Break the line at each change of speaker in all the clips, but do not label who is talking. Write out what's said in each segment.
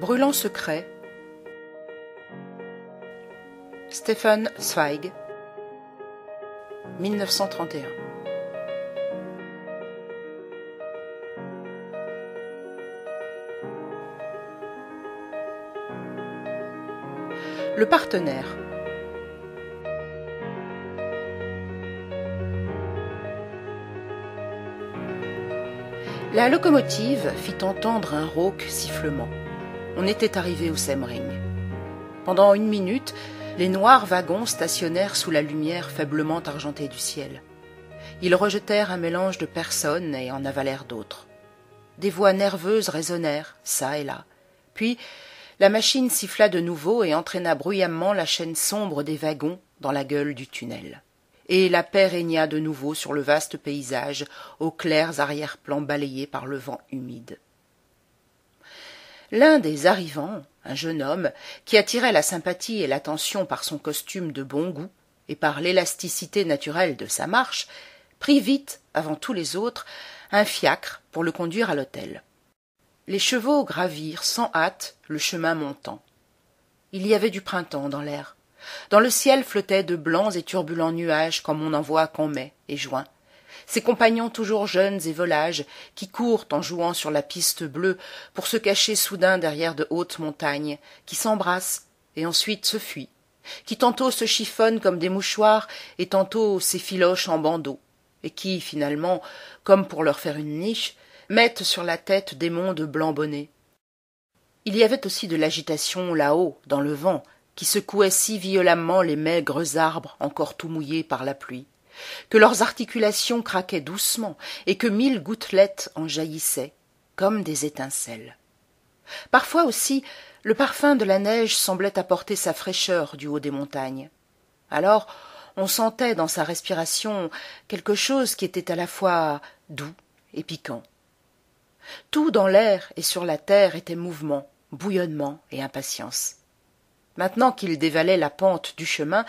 Brûlant secret Stefan Zweig 1931 Le partenaire La locomotive fit entendre un rauque sifflement. On était arrivé au Semring. Pendant une minute, les noirs wagons stationnèrent sous la lumière faiblement argentée du ciel. Ils rejetèrent un mélange de personnes et en avalèrent d'autres. Des voix nerveuses résonnèrent, çà et là. Puis, la machine siffla de nouveau et entraîna bruyamment la chaîne sombre des wagons dans la gueule du tunnel. Et la paix régna de nouveau sur le vaste paysage, aux clairs arrière-plans balayés par le vent humide l'un des arrivants un jeune homme qui attirait la sympathie et l'attention par son costume de bon goût et par l'élasticité naturelle de sa marche prit vite avant tous les autres un fiacre pour le conduire à l'hôtel les chevaux gravirent sans hâte le chemin montant il y avait du printemps dans l'air dans le ciel flottaient de blancs et turbulents nuages comme on en voit qu'en mai et juin ses compagnons toujours jeunes et volages qui courent en jouant sur la piste bleue pour se cacher soudain derrière de hautes montagnes qui s'embrassent et ensuite se fuient qui tantôt se chiffonnent comme des mouchoirs et tantôt s'effilochent en bandeaux et qui finalement comme pour leur faire une niche mettent sur la tête des mondes de il y avait aussi de l'agitation là-haut dans le vent qui secouait si violemment les maigres arbres encore tout mouillés par la pluie que leurs articulations craquaient doucement et que mille gouttelettes en jaillissaient comme des étincelles parfois aussi le parfum de la neige semblait apporter sa fraîcheur du haut des montagnes alors on sentait dans sa respiration quelque chose qui était à la fois doux et piquant tout dans l'air et sur la terre était mouvement bouillonnement et impatience maintenant qu'il dévalait la pente du chemin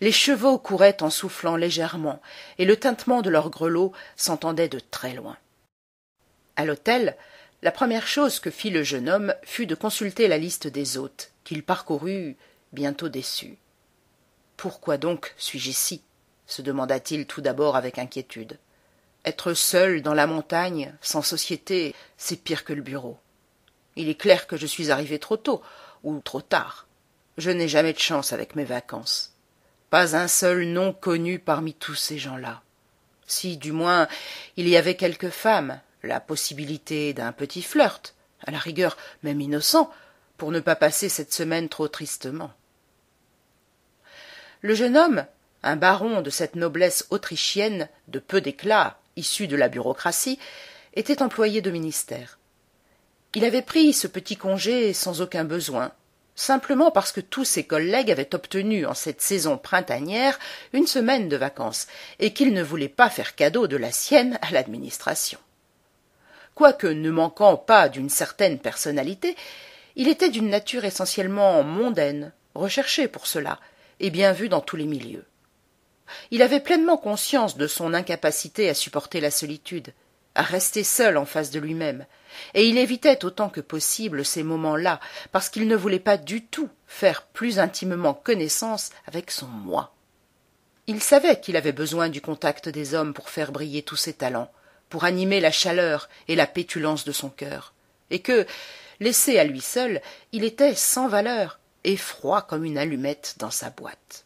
les chevaux couraient en soufflant légèrement et le tintement de leurs grelots s'entendait de très loin À l'hôtel la première chose que fit le jeune homme fut de consulter la liste des hôtes qu'il parcourut bientôt déçu pourquoi donc suis-je ici se demanda-t-il tout d'abord avec inquiétude être seul dans la montagne sans société c'est pire que le bureau il est clair que je suis arrivé trop tôt ou trop tard je n'ai jamais de chance avec mes vacances pas un seul nom connu parmi tous ces gens-là. Si, du moins, il y avait quelques femmes, la possibilité d'un petit flirt, à la rigueur même innocent, pour ne pas passer cette semaine trop tristement. Le jeune homme, un baron de cette noblesse autrichienne de peu d'éclat, issu de la bureaucratie, était employé de ministère. Il avait pris ce petit congé sans aucun besoin, simplement parce que tous ses collègues avaient obtenu en cette saison printanière une semaine de vacances et qu'il ne voulait pas faire cadeau de la sienne à l'administration. Quoique ne manquant pas d'une certaine personnalité, il était d'une nature essentiellement mondaine, recherchée pour cela, et bien vu dans tous les milieux. Il avait pleinement conscience de son incapacité à supporter la solitude, à rester seul en face de lui-même, et il évitait autant que possible ces moments-là parce qu'il ne voulait pas du tout faire plus intimement connaissance avec son moi. Il savait qu'il avait besoin du contact des hommes pour faire briller tous ses talents, pour animer la chaleur et la pétulance de son cœur, et que, laissé à lui seul, il était sans valeur et froid comme une allumette dans sa boîte.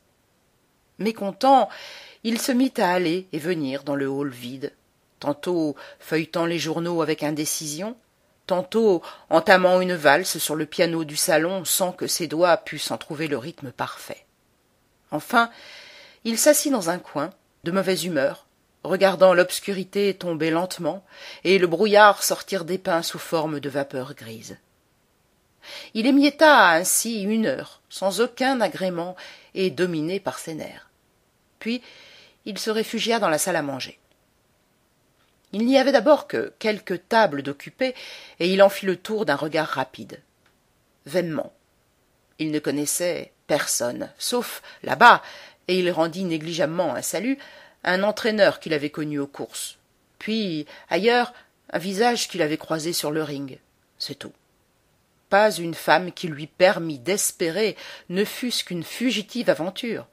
Mécontent, il se mit à aller et venir dans le hall vide, tantôt feuilletant les journaux avec indécision tantôt entamant une valse sur le piano du salon sans que ses doigts pussent en trouver le rythme parfait enfin il s'assit dans un coin de mauvaise humeur regardant l'obscurité tomber lentement et le brouillard sortir des pins sous forme de vapeur grise. il émietta ainsi une heure sans aucun agrément et dominé par ses nerfs puis il se réfugia dans la salle à manger il n'y avait d'abord que quelques tables d'occupés et il en fit le tour d'un regard rapide vainement il ne connaissait personne sauf là-bas et il rendit négligemment un salut un entraîneur qu'il avait connu aux courses puis ailleurs un visage qu'il avait croisé sur le ring c'est tout pas une femme qui lui permît d'espérer ne fût-ce qu'une fugitive aventure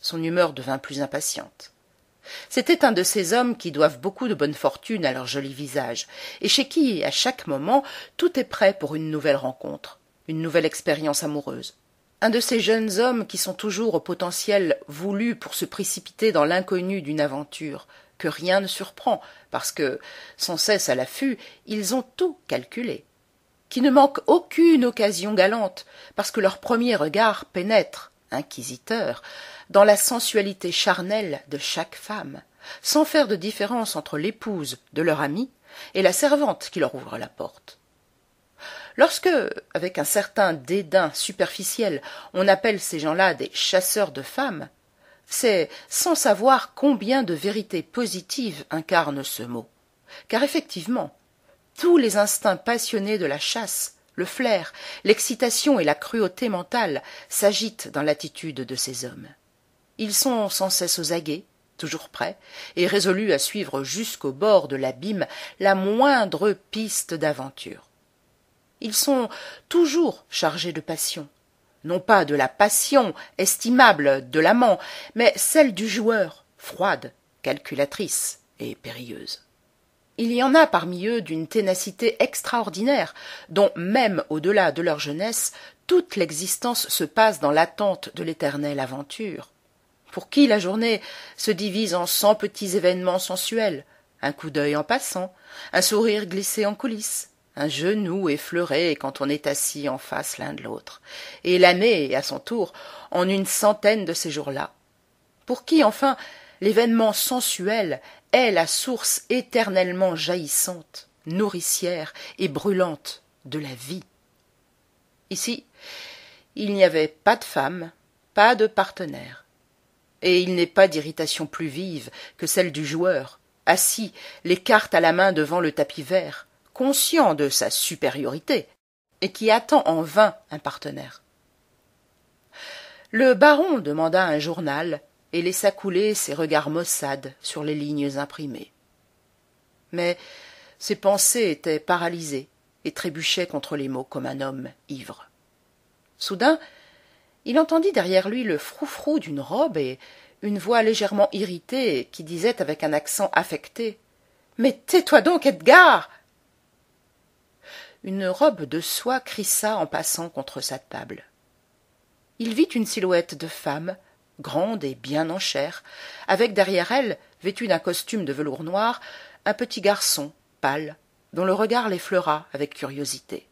son humeur devint plus impatiente c'était un de ces hommes qui doivent beaucoup de bonne fortune à leur joli visage et chez qui à chaque moment tout est prêt pour une nouvelle rencontre une nouvelle expérience amoureuse un de ces jeunes hommes qui sont toujours au potentiel voulus pour se précipiter dans l'inconnu d'une aventure que rien ne surprend parce que sans cesse à l'affût ils ont tout calculé qui ne manquent aucune occasion galante parce que leur premier regard pénètre inquisiteur dans la sensualité charnelle de chaque femme, sans faire de différence entre l'épouse de leur ami et la servante qui leur ouvre la porte. Lorsque, avec un certain dédain superficiel, on appelle ces gens-là des chasseurs de femmes, c'est sans savoir combien de vérité positive incarne ce mot. Car effectivement, tous les instincts passionnés de la chasse, le flair, l'excitation et la cruauté mentale s'agitent dans l'attitude de ces hommes ils sont sans cesse aux aguets toujours prêts et résolus à suivre jusqu'au bord de l'abîme la moindre piste d'aventure ils sont toujours chargés de passion non pas de la passion estimable de l'amant mais celle du joueur froide calculatrice et périlleuse il y en a parmi eux d'une ténacité extraordinaire, dont même au-delà de leur jeunesse, toute l'existence se passe dans l'attente de l'éternelle aventure pour qui la journée se divise en cent petits événements sensuels un coup d'œil en passant un sourire glissé en coulisses un genou effleuré quand on est assis en face l'un de l'autre et l'année à son tour en une centaine de ces jours-là pour qui enfin l'événement sensuel est la source éternellement jaillissante nourricière et brûlante de la vie ici il n'y avait pas de femme pas de partenaire et il n'est pas d'irritation plus vive que celle du joueur assis les cartes à la main devant le tapis vert conscient de sa supériorité et qui attend en vain un partenaire le baron demanda un journal et laissa couler ses regards maussades sur les lignes imprimées mais ses pensées étaient paralysées et trébuchaient contre les mots comme un homme ivre soudain il entendit derrière lui le froufrou d'une robe et une voix légèrement irritée qui disait avec un accent affecté mais tais-toi donc Edgar !» une robe de soie crissa en passant contre sa table il vit une silhouette de femme grande et bien en chair avec derrière elle vêtue d'un costume de velours noir un petit garçon pâle dont le regard l'effleura avec curiosité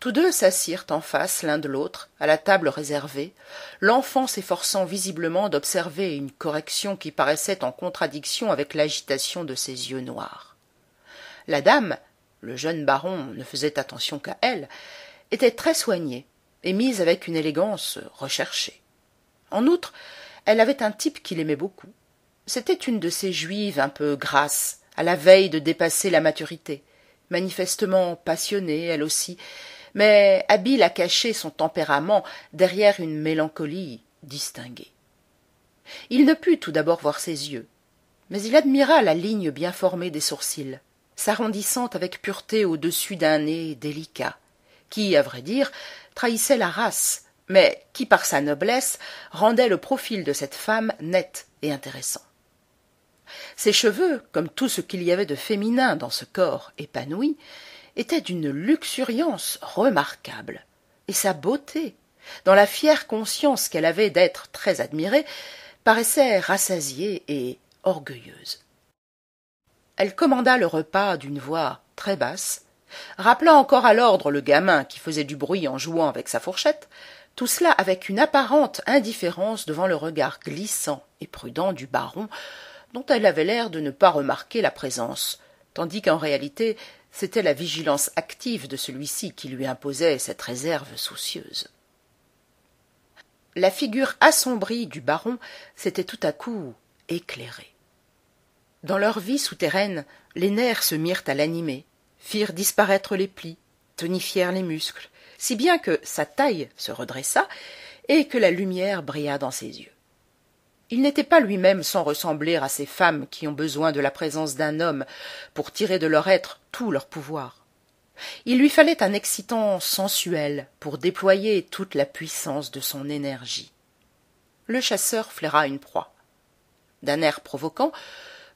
tous deux s'assirent en face l'un de l'autre à la table réservée l'enfant s'efforçant visiblement d'observer une correction qui paraissait en contradiction avec l'agitation de ses yeux noirs la dame le jeune baron ne faisait attention qu'à elle était très soignée et mise avec une élégance recherchée en outre elle avait un type qu'il aimait beaucoup c'était une de ces juives un peu grasses à la veille de dépasser la maturité manifestement passionnée elle aussi mais habile à cacher son tempérament derrière une mélancolie distinguée. Il ne put tout d'abord voir ses yeux, mais il admira la ligne bien formée des sourcils, s'arrondissant avec pureté au-dessus d'un nez délicat, qui, à vrai dire, trahissait la race, mais qui, par sa noblesse, rendait le profil de cette femme net et intéressant. Ses cheveux, comme tout ce qu'il y avait de féminin dans ce corps épanoui, était d'une luxuriance remarquable et sa beauté dans la fière conscience qu'elle avait d'être très admirée paraissait rassasiée et orgueilleuse elle commanda le repas d'une voix très basse rappelant encore à l'ordre le gamin qui faisait du bruit en jouant avec sa fourchette tout cela avec une apparente indifférence devant le regard glissant et prudent du baron dont elle avait l'air de ne pas remarquer la présence tandis qu'en réalité c'était la vigilance active de celui-ci qui lui imposait cette réserve soucieuse. La figure assombrie du baron s'était tout à coup éclairée. Dans leur vie souterraine, les nerfs se mirent à l'animer, firent disparaître les plis, tonifièrent les muscles, si bien que sa taille se redressa et que la lumière brilla dans ses yeux il n'était pas lui-même sans ressembler à ces femmes qui ont besoin de la présence d'un homme pour tirer de leur être tout leur pouvoir. Il lui fallait un excitant sensuel pour déployer toute la puissance de son énergie. Le chasseur flaira une proie. D'un air provoquant,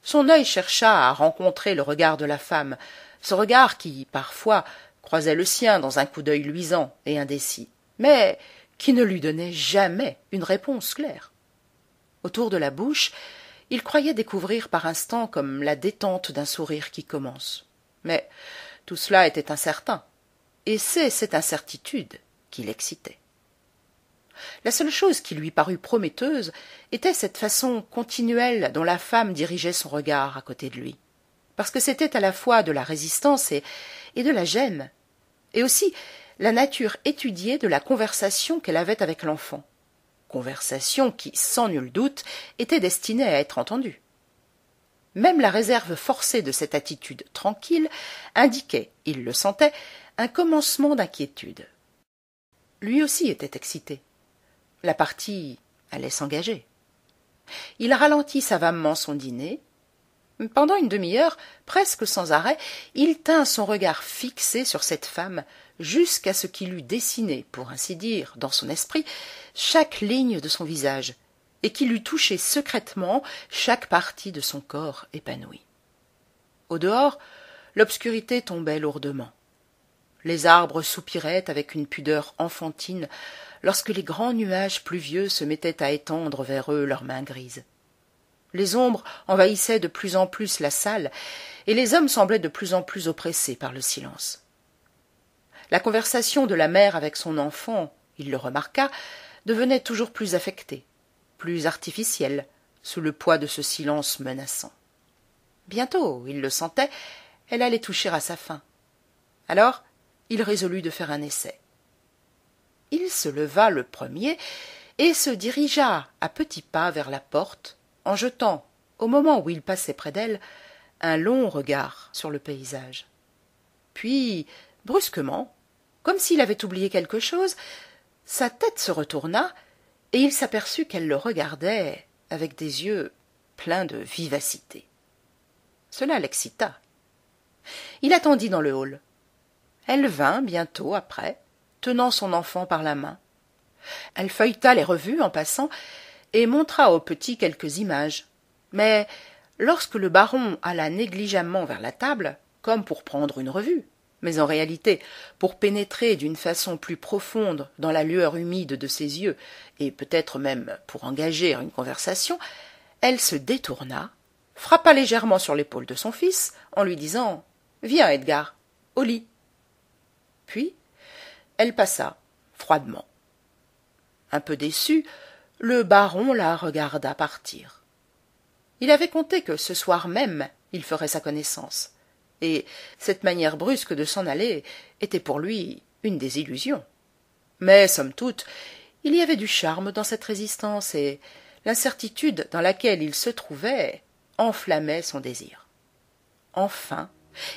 son œil chercha à rencontrer le regard de la femme, ce regard qui, parfois, croisait le sien dans un coup d'œil luisant et indécis, mais qui ne lui donnait jamais une réponse claire autour de la bouche il croyait découvrir par instants comme la détente d'un sourire qui commence mais tout cela était incertain et c'est cette incertitude qui l'excitait la seule chose qui lui parut prometteuse était cette façon continuelle dont la femme dirigeait son regard à côté de lui parce que c'était à la fois de la résistance et, et de la gêne et aussi la nature étudiée de la conversation qu'elle avait avec l'enfant conversation qui, sans nul doute, était destinée à être entendue. Même la réserve forcée de cette attitude tranquille indiquait, il le sentait, un commencement d'inquiétude. Lui aussi était excité. La partie allait s'engager. Il ralentit savamment son dîner. Pendant une demi-heure, presque sans arrêt, il tint son regard fixé sur cette femme jusqu'à ce qu'il eût dessiné, pour ainsi dire, dans son esprit, chaque ligne de son visage, et qu'il eût touché secrètement chaque partie de son corps épanoui. Au dehors, l'obscurité tombait lourdement. Les arbres soupiraient avec une pudeur enfantine lorsque les grands nuages pluvieux se mettaient à étendre vers eux leurs mains grises. Les ombres envahissaient de plus en plus la salle, et les hommes semblaient de plus en plus oppressés par le silence la conversation de la mère avec son enfant il le remarqua devenait toujours plus affectée plus artificielle sous le poids de ce silence menaçant bientôt il le sentait elle allait toucher à sa fin alors il résolut de faire un essai il se leva le premier et se dirigea à petits pas vers la porte en jetant au moment où il passait près d'elle un long regard sur le paysage puis brusquement comme s'il avait oublié quelque chose sa tête se retourna et il s'aperçut qu'elle le regardait avec des yeux pleins de vivacité cela l'excita il attendit dans le hall elle vint bientôt après tenant son enfant par la main elle feuilleta les revues en passant et montra au petit quelques images mais lorsque le baron alla négligemment vers la table comme pour prendre une revue mais en réalité, pour pénétrer d'une façon plus profonde dans la lueur humide de ses yeux, et peut-être même pour engager une conversation, elle se détourna, frappa légèrement sur l'épaule de son fils, en lui disant Viens, Edgar, au lit. Puis, elle passa, froidement. Un peu déçu, le baron la regarda partir. Il avait compté que ce soir même il ferait sa connaissance et cette manière brusque de s'en aller était pour lui une désillusion. Mais, somme toute, il y avait du charme dans cette résistance, et l'incertitude dans laquelle il se trouvait enflammait son désir. Enfin,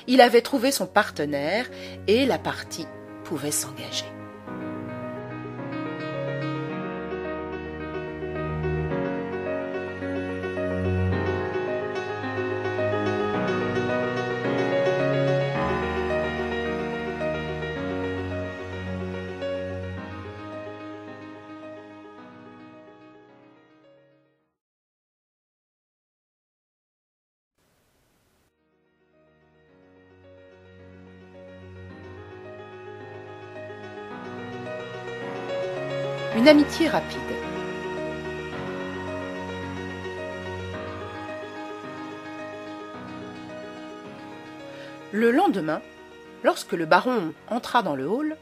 il avait trouvé son partenaire, et la partie pouvait s'engager. Une amitié rapide. Le lendemain, lorsque le baron entra dans le hall,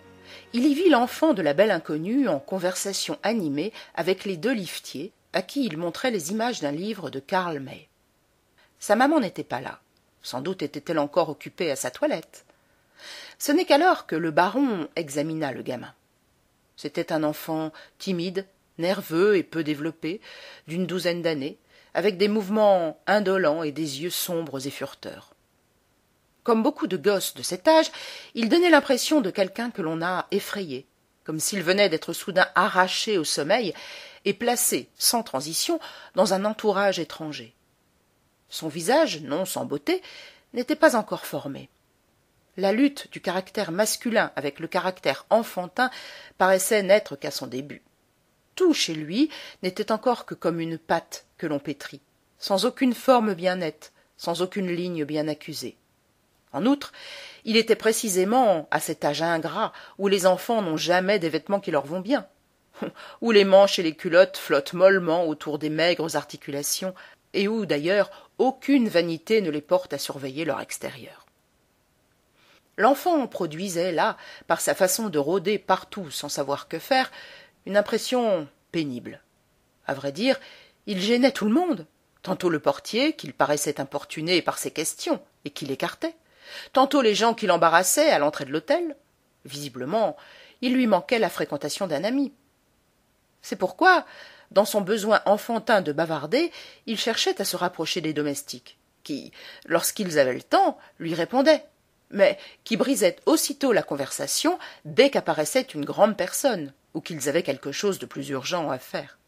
il y vit l'enfant de la belle inconnue en conversation animée avec les deux liftiers, à qui il montrait les images d'un livre de Karl May. Sa maman n'était pas là. Sans doute était-elle encore occupée à sa toilette. Ce n'est qu'alors que le baron examina le gamin c'était un enfant timide nerveux et peu développé d'une douzaine d'années avec des mouvements indolents et des yeux sombres et fureteurs comme beaucoup de gosses de cet âge il donnait l'impression de quelqu'un que l'on a effrayé comme s'il venait d'être soudain arraché au sommeil et placé sans transition dans un entourage étranger son visage non sans beauté n'était pas encore formé la lutte du caractère masculin avec le caractère enfantin paraissait n'être qu'à son début. Tout chez lui n'était encore que comme une pâte que l'on pétrit, sans aucune forme bien nette, sans aucune ligne bien accusée. En outre, il était précisément à cet âge ingrat où les enfants n'ont jamais des vêtements qui leur vont bien, où les manches et les culottes flottent mollement autour des maigres articulations, et où d'ailleurs aucune vanité ne les porte à surveiller leur extérieur l'enfant produisait là par sa façon de rôder partout sans savoir que faire une impression pénible à vrai dire il gênait tout le monde tantôt le portier qu'il paraissait importuné par ses questions et qu'il écartait tantôt les gens qui l'embarrassaient à l'entrée de l'hôtel visiblement il lui manquait la fréquentation d'un ami c'est pourquoi dans son besoin enfantin de bavarder il cherchait à se rapprocher des domestiques qui lorsqu'ils avaient le temps lui répondaient mais qui brisaient aussitôt la conversation dès qu'apparaissait une grande personne ou qu'ils avaient quelque chose de plus urgent à faire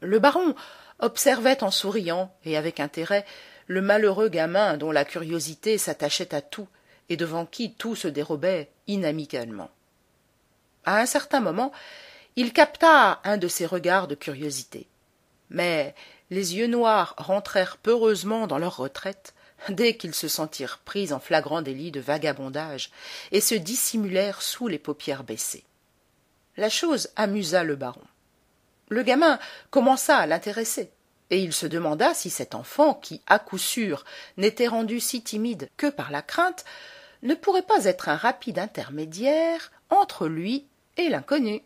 le baron observait en souriant et avec intérêt le malheureux gamin dont la curiosité s'attachait à tout et devant qui tout se dérobait inamicalement à un certain moment il capta un de ces regards de curiosité mais les yeux noirs rentrèrent peureusement dans leur retraite dès qu'ils se sentirent pris en flagrant délit de vagabondage, et se dissimulèrent sous les paupières baissées. La chose amusa le baron. Le gamin commença à l'intéresser, et il se demanda si cet enfant, qui, à coup sûr, n'était rendu si timide que par la crainte, ne pourrait pas être un rapide intermédiaire entre lui et l'inconnu.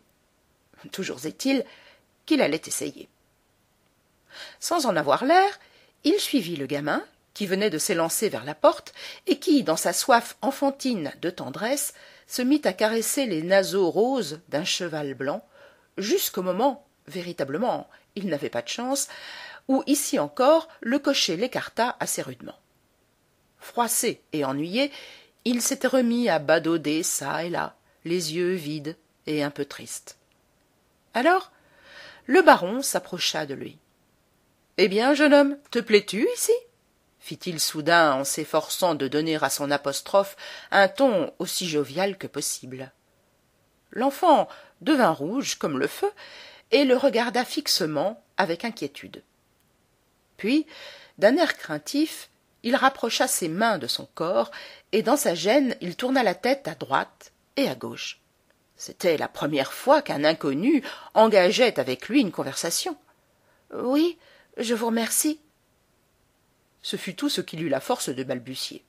Toujours est-il qu'il allait essayer. Sans en avoir l'air, il suivit le gamin qui venait de s'élancer vers la porte, et qui, dans sa soif enfantine de tendresse, se mit à caresser les naseaux roses d'un cheval blanc, jusqu'au moment, véritablement, il n'avait pas de chance, où ici encore le cocher l'écarta assez rudement. Froissé et ennuyé, il s'était remis à badauder çà et là, les yeux vides et un peu tristes. Alors, le baron s'approcha de lui. Eh bien, jeune homme, te plais-tu ici fit-il soudain en s'efforçant de donner à son apostrophe un ton aussi jovial que possible. L'enfant devint rouge comme le feu et le regarda fixement avec inquiétude. Puis, d'un air craintif, il rapprocha ses mains de son corps et dans sa gêne il tourna la tête à droite et à gauche. C'était la première fois qu'un inconnu engageait avec lui une conversation. Oui, je vous remercie, ce fut tout ce qu'il eut la force de balbutier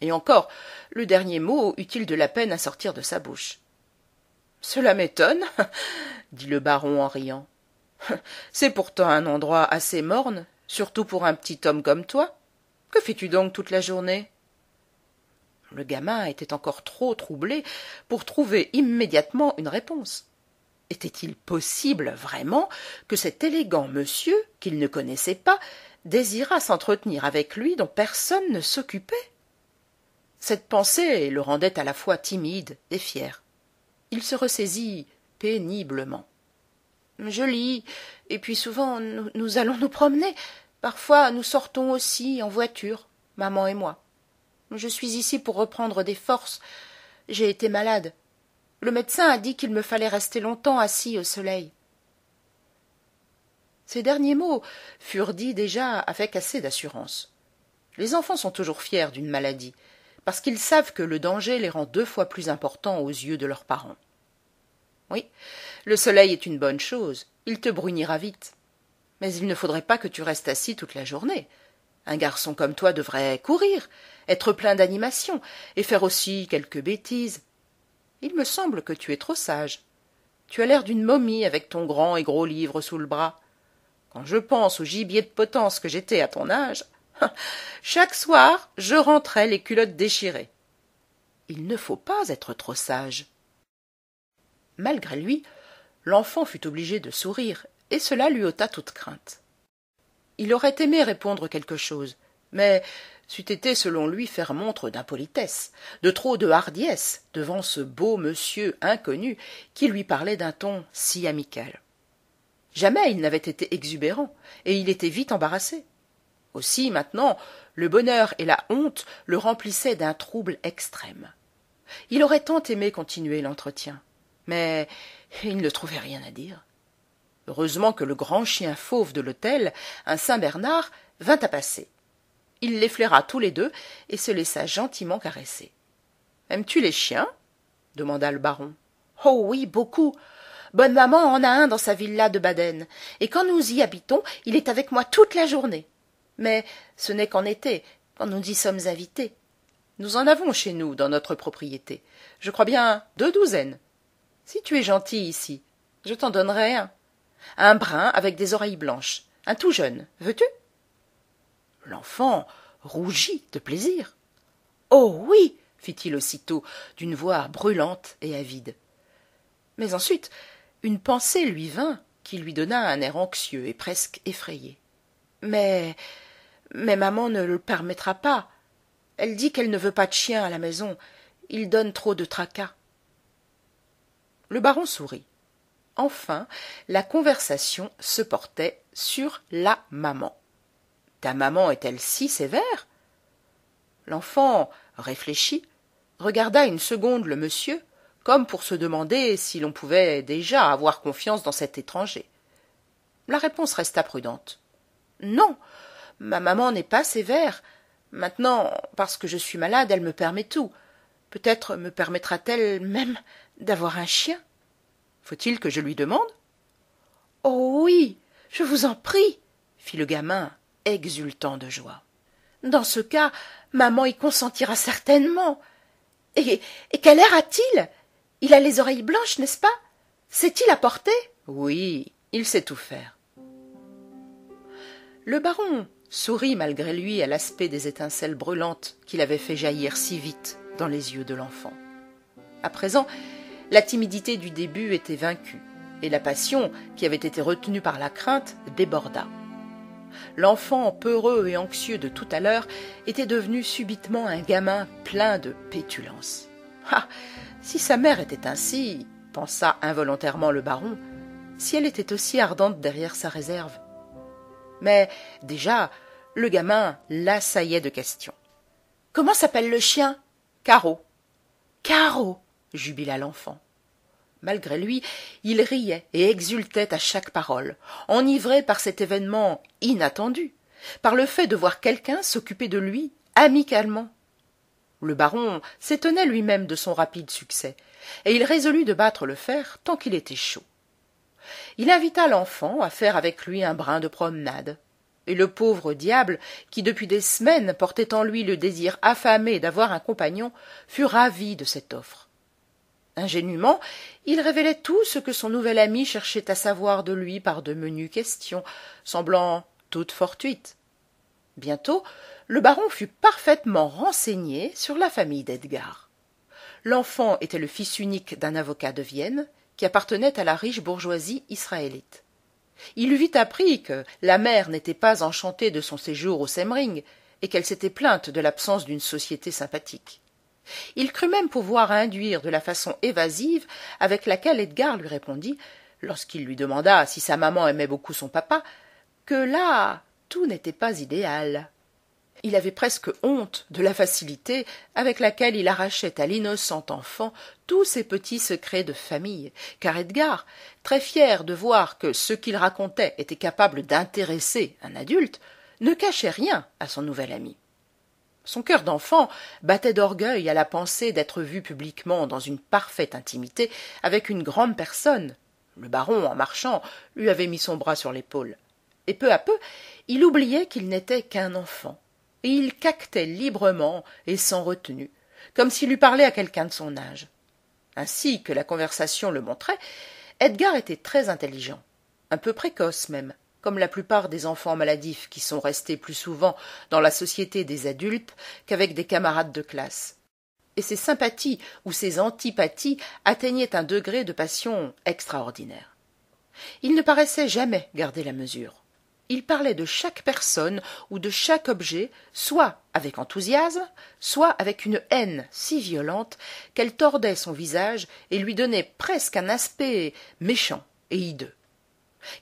et encore le dernier mot eut-il de la peine à sortir de sa bouche cela m'étonne dit le baron en riant c'est pourtant un endroit assez morne surtout pour un petit homme comme toi que fais-tu donc toute la journée le gamin était encore trop troublé pour trouver immédiatement une réponse était-il possible vraiment que cet élégant monsieur qu'il ne connaissait pas désira s'entretenir avec lui dont personne ne s'occupait cette pensée le rendait à la fois timide et fier il se ressaisit péniblement je lis et puis souvent nous allons nous promener parfois nous sortons aussi en voiture maman et moi je suis ici pour reprendre des forces j'ai été malade le médecin a dit qu'il me fallait rester longtemps assis au soleil ces derniers mots furent dits déjà avec assez d'assurance les enfants sont toujours fiers d'une maladie parce qu'ils savent que le danger les rend deux fois plus importants aux yeux de leurs parents oui le soleil est une bonne chose il te brunira vite mais il ne faudrait pas que tu restes assis toute la journée un garçon comme toi devrait courir être plein d'animation et faire aussi quelques bêtises il me semble que tu es trop sage tu as l'air d'une momie avec ton grand et gros livre sous le bras quand je pense au gibier de potence que j'étais à ton âge, chaque soir je rentrais les culottes déchirées. Il ne faut pas être trop sage. Malgré lui, l'enfant fut obligé de sourire, et cela lui ôta toute crainte. Il aurait aimé répondre quelque chose, mais c'eût été selon lui faire montre d'impolitesse, de trop de hardiesse devant ce beau monsieur inconnu qui lui parlait d'un ton si amical jamais il n'avait été exubérant et il était vite embarrassé aussi maintenant le bonheur et la honte le remplissaient d'un trouble extrême il aurait tant aimé continuer l'entretien mais il ne trouvait rien à dire heureusement que le grand chien fauve de l'hôtel un saint-bernard vint à passer il les flaira tous les deux et se laissa gentiment caresser aimes-tu les chiens demanda le baron oh oui beaucoup Bonne maman en a un dans sa villa de Baden, et quand nous y habitons, il est avec moi toute la journée. Mais ce n'est qu'en été, quand nous y sommes invités. Nous en avons chez nous, dans notre propriété. Je crois bien deux douzaines. Si tu es gentil ici, je t'en donnerai un. Un brun avec des oreilles blanches, un tout jeune, veux-tu L'enfant rougit de plaisir. Oh oui fit-il aussitôt, d'une voix brûlante et avide. Mais ensuite, une pensée lui vint qui lui donna un air anxieux et presque effrayé mais mais maman ne le permettra pas elle dit qu'elle ne veut pas de chien à la maison Il donne trop de tracas le baron sourit enfin la conversation se portait sur la maman ta maman est-elle si sévère l'enfant réfléchit regarda une seconde le monsieur comme pour se demander si l'on pouvait déjà avoir confiance dans cet étranger. La réponse resta prudente. Non, ma maman n'est pas sévère. Maintenant, parce que je suis malade, elle me permet tout. Peut-être me permettra-t-elle même d'avoir un chien. Faut-il que je lui demande Oh oui, je vous en prie, fit le gamin, exultant de joie. Dans ce cas, maman y consentira certainement. Et, et quel air a-t-il il a les oreilles blanches, n'est-ce pas sest il apporté Oui, il sait tout faire. Le baron sourit malgré lui à l'aspect des étincelles brûlantes qu'il avait fait jaillir si vite dans les yeux de l'enfant. À présent, la timidité du début était vaincue, et la passion, qui avait été retenue par la crainte, déborda. L'enfant peureux et anxieux de tout à l'heure était devenu subitement un gamin plein de pétulance. Ah si sa mère était ainsi, pensa involontairement le baron, si elle était aussi ardente derrière sa réserve. Mais déjà, le gamin l'assaillait de questions. Comment s'appelle le chien Caro. Caro jubila l'enfant. Malgré lui, il riait et exultait à chaque parole, enivré par cet événement inattendu, par le fait de voir quelqu'un s'occuper de lui amicalement le baron s'étonnait lui-même de son rapide succès et il résolut de battre le fer tant qu'il était chaud il invita l'enfant à faire avec lui un brin de promenade et le pauvre diable qui depuis des semaines portait en lui le désir affamé d'avoir un compagnon fut ravi de cette offre ingénument il révélait tout ce que son nouvel ami cherchait à savoir de lui par de menues questions semblant toutes fortuites bientôt le baron fut parfaitement renseigné sur la famille d'Edgar. l'enfant était le fils unique d'un avocat de vienne qui appartenait à la riche bourgeoisie israélite il eut vite appris que la mère n'était pas enchantée de son séjour au Semring et qu'elle s'était plainte de l'absence d'une société sympathique il crut même pouvoir induire de la façon évasive avec laquelle Edgar lui répondit lorsqu'il lui demanda si sa maman aimait beaucoup son papa que là tout n'était pas idéal il avait presque honte de la facilité avec laquelle il arrachait à l'innocent enfant tous ses petits secrets de famille car Edgar, très fier de voir que ce qu'il racontait était capable d'intéresser un adulte, ne cachait rien à son nouvel ami. Son cœur d'enfant battait d'orgueil à la pensée d'être vu publiquement dans une parfaite intimité avec une grande personne. Le baron, en marchant, lui avait mis son bras sur l'épaule. Et peu à peu, il oubliait qu'il n'était qu'un enfant, et il caquetait librement et sans retenue comme s'il eût parlé à quelqu'un de son âge ainsi que la conversation le montrait edgar était très intelligent un peu précoce même comme la plupart des enfants maladifs qui sont restés plus souvent dans la société des adultes qu'avec des camarades de classe et ses sympathies ou ses antipathies atteignaient un degré de passion extraordinaire il ne paraissait jamais garder la mesure il parlait de chaque personne ou de chaque objet soit avec enthousiasme soit avec une haine si violente qu'elle tordait son visage et lui donnait presque un aspect méchant et hideux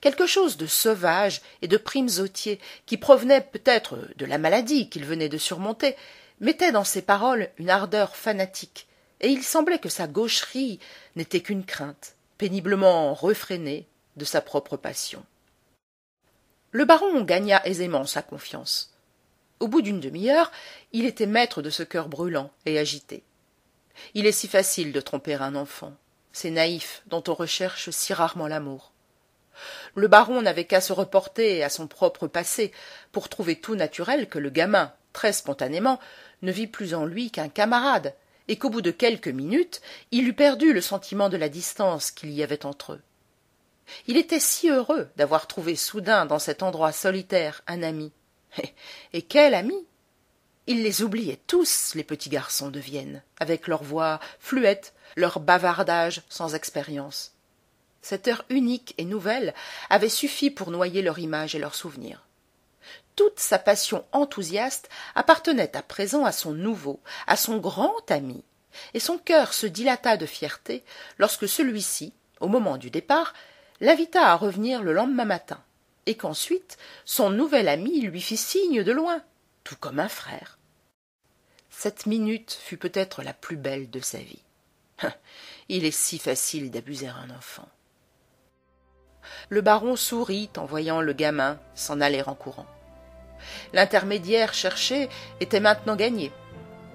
quelque chose de sauvage et de primesautier qui provenait peut-être de la maladie qu'il venait de surmonter mettait dans ses paroles une ardeur fanatique et il semblait que sa gaucherie n'était qu'une crainte péniblement refrénée de sa propre passion le baron gagna aisément sa confiance au bout d'une demi-heure il était maître de ce cœur brûlant et agité il est si facile de tromper un enfant ces naïfs dont on recherche si rarement l'amour le baron n'avait qu'à se reporter à son propre passé pour trouver tout naturel que le gamin très spontanément ne vit plus en lui qu'un camarade et qu'au bout de quelques minutes il eût perdu le sentiment de la distance qu'il y avait entre eux il était si heureux d'avoir trouvé soudain dans cet endroit solitaire un ami et quel ami il les oubliait tous les petits garçons de vienne avec leur voix fluette leur bavardage sans expérience cette heure unique et nouvelle avait suffi pour noyer leur image et leurs souvenirs toute sa passion enthousiaste appartenait à présent à son nouveau à son grand ami et son cœur se dilata de fierté lorsque celui-ci au moment du départ l'invita à revenir le lendemain matin et qu'ensuite son nouvel ami lui fit signe de loin tout comme un frère cette minute fut peut-être la plus belle de sa vie il est si facile d'abuser un enfant le baron sourit en voyant le gamin s'en aller en courant l'intermédiaire cherché était maintenant gagné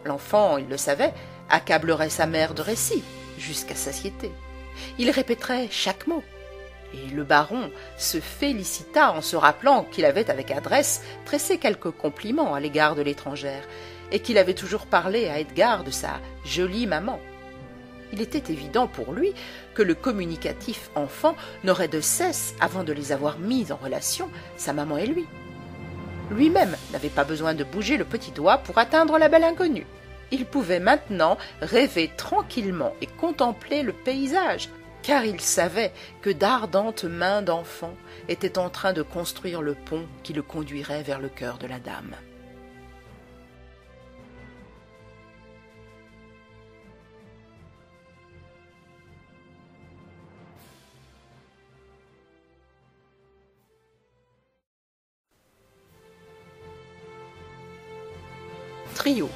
l'enfant il le savait accablerait sa mère de récits jusqu'à satiété il répéterait chaque mot et le baron se félicita en se rappelant qu'il avait avec adresse pressé quelques compliments à l'égard de l'étrangère, et qu'il avait toujours parlé à Edgar de sa jolie maman. Il était évident pour lui que le communicatif enfant n'aurait de cesse, avant de les avoir mis en relation, sa maman et lui. Lui-même n'avait pas besoin de bouger le petit doigt pour atteindre la belle inconnue. Il pouvait maintenant rêver tranquillement et contempler le paysage, car il savait que d'ardentes mains d'enfant étaient en train de construire le pont qui le conduirait vers le cœur de la dame. Trio.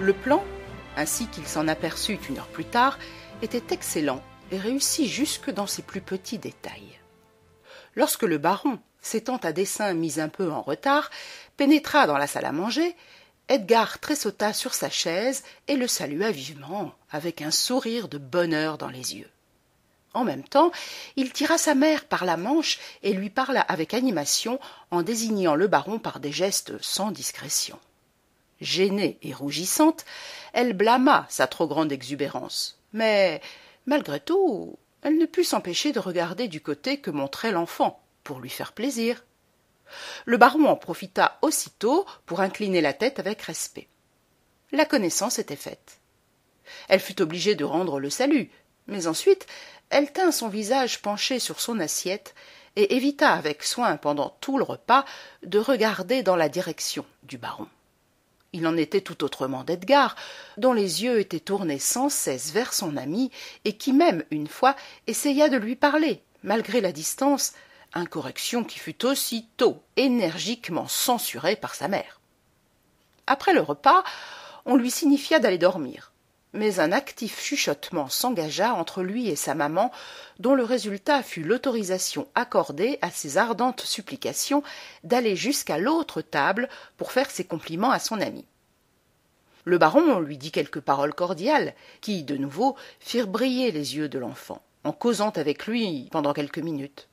Le plan ainsi qu'il s'en aperçut une heure plus tard, était excellent et réussit jusque dans ses plus petits détails. Lorsque le baron, s'étant à dessein mis un peu en retard, pénétra dans la salle à manger, Edgar tressauta sur sa chaise et le salua vivement, avec un sourire de bonheur dans les yeux. En même temps, il tira sa mère par la manche et lui parla avec animation en désignant le baron par des gestes sans discrétion gênée et rougissante elle blâma sa trop grande exubérance mais malgré tout elle ne put s'empêcher de regarder du côté que montrait l'enfant pour lui faire plaisir le baron en profita aussitôt pour incliner la tête avec respect la connaissance était faite elle fut obligée de rendre le salut mais ensuite elle tint son visage penché sur son assiette et évita avec soin pendant tout le repas de regarder dans la direction du baron il en était tout autrement d'Edgar, dont les yeux étaient tournés sans cesse vers son ami, et qui même, une fois, essaya de lui parler, malgré la distance, incorrection qui fut aussitôt énergiquement censurée par sa mère. Après le repas, on lui signifia d'aller dormir mais un actif chuchotement s'engagea entre lui et sa maman dont le résultat fut l'autorisation accordée à ses ardentes supplications d'aller jusqu'à l'autre table pour faire ses compliments à son ami le baron lui dit quelques paroles cordiales qui de nouveau firent briller les yeux de l'enfant en causant avec lui pendant quelques minutes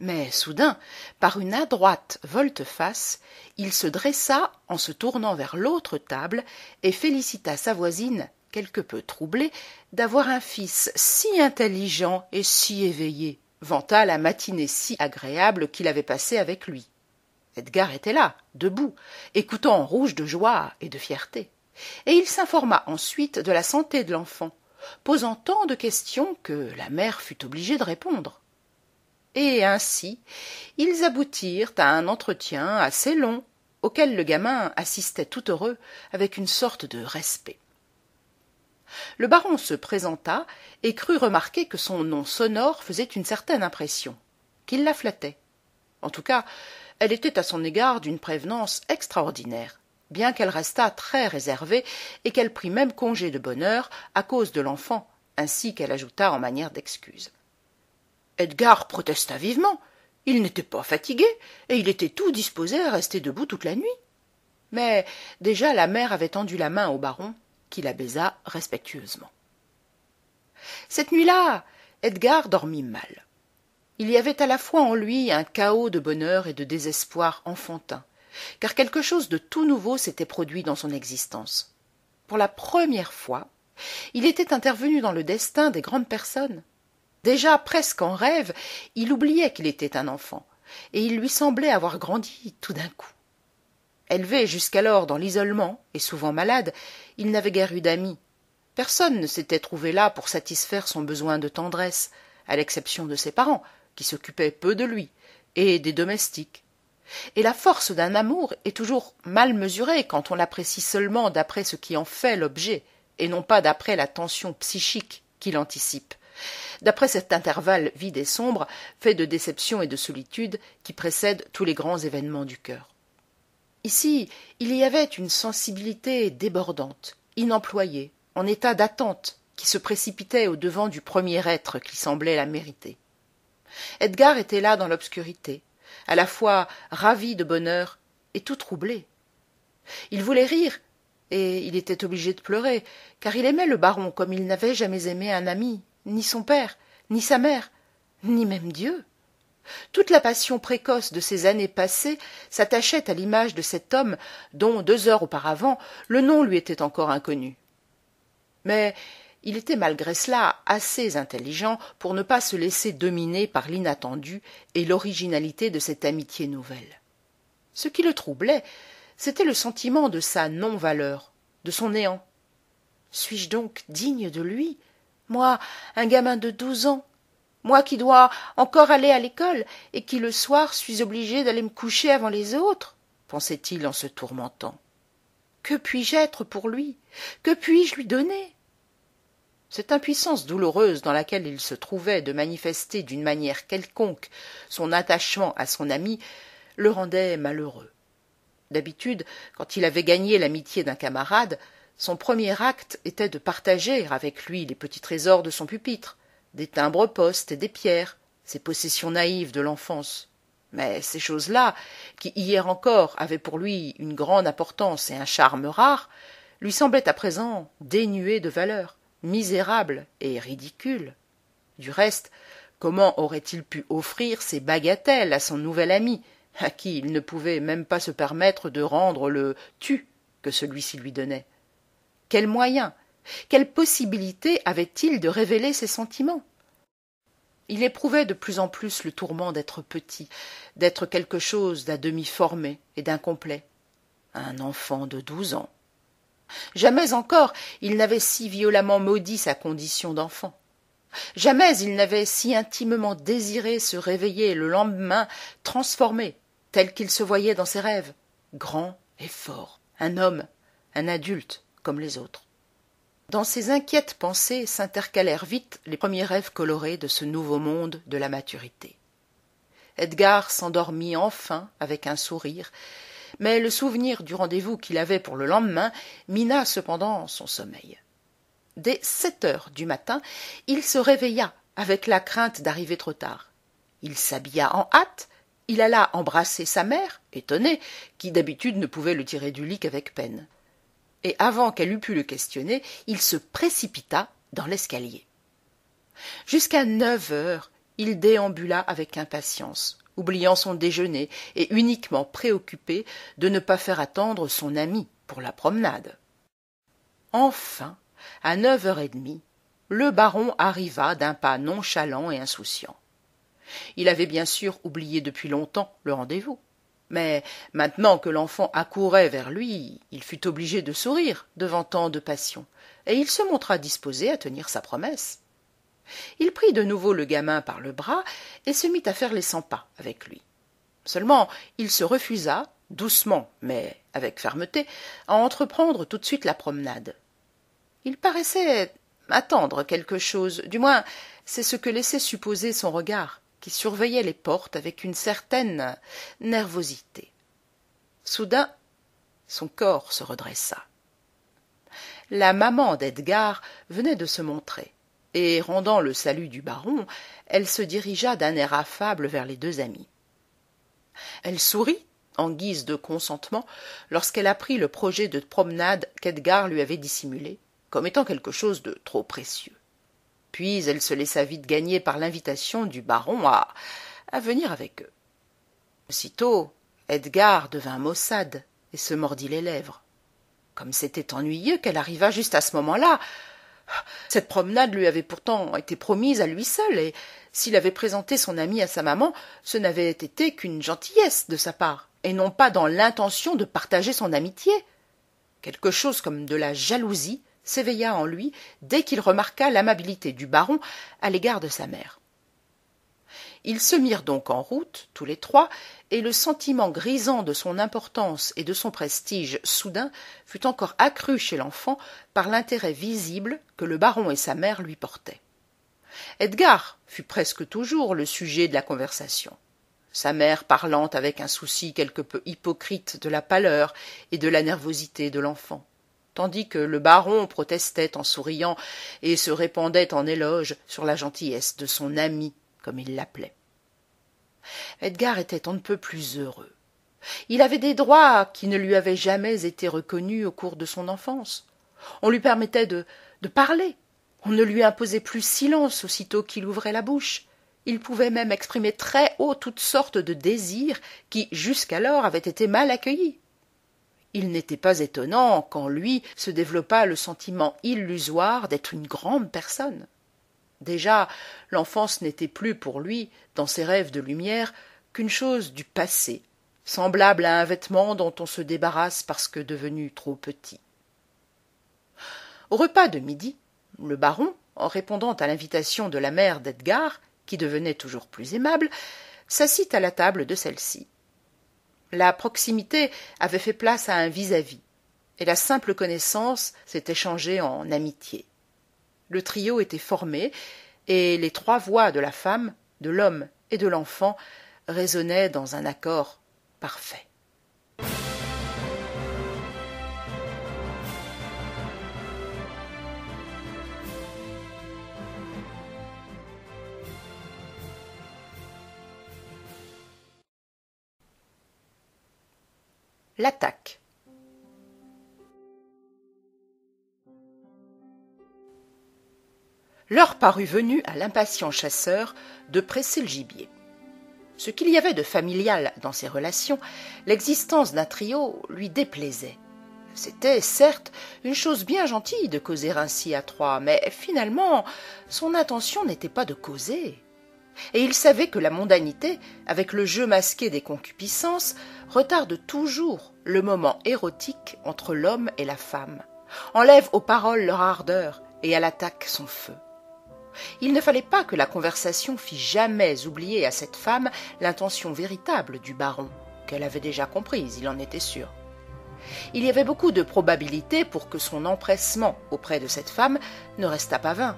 mais soudain par une adroite volte-face il se dressa en se tournant vers l'autre table et félicita sa voisine quelque peu troublé d'avoir un fils si intelligent et si éveillé vanta la matinée si agréable qu'il avait passée avec lui Edgar était là, debout, écoutant en rouge de joie et de fierté. Et il s'informa ensuite de la santé de l'enfant, posant tant de questions que la mère fut obligée de répondre. Et ainsi, ils aboutirent à un entretien assez long, auquel le gamin assistait tout heureux, avec une sorte de respect le baron se présenta et crut remarquer que son nom sonore faisait une certaine impression qu'il la flattait en tout cas elle était à son égard d'une prévenance extraordinaire bien qu'elle restât très réservée et qu'elle prît même congé de bonne heure à cause de l'enfant ainsi qu'elle ajouta en manière d'excuse Edgar protesta vivement il n'était pas fatigué et il était tout disposé à rester debout toute la nuit mais déjà la mère avait tendu la main au baron qui la baisa respectueusement cette nuit-là edgar dormit mal il y avait à la fois en lui un chaos de bonheur et de désespoir enfantin car quelque chose de tout nouveau s'était produit dans son existence pour la première fois il était intervenu dans le destin des grandes personnes déjà presque en rêve il oubliait qu'il était un enfant et il lui semblait avoir grandi tout d'un coup élevé jusqu'alors dans l'isolement et souvent malade il n'avait guère eu d'amis personne ne s'était trouvé là pour satisfaire son besoin de tendresse à l'exception de ses parents qui s'occupaient peu de lui et des domestiques et la force d'un amour est toujours mal mesurée quand on l'apprécie seulement d'après ce qui en fait l'objet et non pas d'après la tension psychique qu'il anticipe d'après cet intervalle vide et sombre fait de déception et de solitude qui précède tous les grands événements du cœur ici il y avait une sensibilité débordante inemployée en état d'attente qui se précipitait au-devant du premier être qui semblait la mériter Edgar était là dans l'obscurité à la fois ravi de bonheur et tout troublé il voulait rire et il était obligé de pleurer car il aimait le baron comme il n'avait jamais aimé un ami ni son père ni sa mère ni même dieu toute la passion précoce de ces années passées s'attachait à l'image de cet homme dont deux heures auparavant le nom lui était encore inconnu mais il était malgré cela assez intelligent pour ne pas se laisser dominer par l'inattendu et l'originalité de cette amitié nouvelle ce qui le troublait c'était le sentiment de sa non valeur de son néant suis-je donc digne de lui moi un gamin de douze ans moi qui dois encore aller à l'école et qui le soir suis obligé d'aller me coucher avant les autres pensait-il en se tourmentant que puis-je être pour lui que puis-je lui donner cette impuissance douloureuse dans laquelle il se trouvait de manifester d'une manière quelconque son attachement à son ami le rendait malheureux d'habitude quand il avait gagné l'amitié d'un camarade son premier acte était de partager avec lui les petits trésors de son pupitre des timbres postes et des pierres, ses possessions naïves de l'enfance. Mais ces choses-là, qui hier encore avaient pour lui une grande importance et un charme rare, lui semblaient à présent dénuées de valeur, misérables et ridicules. Du reste, comment aurait-il pu offrir ces bagatelles à son nouvel ami, à qui il ne pouvait même pas se permettre de rendre le tu que celui-ci lui donnait Quels moyens quelle possibilité avait-il de révéler ses sentiments Il éprouvait de plus en plus le tourment d'être petit, d'être quelque chose d'à demi formé et d'incomplet. Un enfant de douze ans. Jamais encore il n'avait si violemment maudit sa condition d'enfant. Jamais il n'avait si intimement désiré se réveiller le lendemain transformé, tel qu'il se voyait dans ses rêves, grand et fort, un homme, un adulte comme les autres. Dans ces inquiètes pensées s'intercalèrent vite les premiers rêves colorés de ce nouveau monde de la maturité. Edgar s'endormit enfin avec un sourire, mais le souvenir du rendez-vous qu'il avait pour le lendemain mina cependant son sommeil. Dès sept heures du matin, il se réveilla avec la crainte d'arriver trop tard. Il s'habilla en hâte, il alla embrasser sa mère, étonnée, qui d'habitude ne pouvait le tirer du lit qu'avec peine et avant qu'elle eût pu le questionner il se précipita dans l'escalier jusqu'à neuf heures il déambula avec impatience oubliant son déjeuner et uniquement préoccupé de ne pas faire attendre son ami pour la promenade enfin à neuf heures et demie le baron arriva d'un pas nonchalant et insouciant il avait bien sûr oublié depuis longtemps le rendez-vous mais maintenant que l'enfant accourait vers lui il fut obligé de sourire devant tant de passion et il se montra disposé à tenir sa promesse il prit de nouveau le gamin par le bras et se mit à faire les cent pas avec lui seulement il se refusa doucement mais avec fermeté à entreprendre tout de suite la promenade il paraissait attendre quelque chose du moins c'est ce que laissait supposer son regard qui surveillait les portes avec une certaine nervosité. Soudain, son corps se redressa. La maman d'Edgar venait de se montrer, et rendant le salut du baron, elle se dirigea d'un air affable vers les deux amis. Elle sourit, en guise de consentement, lorsqu'elle apprit le projet de promenade qu'Edgar lui avait dissimulé, comme étant quelque chose de trop précieux puis elle se laissa vite gagner par l'invitation du baron à à venir avec eux aussitôt Edgar devint maussade et se mordit les lèvres comme c'était ennuyeux qu'elle arrivât juste à ce moment-là cette promenade lui avait pourtant été promise à lui seul et s'il avait présenté son ami à sa maman ce n'avait été qu'une gentillesse de sa part et non pas dans l'intention de partager son amitié quelque chose comme de la jalousie s'éveilla en lui dès qu'il remarqua l'amabilité du baron à l'égard de sa mère ils se mirent donc en route tous les trois et le sentiment grisant de son importance et de son prestige soudain fut encore accru chez l'enfant par l'intérêt visible que le baron et sa mère lui portaient edgar fut presque toujours le sujet de la conversation sa mère parlant avec un souci quelque peu hypocrite de la pâleur et de la nervosité de l'enfant tandis que le baron protestait en souriant et se répandait en éloges sur la gentillesse de son ami comme il l'appelait edgar était on ne plus heureux il avait des droits qui ne lui avaient jamais été reconnus au cours de son enfance on lui permettait de, de parler on ne lui imposait plus silence aussitôt qu'il ouvrait la bouche il pouvait même exprimer très haut toutes sortes de désirs qui jusqu'alors avaient été mal accueillis il n'était pas étonnant qu'en lui se développât le sentiment illusoire d'être une grande personne déjà l'enfance n'était plus pour lui dans ses rêves de lumière qu'une chose du passé semblable à un vêtement dont on se débarrasse parce que devenu trop petit au repas de midi le baron en répondant à l'invitation de la mère d'Edgar, qui devenait toujours plus aimable s'assit à la table de celle-ci la proximité avait fait place à un vis-à-vis, et la simple connaissance s'était changée en amitié. Le trio était formé, et les trois voix de la femme, de l'homme et de l'enfant résonnaient dans un accord parfait. l'attaque. L'heure parut venue à l'impatient chasseur de presser le gibier. Ce qu'il y avait de familial dans ses relations, l'existence d'un trio lui déplaisait. C'était, certes, une chose bien gentille de causer ainsi à trois, mais finalement son intention n'était pas de causer, et il savait que la mondanité, avec le jeu masqué des concupiscences, retarde toujours le moment érotique entre l'homme et la femme, enlève aux paroles leur ardeur et à l'attaque son feu. Il ne fallait pas que la conversation fît jamais oublier à cette femme l'intention véritable du baron, qu'elle avait déjà comprise, il en était sûr. Il y avait beaucoup de probabilités pour que son empressement auprès de cette femme ne restât pas vain.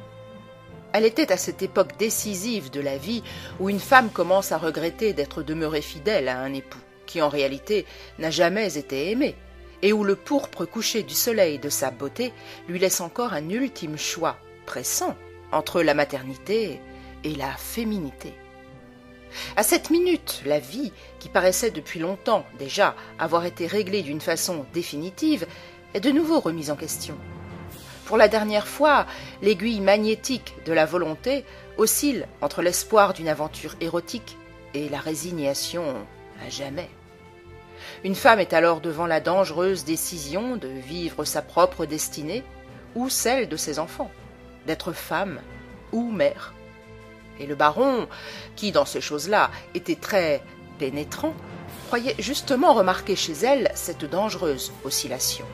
Elle était à cette époque décisive de la vie où une femme commence à regretter d'être demeurée fidèle à un époux qui en réalité n'a jamais été aimé et où le pourpre couché du soleil de sa beauté lui laisse encore un ultime choix pressant entre la maternité et la féminité. À cette minute, la vie, qui paraissait depuis longtemps déjà avoir été réglée d'une façon définitive, est de nouveau remise en question. Pour la dernière fois, l'aiguille magnétique de la volonté oscille entre l'espoir d'une aventure érotique et la résignation à jamais. Une femme est alors devant la dangereuse décision de vivre sa propre destinée ou celle de ses enfants, d'être femme ou mère. Et le baron, qui dans ces choses-là était très pénétrant, croyait justement remarquer chez elle cette dangereuse oscillation.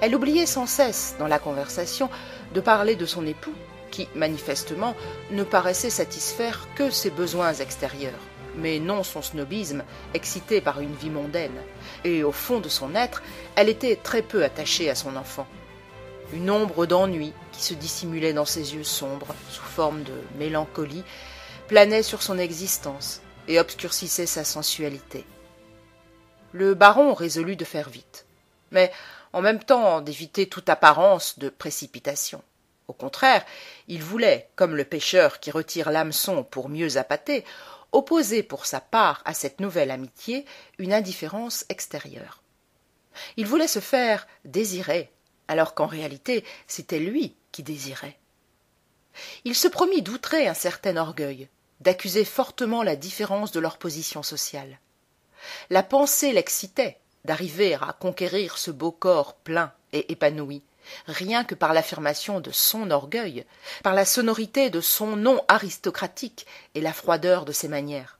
Elle oubliait sans cesse, dans la conversation, de parler de son époux, qui, manifestement, ne paraissait satisfaire que ses besoins extérieurs, mais non son snobisme, excité par une vie mondaine. Et au fond de son être, elle était très peu attachée à son enfant. Une ombre d'ennui qui se dissimulait dans ses yeux sombres, sous forme de mélancolie, planait sur son existence et obscurcissait sa sensualité. Le baron résolut de faire vite. Mais en même temps d'éviter toute apparence de précipitation. Au contraire, il voulait, comme le pêcheur qui retire l'hameçon pour mieux appâter, opposer pour sa part à cette nouvelle amitié une indifférence extérieure. Il voulait se faire désirer, alors qu'en réalité c'était lui qui désirait. Il se promit d'outrer un certain orgueil, d'accuser fortement la différence de leur position sociale. La pensée l'excitait, d'arriver à conquérir ce beau corps plein et épanoui rien que par l'affirmation de son orgueil par la sonorité de son nom aristocratique et la froideur de ses manières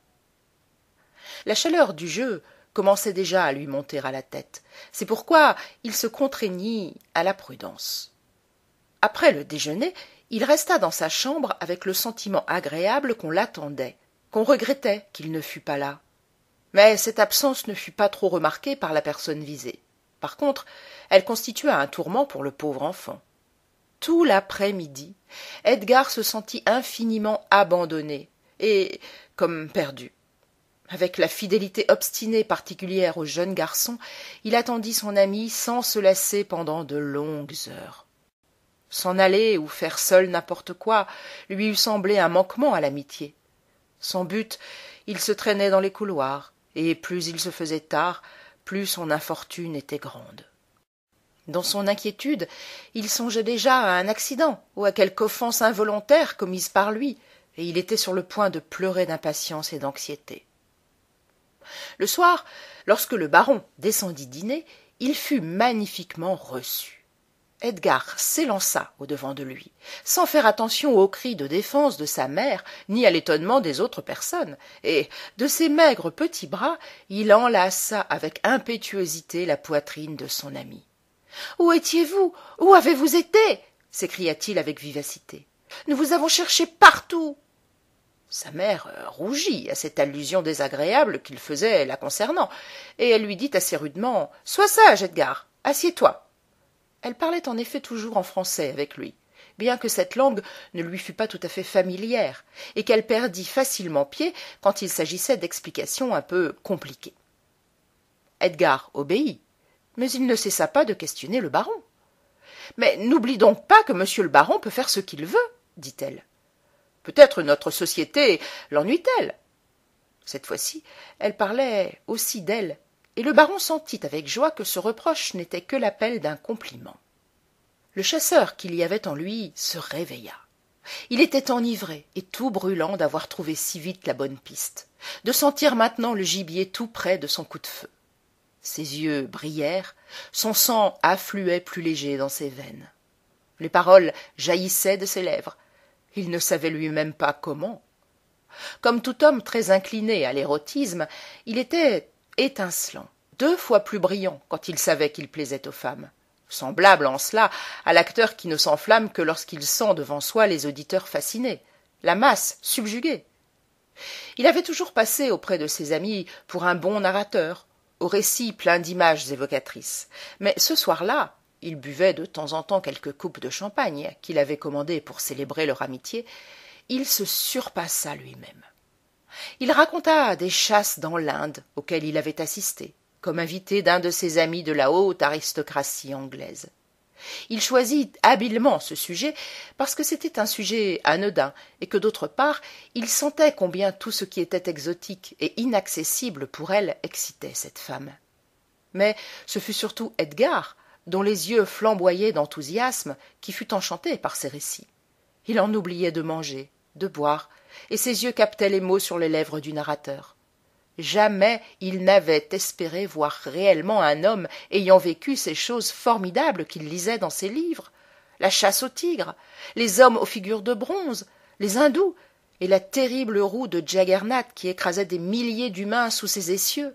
la chaleur du jeu commençait déjà à lui monter à la tête c'est pourquoi il se contraignit à la prudence après le déjeuner il resta dans sa chambre avec le sentiment agréable qu'on l'attendait qu'on regrettait qu'il ne fût pas là mais cette absence ne fut pas trop remarquée par la personne visée par contre elle constitua un tourment pour le pauvre enfant tout l'après-midi edgar se sentit infiniment abandonné et comme perdu avec la fidélité obstinée particulière au jeune garçon, il attendit son ami sans se lasser pendant de longues heures s'en aller ou faire seul n'importe quoi lui eût semblé un manquement à l'amitié sans but il se traînait dans les couloirs et plus il se faisait tard, plus son infortune était grande. Dans son inquiétude, il songeait déjà à un accident ou à quelque offense involontaire commise par lui, et il était sur le point de pleurer d'impatience et d'anxiété. Le soir, lorsque le baron descendit dîner, il fut magnifiquement reçu. Edgar s'élança au-devant de lui sans faire attention aux cris de défense de sa mère ni à l'étonnement des autres personnes et de ses maigres petits bras il enlaça avec impétuosité la poitrine de son ami où étiez-vous où avez-vous été s'écria-t-il avec vivacité nous vous avons cherché partout sa mère euh, rougit à cette allusion désagréable qu'il faisait la concernant et elle lui dit assez rudement sois sage Edgar, assieds-toi elle parlait en effet toujours en français avec lui bien que cette langue ne lui fût pas tout à fait familière et qu'elle perdît facilement pied quand il s'agissait d'explications un peu compliquées Edgar obéit mais il ne cessa pas de questionner le baron mais n'oublie donc pas que monsieur le baron peut faire ce qu'il veut dit-elle peut-être notre société lennuie t elle cette fois-ci elle parlait aussi d'elle et le baron sentit avec joie que ce reproche n'était que l'appel d'un compliment le chasseur qu'il y avait en lui se réveilla il était enivré et tout brûlant d'avoir trouvé si vite la bonne piste de sentir maintenant le gibier tout près de son coup de feu ses yeux brillèrent son sang affluait plus léger dans ses veines les paroles jaillissaient de ses lèvres il ne savait lui-même pas comment comme tout homme très incliné à l'érotisme il était étincelant deux fois plus brillant quand il savait qu'il plaisait aux femmes semblable en cela à l'acteur qui ne s'enflamme que lorsqu'il sent devant soi les auditeurs fascinés la masse subjuguée il avait toujours passé auprès de ses amis pour un bon narrateur au récit plein d'images évocatrices mais ce soir-là il buvait de temps en temps quelques coupes de champagne qu'il avait commandées pour célébrer leur amitié il se surpassa lui-même il raconta des chasses dans l'inde auxquelles il avait assisté comme invité d'un de ses amis de la haute aristocratie anglaise il choisit habilement ce sujet parce que c'était un sujet anodin et que d'autre part il sentait combien tout ce qui était exotique et inaccessible pour elle excitait cette femme mais ce fut surtout edgar dont les yeux flamboyaient d'enthousiasme qui fut enchanté par ses récits il en oubliait de manger de boire et ses yeux captaient les mots sur les lèvres du narrateur jamais il n'avait espéré voir réellement un homme ayant vécu ces choses formidables qu'il lisait dans ses livres la chasse au tigre les hommes aux figures de bronze les hindous et la terrible roue de Juggernaut qui écrasait des milliers d'humains sous ses essieux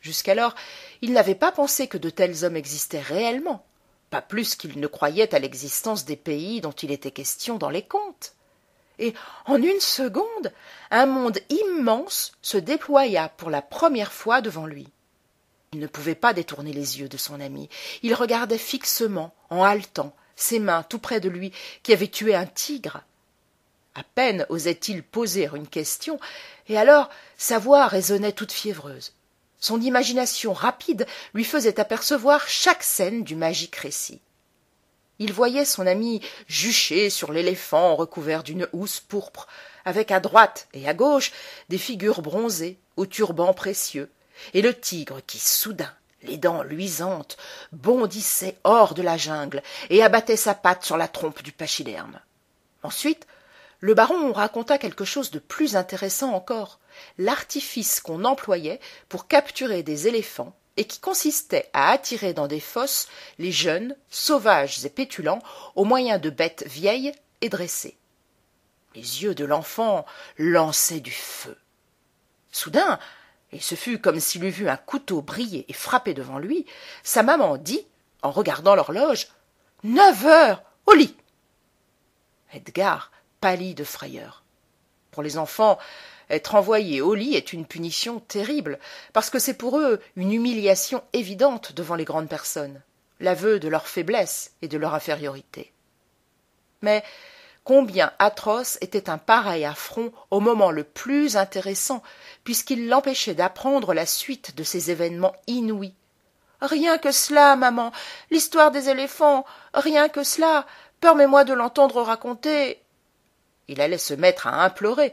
jusqu'alors il n'avait pas pensé que de tels hommes existaient réellement pas plus qu'il ne croyait à l'existence des pays dont il était question dans les contes et en une seconde un monde immense se déploya pour la première fois devant lui il ne pouvait pas détourner les yeux de son ami il regardait fixement en haletant ses mains tout près de lui qui avaient tué un tigre à peine osait il poser une question et alors sa voix résonnait toute fiévreuse son imagination rapide lui faisait apercevoir chaque scène du magique récit il voyait son ami juché sur l'éléphant recouvert d'une housse pourpre avec à droite et à gauche des figures bronzées aux turbans précieux et le tigre qui soudain les dents luisantes bondissait hors de la jungle et abattait sa patte sur la trompe du pachyderme ensuite le baron raconta quelque chose de plus intéressant encore l'artifice qu'on employait pour capturer des éléphants et qui consistait à attirer dans des fosses les jeunes, sauvages et pétulants, au moyen de bêtes vieilles et dressées. Les yeux de l'enfant lançaient du feu. Soudain, et ce fut comme s'il eût vu un couteau briller et frapper devant lui, sa maman dit, en regardant l'horloge, Neuf heures au lit. Edgar pâlit de frayeur. Pour les enfants, être envoyé au lit est une punition terrible, parce que c'est pour eux une humiliation évidente devant les grandes personnes, l'aveu de leur faiblesse et de leur infériorité. Mais combien atroce était un pareil affront au moment le plus intéressant, puisqu'il l'empêchait d'apprendre la suite de ces événements inouïs. Rien que cela, maman. L'histoire des éléphants. Rien que cela. Permets moi de l'entendre raconter. Il allait se mettre à implorer,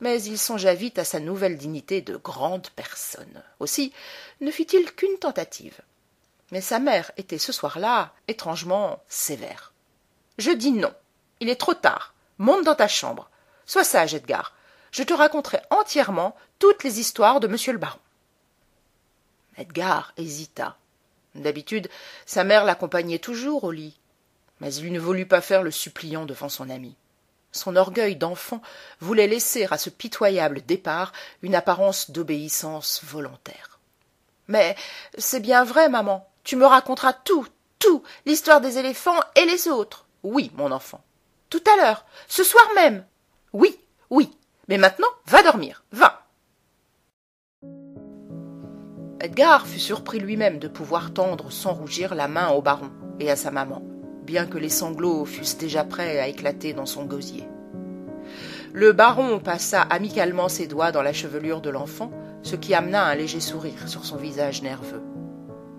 mais il songea vite à sa nouvelle dignité de grande personne. Aussi ne fit-il qu'une tentative. Mais sa mère était ce soir-là étrangement sévère. Je dis non. Il est trop tard. Monte dans ta chambre. Sois sage, Edgar. Je te raconterai entièrement toutes les histoires de monsieur le baron. Edgar hésita. D'habitude, sa mère l'accompagnait toujours au lit. Mais il ne voulut pas faire le suppliant devant son ami son orgueil d'enfant voulait laisser à ce pitoyable départ une apparence d'obéissance volontaire mais c'est bien vrai maman tu me raconteras tout tout l'histoire des éléphants et les autres oui mon enfant tout à l'heure ce soir même oui oui mais maintenant va dormir va edgar fut surpris lui-même de pouvoir tendre sans rougir la main au baron et à sa maman bien que les sanglots fussent déjà prêts à éclater dans son gosier. Le baron passa amicalement ses doigts dans la chevelure de l'enfant, ce qui amena un léger sourire sur son visage nerveux.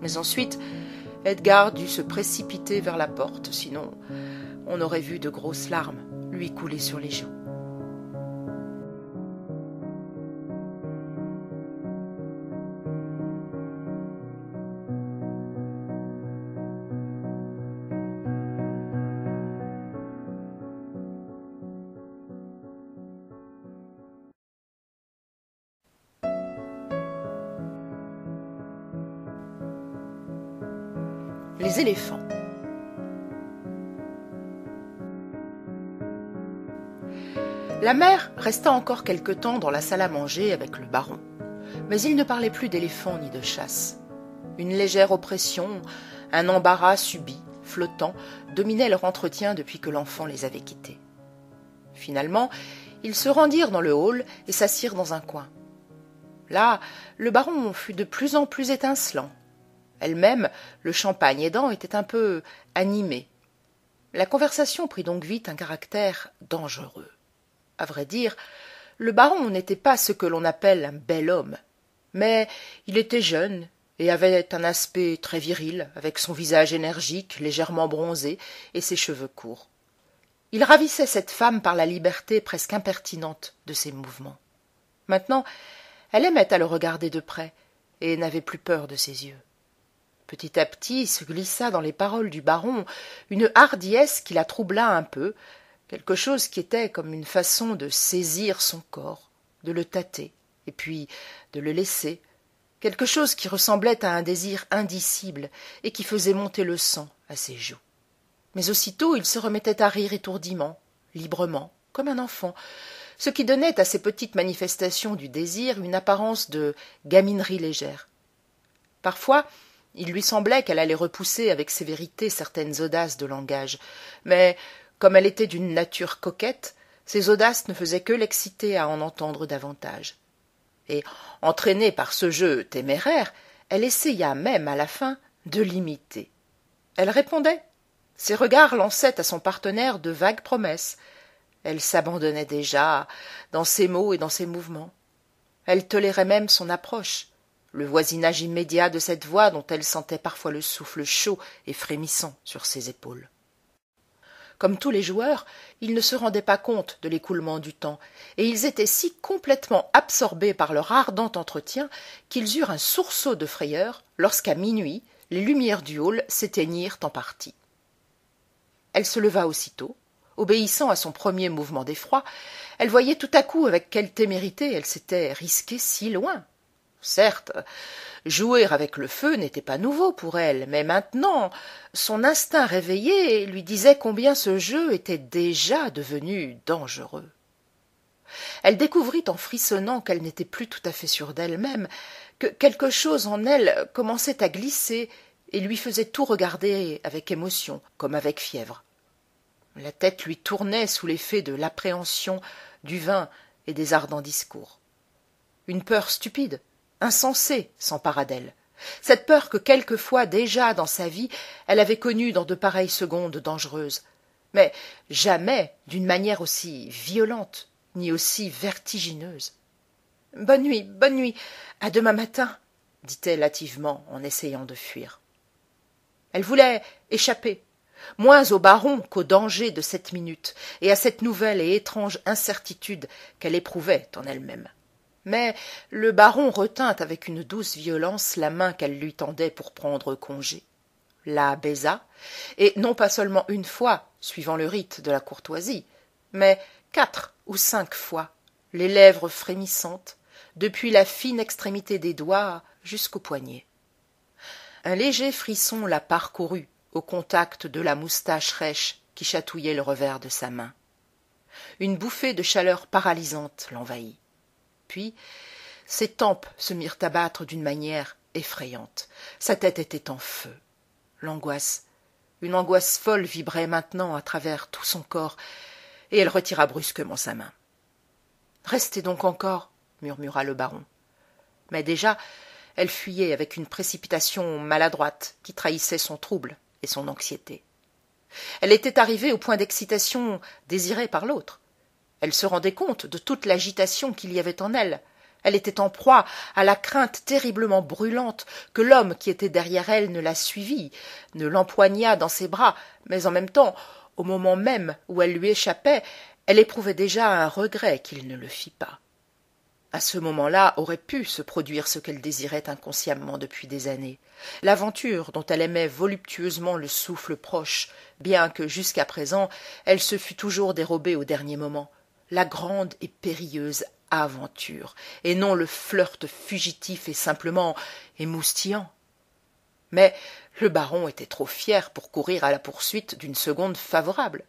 Mais ensuite, Edgar dut se précipiter vers la porte, sinon on aurait vu de grosses larmes lui couler sur les joues. La mère resta encore quelque temps dans la salle à manger avec le baron, mais il ne parlait plus d'éléphant ni de chasse. Une légère oppression, un embarras subi, flottant, dominait leur entretien depuis que l'enfant les avait quittés. Finalement, ils se rendirent dans le hall et s'assirent dans un coin. Là, le baron fut de plus en plus étincelant, elle-même, le champagne aidant, était un peu animée. La conversation prit donc vite un caractère dangereux. À vrai dire, le baron n'était pas ce que l'on appelle un bel homme, mais il était jeune et avait un aspect très viril, avec son visage énergique, légèrement bronzé, et ses cheveux courts. Il ravissait cette femme par la liberté presque impertinente de ses mouvements. Maintenant, elle aimait à le regarder de près, et n'avait plus peur de ses yeux petit à petit se glissa dans les paroles du baron une hardiesse qui la troubla un peu quelque chose qui était comme une façon de saisir son corps de le tâter et puis de le laisser quelque chose qui ressemblait à un désir indicible et qui faisait monter le sang à ses joues mais aussitôt il se remettait à rire étourdiment librement comme un enfant ce qui donnait à ces petites manifestations du désir une apparence de gaminerie légère parfois il lui semblait qu'elle allait repousser avec sévérité certaines audaces de langage mais comme elle était d'une nature coquette ses audaces ne faisaient que l'exciter à en entendre davantage et entraînée par ce jeu téméraire elle essaya même à la fin de l'imiter elle répondait ses regards lançaient à son partenaire de vagues promesses elle s'abandonnait déjà dans ses mots et dans ses mouvements elle tolérait même son approche le voisinage immédiat de cette voix dont elle sentait parfois le souffle chaud et frémissant sur ses épaules comme tous les joueurs ils ne se rendaient pas compte de l'écoulement du temps et ils étaient si complètement absorbés par leur ardent entretien qu'ils eurent un sursaut de frayeur lorsqu'à minuit les lumières du hall s'éteignirent en partie elle se leva aussitôt obéissant à son premier mouvement d'effroi, elle voyait tout à coup avec quelle témérité elle s'était risquée si loin, certes jouer avec le feu n'était pas nouveau pour elle mais maintenant son instinct réveillé lui disait combien ce jeu était déjà devenu dangereux elle découvrit en frissonnant qu'elle n'était plus tout à fait sûre d'elle-même que quelque chose en elle commençait à glisser et lui faisait tout regarder avec émotion comme avec fièvre la tête lui tournait sous l'effet de l'appréhension du vin et des ardents discours une peur stupide insensé s'empara d'elle cette peur que quelquefois déjà dans sa vie elle avait connue dans de pareilles secondes dangereuses mais jamais d'une manière aussi violente ni aussi vertigineuse bonne nuit bonne nuit à demain matin dit-elle hâtivement en essayant de fuir elle voulait échapper moins au baron qu'au danger de cette minute et à cette nouvelle et étrange incertitude qu'elle éprouvait en elle-même mais le baron retint avec une douce violence la main qu'elle lui tendait pour prendre congé la baisa et non pas seulement une fois suivant le rite de la courtoisie mais quatre ou cinq fois les lèvres frémissantes depuis la fine extrémité des doigts jusqu'au poignet un léger frisson la parcourut au contact de la moustache rêche qui chatouillait le revers de sa main une bouffée de chaleur paralysante l'envahit puis ses tempes se mirent à battre d'une manière effrayante sa tête était en feu l'angoisse une angoisse folle vibrait maintenant à travers tout son corps et elle retira brusquement sa main restez donc encore murmura le baron mais déjà elle fuyait avec une précipitation maladroite qui trahissait son trouble et son anxiété elle était arrivée au point d'excitation désiré par l'autre elle se rendait compte de toute l'agitation qu'il y avait en elle elle était en proie à la crainte terriblement brûlante que l'homme qui était derrière elle ne la suivit, ne l'empoignât dans ses bras mais en même temps au moment même où elle lui échappait elle éprouvait déjà un regret qu'il ne le fît pas à ce moment-là aurait pu se produire ce qu'elle désirait inconsciemment depuis des années l'aventure dont elle aimait voluptueusement le souffle proche bien que jusqu'à présent elle se fût toujours dérobée au dernier moment la grande et périlleuse aventure et non le flirt fugitif et simplement émoustillant mais le baron était trop fier pour courir à la poursuite d'une seconde favorable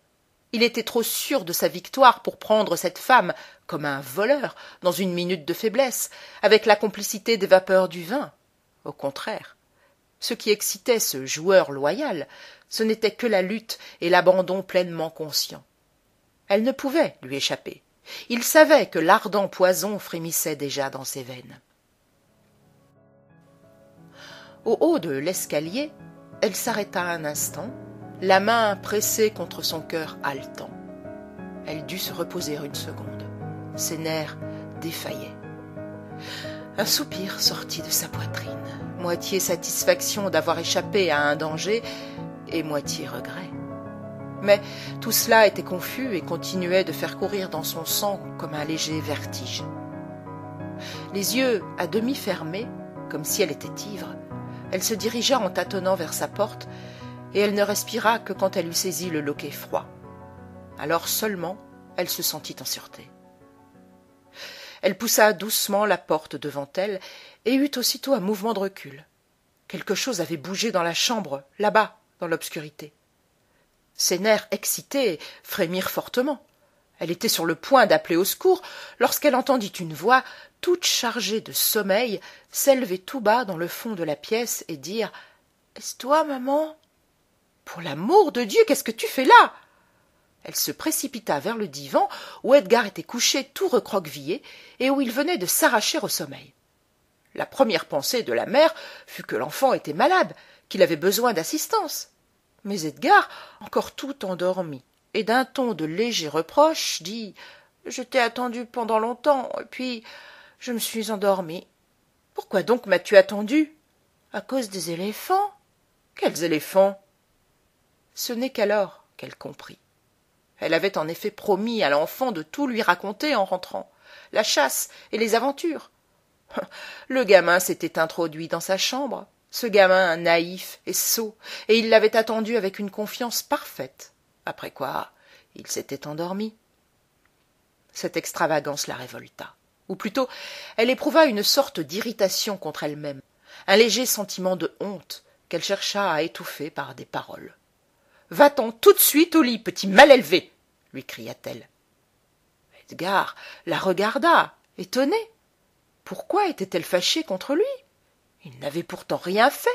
il était trop sûr de sa victoire pour prendre cette femme comme un voleur dans une minute de faiblesse avec la complicité des vapeurs du vin au contraire ce qui excitait ce joueur loyal ce n'était que la lutte et l'abandon pleinement conscient elle ne pouvait lui échapper il savait que l'ardent poison frémissait déjà dans ses veines au haut de l'escalier elle s'arrêta un instant la main pressée contre son cœur haletant elle dut se reposer une seconde ses nerfs défaillaient un soupir sortit de sa poitrine moitié satisfaction d'avoir échappé à un danger et moitié regret mais tout cela était confus et continuait de faire courir dans son sang comme un léger vertige. Les yeux à demi fermés, comme si elle était ivre, elle se dirigea en tâtonnant vers sa porte, et elle ne respira que quand elle eut saisi le loquet froid. Alors seulement elle se sentit en sûreté. Elle poussa doucement la porte devant elle, et eut aussitôt un mouvement de recul. Quelque chose avait bougé dans la chambre, là bas, dans l'obscurité ses nerfs excités frémirent fortement elle était sur le point d'appeler au secours lorsqu'elle entendit une voix toute chargée de sommeil s'élever tout bas dans le fond de la pièce et dire est-ce toi maman pour l'amour de dieu qu'est-ce que tu fais là elle se précipita vers le divan où edgar était couché tout recroquevillé et où il venait de s'arracher au sommeil la première pensée de la mère fut que l'enfant était malade qu'il avait besoin d'assistance mais Edgar, encore tout endormi, et d'un ton de léger reproche, dit Je t'ai attendu pendant longtemps, et puis je me suis endormi. Pourquoi donc m'as-tu attendu À cause des éléphants Quels éléphants Ce n'est qu'alors qu'elle comprit. Elle avait en effet promis à l'enfant de tout lui raconter en rentrant, la chasse et les aventures. Le gamin s'était introduit dans sa chambre, ce gamin naïf et sot et il l'avait attendu avec une confiance parfaite après quoi il s'était endormi cette extravagance la révolta ou plutôt elle éprouva une sorte d'irritation contre elle-même un léger sentiment de honte qu'elle chercha à étouffer par des paroles va-t'en tout de suite au lit petit mal élevé lui cria-t-elle edgar la regarda étonné pourquoi était-elle fâchée contre lui il n'avait pourtant rien fait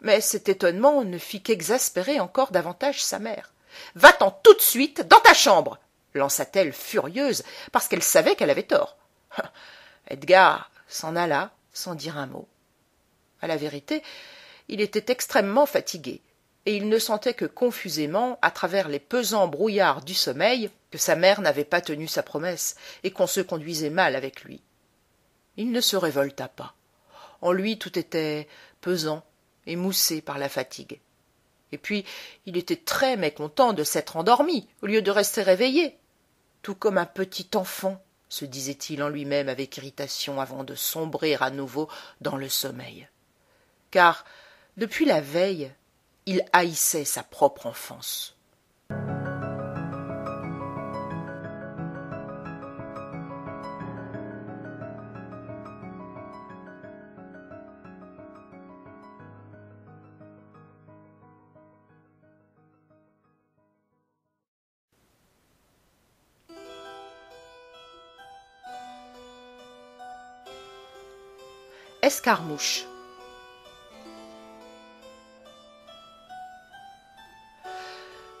mais cet étonnement ne fit qu'exaspérer encore davantage sa mère va-t'en tout de suite dans ta chambre lança-t-elle furieuse parce qu'elle savait qu'elle avait tort Edgar s'en alla sans dire un mot À la vérité il était extrêmement fatigué et il ne sentait que confusément à travers les pesants brouillards du sommeil que sa mère n'avait pas tenu sa promesse et qu'on se conduisait mal avec lui il ne se révolta pas en lui tout était pesant et moussé par la fatigue et puis il était très mécontent de s'être endormi au lieu de rester réveillé. « tout comme un petit enfant se disait-il en lui-même avec irritation avant de sombrer à nouveau dans le sommeil car depuis la veille il haïssait sa propre enfance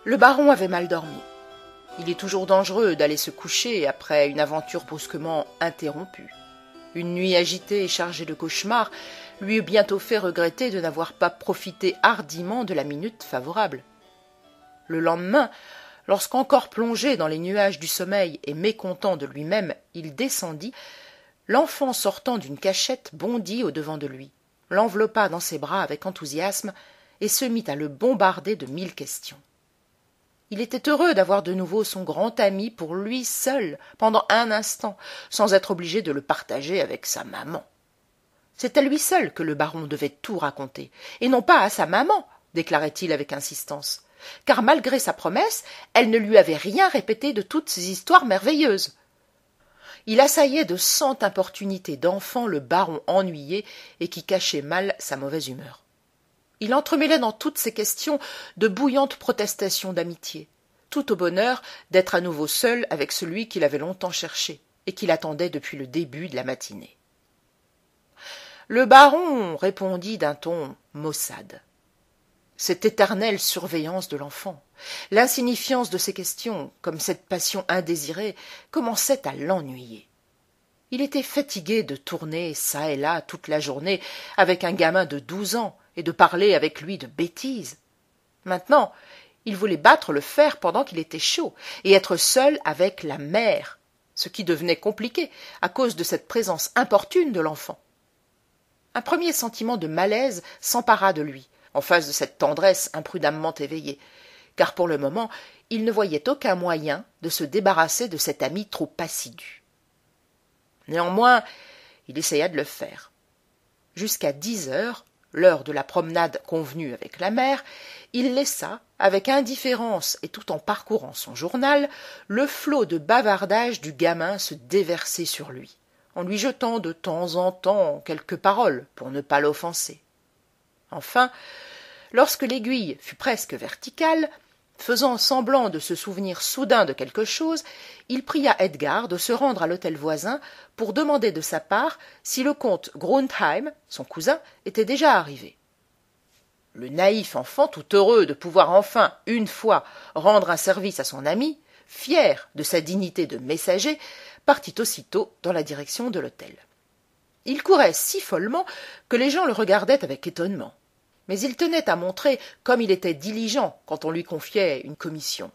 Le baron avait mal dormi. Il est toujours dangereux d'aller se coucher après une aventure brusquement interrompue. Une nuit agitée et chargée de cauchemars lui eût bientôt fait regretter de n'avoir pas profité hardiment de la minute favorable. Le lendemain, lorsqu'encore plongé dans les nuages du sommeil et mécontent de lui-même, il descendit, l'enfant sortant d'une cachette bondit au-devant de lui l'enveloppa dans ses bras avec enthousiasme et se mit à le bombarder de mille questions il était heureux d'avoir de nouveau son grand ami pour lui seul pendant un instant sans être obligé de le partager avec sa maman c'est à lui seul que le baron devait tout raconter et non pas à sa maman déclarait-il avec insistance car malgré sa promesse elle ne lui avait rien répété de toutes ces histoires merveilleuses il assaillait de cent importunités d'enfant le baron ennuyé et qui cachait mal sa mauvaise humeur il entremêlait dans toutes ces questions de bouillantes protestations d'amitié tout au bonheur d'être à nouveau seul avec celui qu'il avait longtemps cherché et qu'il attendait depuis le début de la matinée le baron répondit d'un ton maussade cette éternelle surveillance de l'enfant. L'insignifiance de ses questions, comme cette passion indésirée, commençait à l'ennuyer. Il était fatigué de tourner çà et là toute la journée avec un gamin de douze ans et de parler avec lui de bêtises. Maintenant, il voulait battre le fer pendant qu'il était chaud et être seul avec la mère, ce qui devenait compliqué à cause de cette présence importune de l'enfant. Un premier sentiment de malaise s'empara de lui, en face de cette tendresse imprudemment éveillée car pour le moment il ne voyait aucun moyen de se débarrasser de cet ami trop assidu néanmoins il essaya de le faire jusqu'à dix heures l'heure de la promenade convenue avec la mère il laissa avec indifférence et tout en parcourant son journal le flot de bavardage du gamin se déverser sur lui en lui jetant de temps en temps quelques paroles pour ne pas l'offenser Enfin, lorsque l'aiguille fut presque verticale, faisant semblant de se souvenir soudain de quelque chose, il pria Edgar de se rendre à l'hôtel voisin pour demander de sa part si le comte Grundheim, son cousin, était déjà arrivé. Le naïf enfant, tout heureux de pouvoir enfin, une fois, rendre un service à son ami, fier de sa dignité de messager, partit aussitôt dans la direction de l'hôtel. Il courait si follement que les gens le regardaient avec étonnement mais il tenait à montrer comme il était diligent quand on lui confiait une commission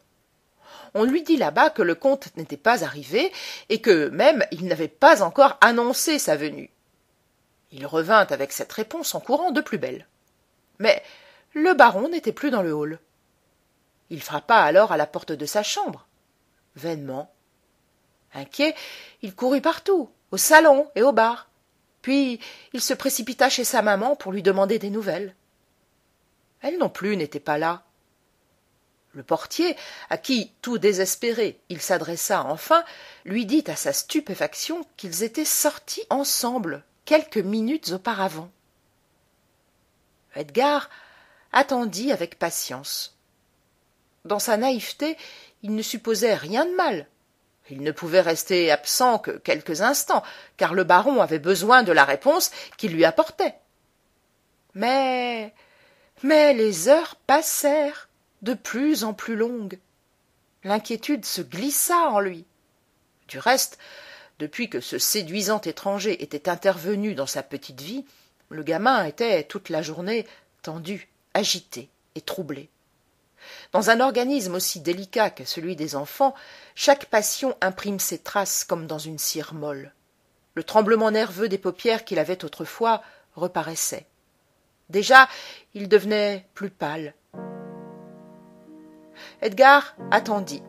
on lui dit là-bas que le comte n'était pas arrivé et que même il n'avait pas encore annoncé sa venue il revint avec cette réponse en courant de plus belle mais le baron n'était plus dans le hall il frappa alors à la porte de sa chambre vainement inquiet il courut partout au salon et au bar puis il se précipita chez sa maman pour lui demander des nouvelles elle non plus n'était pas là le portier à qui tout désespéré il s'adressa enfin lui dit à sa stupéfaction qu'ils étaient sortis ensemble quelques minutes auparavant Edgar attendit avec patience dans sa naïveté il ne supposait rien de mal il ne pouvait rester absent que quelques instants car le baron avait besoin de la réponse qu'il lui apportait mais mais les heures passèrent de plus en plus longues l'inquiétude se glissa en lui du reste depuis que ce séduisant étranger était intervenu dans sa petite vie le gamin était toute la journée tendu agité et troublé dans un organisme aussi délicat que celui des enfants chaque passion imprime ses traces comme dans une cire molle le tremblement nerveux des paupières qu'il avait autrefois reparaissait Déjà, il devenait plus pâle. Edgar attendit.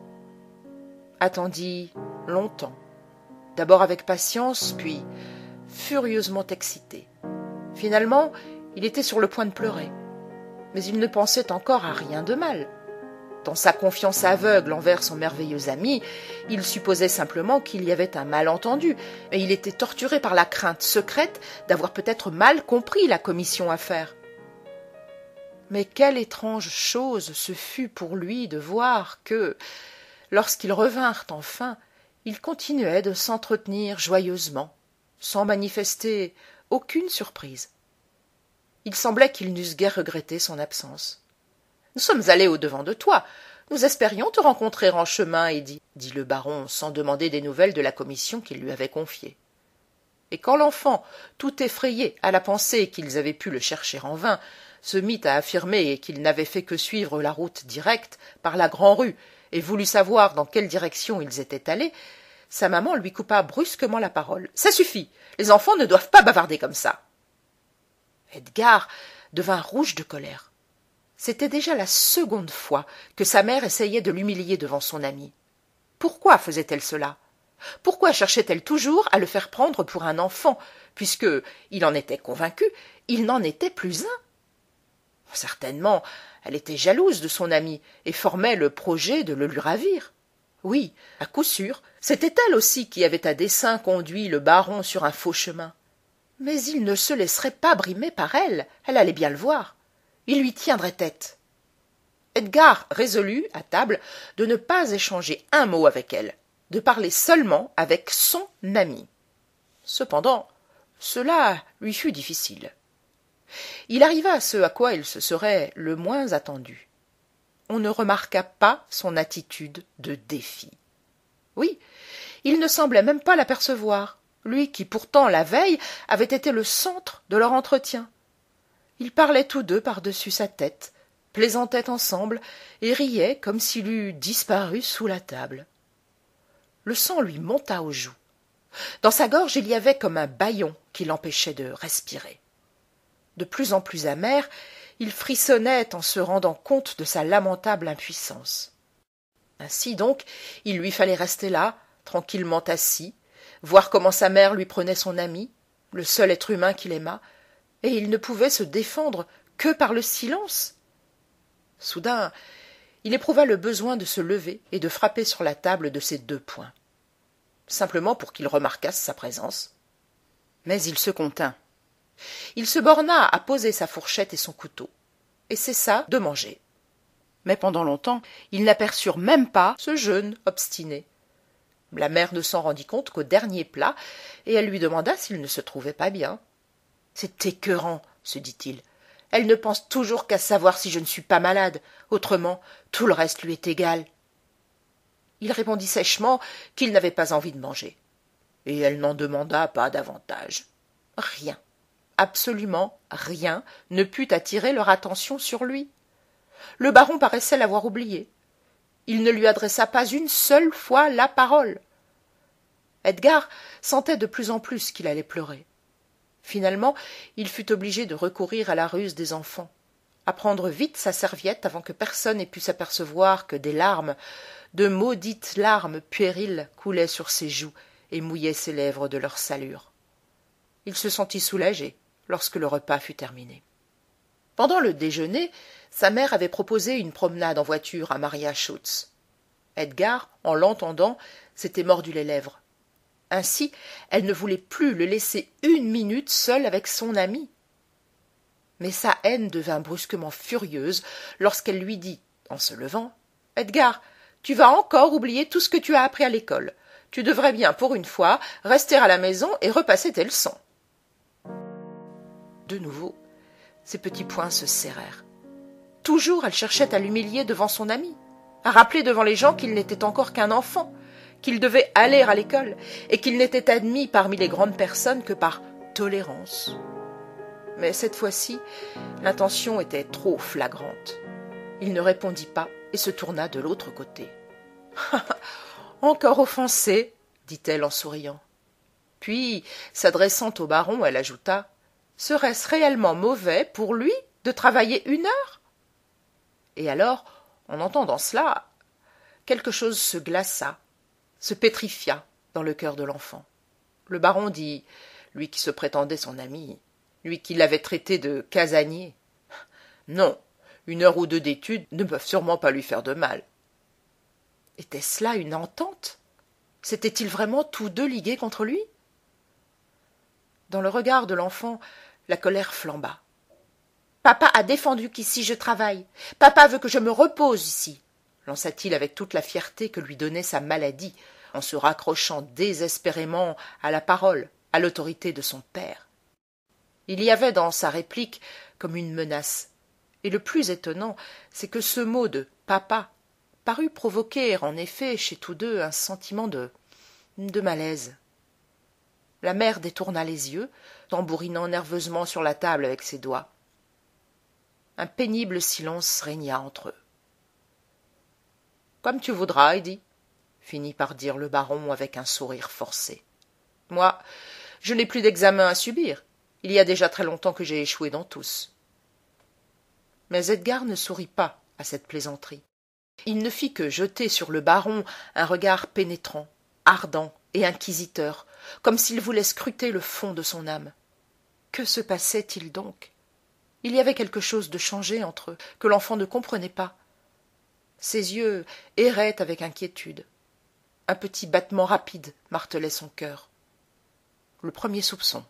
Attendit longtemps. D'abord avec patience, puis furieusement excité. Finalement, il était sur le point de pleurer. Mais il ne pensait encore à rien de mal dans sa confiance aveugle envers son merveilleux ami, il supposait simplement qu'il y avait un malentendu, et il était torturé par la crainte secrète d'avoir peut-être mal compris la commission à faire. Mais quelle étrange chose ce fut pour lui de voir que, lorsqu'ils revinrent enfin, ils continuaient de s'entretenir joyeusement, sans manifester aucune surprise. Il semblait qu'ils n'eussent guère regretté son absence nous sommes allés au-devant de toi nous espérions te rencontrer en chemin eddy dit le baron sans demander des nouvelles de la commission qu'il lui avait confiée et quand l'enfant tout effrayé à la pensée qu'ils avaient pu le chercher en vain se mit à affirmer qu'il n'avait fait que suivre la route directe par la grand-rue, et voulut savoir dans quelle direction ils étaient allés sa maman lui coupa brusquement la parole ça suffit les enfants ne doivent pas bavarder comme ça Edgar devint rouge de colère c'était déjà la seconde fois que sa mère essayait de l'humilier devant son ami. pourquoi faisait-elle cela pourquoi cherchait elle toujours à le faire prendre pour un enfant puisque il en était convaincu il n'en était plus un certainement elle était jalouse de son ami et formait le projet de le lui ravir oui à coup sûr c'était elle aussi qui avait à dessein conduit le baron sur un faux chemin mais il ne se laisserait pas brimer par elle elle allait bien le voir il lui tiendrait tête Edgar résolut à table de ne pas échanger un mot avec elle de parler seulement avec son ami. cependant cela lui fut difficile il arriva à ce à quoi il se serait le moins attendu on ne remarqua pas son attitude de défi oui il ne semblait même pas l'apercevoir lui qui pourtant la veille avait été le centre de leur entretien ils parlaient tous deux par-dessus sa tête plaisantaient ensemble et riaient comme s'il eût disparu sous la table le sang lui monta aux joues dans sa gorge il y avait comme un bâillon qui l'empêchait de respirer de plus en plus amer il frissonnait en se rendant compte de sa lamentable impuissance ainsi donc il lui fallait rester là tranquillement assis voir comment sa mère lui prenait son ami le seul être humain qu'il aimât et il ne pouvait se défendre que par le silence soudain il éprouva le besoin de se lever et de frapper sur la table de ses deux poings simplement pour qu'il remarquasse sa présence mais il se contint il se borna à poser sa fourchette et son couteau et cessa de manger mais pendant longtemps ils n'aperçurent même pas ce jeune obstiné la mère ne s'en rendit compte qu'au dernier plat et elle lui demanda s'il ne se trouvait pas bien c'est écœurant se dit-il elle ne pense toujours qu'à savoir si je ne suis pas malade autrement tout le reste lui est égal il répondit sèchement qu'il n'avait pas envie de manger et elle n'en demanda pas davantage rien absolument rien ne put attirer leur attention sur lui le baron paraissait l'avoir oublié il ne lui adressa pas une seule fois la parole edgar sentait de plus en plus qu'il allait pleurer finalement il fut obligé de recourir à la ruse des enfants à prendre vite sa serviette avant que personne n'ait pu s'apercevoir que des larmes de maudites larmes puériles coulaient sur ses joues et mouillaient ses lèvres de leur salure il se sentit soulagé lorsque le repas fut terminé pendant le déjeuner sa mère avait proposé une promenade en voiture à maria schultz edgar en l'entendant s'était mordu les lèvres ainsi, elle ne voulait plus le laisser une minute seule avec son ami. Mais sa haine devint brusquement furieuse lorsqu'elle lui dit, en se levant Edgar, tu vas encore oublier tout ce que tu as appris à l'école. Tu devrais bien, pour une fois, rester à la maison et repasser tes leçons. De nouveau, ses petits poings se serrèrent. Toujours elle cherchait à l'humilier devant son ami, à rappeler devant les gens qu'il n'était encore qu'un enfant, qu'il devait aller à l'école et qu'il n'était admis parmi les grandes personnes que par tolérance. Mais cette fois-ci, l'intention était trop flagrante. Il ne répondit pas et se tourna de l'autre côté. Encore offensé, dit-elle en souriant. Puis, s'adressant au baron, elle ajouta Serait-ce réellement mauvais pour lui de travailler une heure Et alors, en entendant cela, quelque chose se glaça se pétrifia dans le cœur de l'enfant le baron dit lui qui se prétendait son ami lui qui l'avait traité de casanier non une heure ou deux d'études ne peuvent sûrement pas lui faire de mal était-ce là une entente s'étaient-ils vraiment tous deux ligués contre lui dans le regard de l'enfant la colère flamba papa a défendu qu'ici je travaille papa veut que je me repose ici lança-t-il avec toute la fierté que lui donnait sa maladie en se raccrochant désespérément à la parole à l'autorité de son père il y avait dans sa réplique comme une menace et le plus étonnant c'est que ce mot de papa parut provoquer en effet chez tous deux un sentiment de de malaise la mère détourna les yeux tambourinant nerveusement sur la table avec ses doigts un pénible silence régna entre eux comme tu voudras heidi finit par dire le baron avec un sourire forcé moi je n'ai plus d'examen à subir il y a déjà très longtemps que j'ai échoué dans tous mais edgar ne sourit pas à cette plaisanterie il ne fit que jeter sur le baron un regard pénétrant ardent et inquisiteur comme s'il voulait scruter le fond de son âme que se passait-il donc il y avait quelque chose de changé entre eux que l'enfant ne comprenait pas ses yeux erraient avec inquiétude un petit battement rapide martelait son cœur le premier soupçon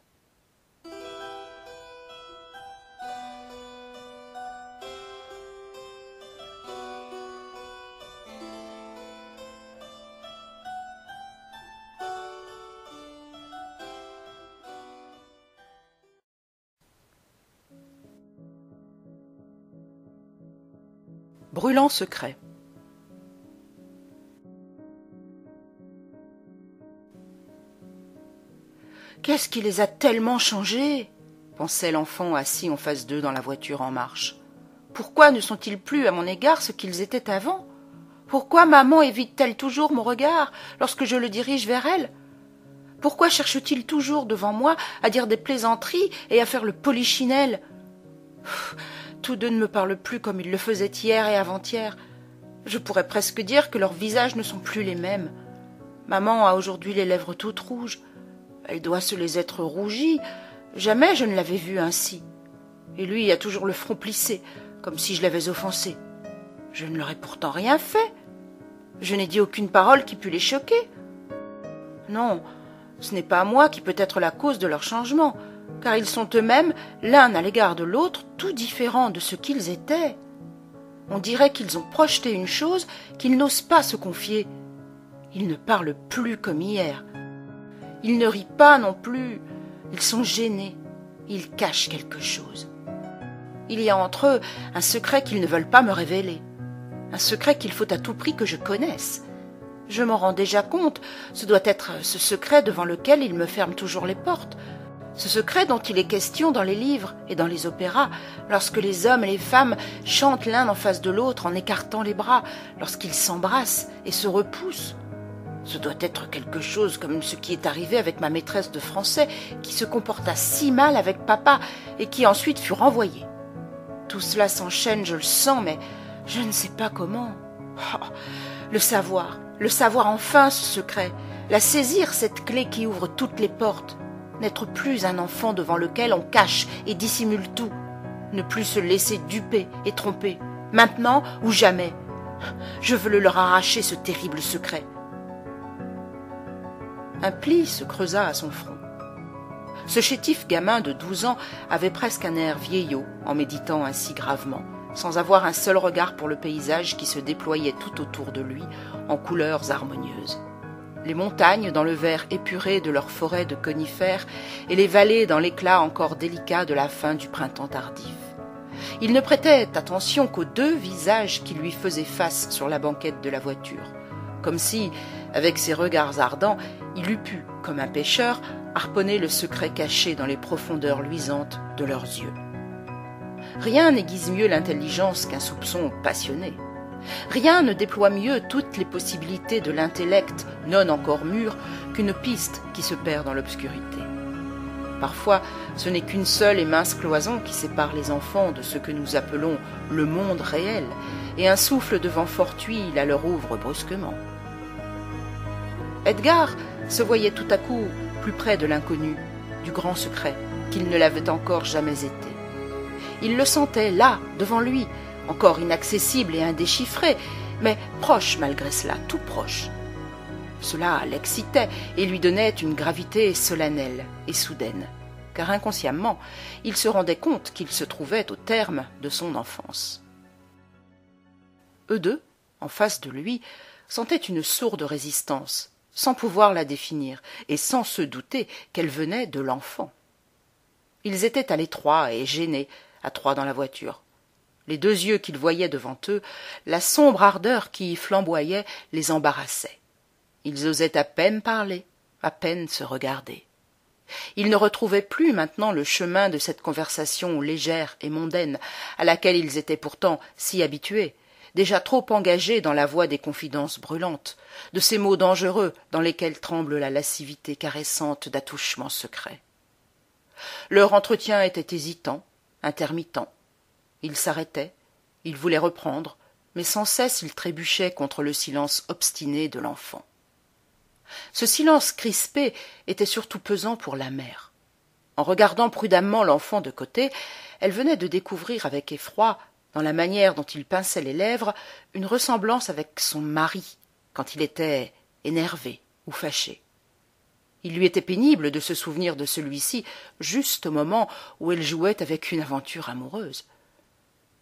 Brûlant secret. Qu'est-ce qui les a tellement changés pensait l'enfant assis en face d'eux dans la voiture en marche. Pourquoi ne sont-ils plus à mon égard ce qu'ils étaient avant Pourquoi maman évite-t-elle toujours mon regard lorsque je le dirige vers elle Pourquoi cherche-t-il toujours devant moi à dire des plaisanteries et à faire le polichinelle Tous deux ne me parlent plus comme ils le faisaient hier et avant-hier. Je pourrais presque dire que leurs visages ne sont plus les mêmes. Maman a aujourd'hui les lèvres toutes rouges. Elle doit se les être rougie. Jamais je ne l'avais vue ainsi. Et lui a toujours le front plissé, comme si je l'avais offensé. Je ne leur ai pourtant rien fait. Je n'ai dit aucune parole qui pût les choquer. Non, ce n'est pas moi qui peut être la cause de leur changement, car ils sont eux-mêmes, l'un à l'égard de l'autre, tout différents de ce qu'ils étaient. On dirait qu'ils ont projeté une chose qu'ils n'osent pas se confier. Ils ne parlent plus comme hier. Ils ne rient pas non plus. Ils sont gênés. Ils cachent quelque chose. Il y a entre eux un secret qu'ils ne veulent pas me révéler. Un secret qu'il faut à tout prix que je connaisse. Je m'en rends déjà compte. Ce doit être ce secret devant lequel ils me ferment toujours les portes. Ce secret dont il est question dans les livres et dans les opéras, lorsque les hommes et les femmes chantent l'un en face de l'autre en écartant les bras, lorsqu'ils s'embrassent et se repoussent. Ce doit être quelque chose comme ce qui est arrivé avec ma maîtresse de français, qui se comporta si mal avec papa et qui ensuite fut renvoyée. Tout cela s'enchaîne, je le sens, mais je ne sais pas comment. Oh, le savoir, le savoir enfin ce secret, la saisir cette clé qui ouvre toutes les portes, n'être plus un enfant devant lequel on cache et dissimule tout, ne plus se laisser duper et tromper, maintenant ou jamais. Je veux le leur arracher ce terrible secret. Un pli se creusa à son front. Ce chétif gamin de douze ans avait presque un air vieillot en méditant ainsi gravement, sans avoir un seul regard pour le paysage qui se déployait tout autour de lui en couleurs harmonieuses. Les montagnes dans le vert épuré de leurs forêts de conifères et les vallées dans l'éclat encore délicat de la fin du printemps tardif. Il ne prêtait attention qu'aux deux visages qui lui faisaient face sur la banquette de la voiture comme si, avec ses regards ardents, il eût pu, comme un pêcheur, harponner le secret caché dans les profondeurs luisantes de leurs yeux. Rien n'aiguise mieux l'intelligence qu'un soupçon passionné. Rien ne déploie mieux toutes les possibilités de l'intellect non encore mûr qu'une piste qui se perd dans l'obscurité. Parfois, ce n'est qu'une seule et mince cloison qui sépare les enfants de ce que nous appelons le monde réel, et un souffle de vent fortuit la leur ouvre brusquement. Edgar se voyait tout à coup plus près de l'inconnu, du grand secret, qu'il ne l'avait encore jamais été. Il le sentait là, devant lui, encore inaccessible et indéchiffré, mais proche malgré cela, tout proche. Cela l'excitait et lui donnait une gravité solennelle et soudaine, car inconsciemment, il se rendait compte qu'il se trouvait au terme de son enfance eux deux en face de lui sentaient une sourde résistance sans pouvoir la définir et sans se douter qu'elle venait de l'enfant ils étaient à l'étroit et gênés à trois dans la voiture les deux yeux qu'ils voyaient devant eux la sombre ardeur qui y flamboyait les embarrassait ils osaient à peine parler à peine se regarder ils ne retrouvaient plus maintenant le chemin de cette conversation légère et mondaine à laquelle ils étaient pourtant si habitués déjà trop engagés dans la voie des confidences brûlantes de ces mots dangereux dans lesquels tremble la lascivité caressante d'attouchements secrets leur entretien était hésitant intermittent ils s'arrêtaient ils voulaient reprendre mais sans cesse ils trébuchaient contre le silence obstiné de l'enfant ce silence crispé était surtout pesant pour la mère en regardant prudemment l'enfant de côté elle venait de découvrir avec effroi dans la manière dont il pinçait les lèvres une ressemblance avec son mari quand il était énervé ou fâché il lui était pénible de se souvenir de celui-ci juste au moment où elle jouait avec une aventure amoureuse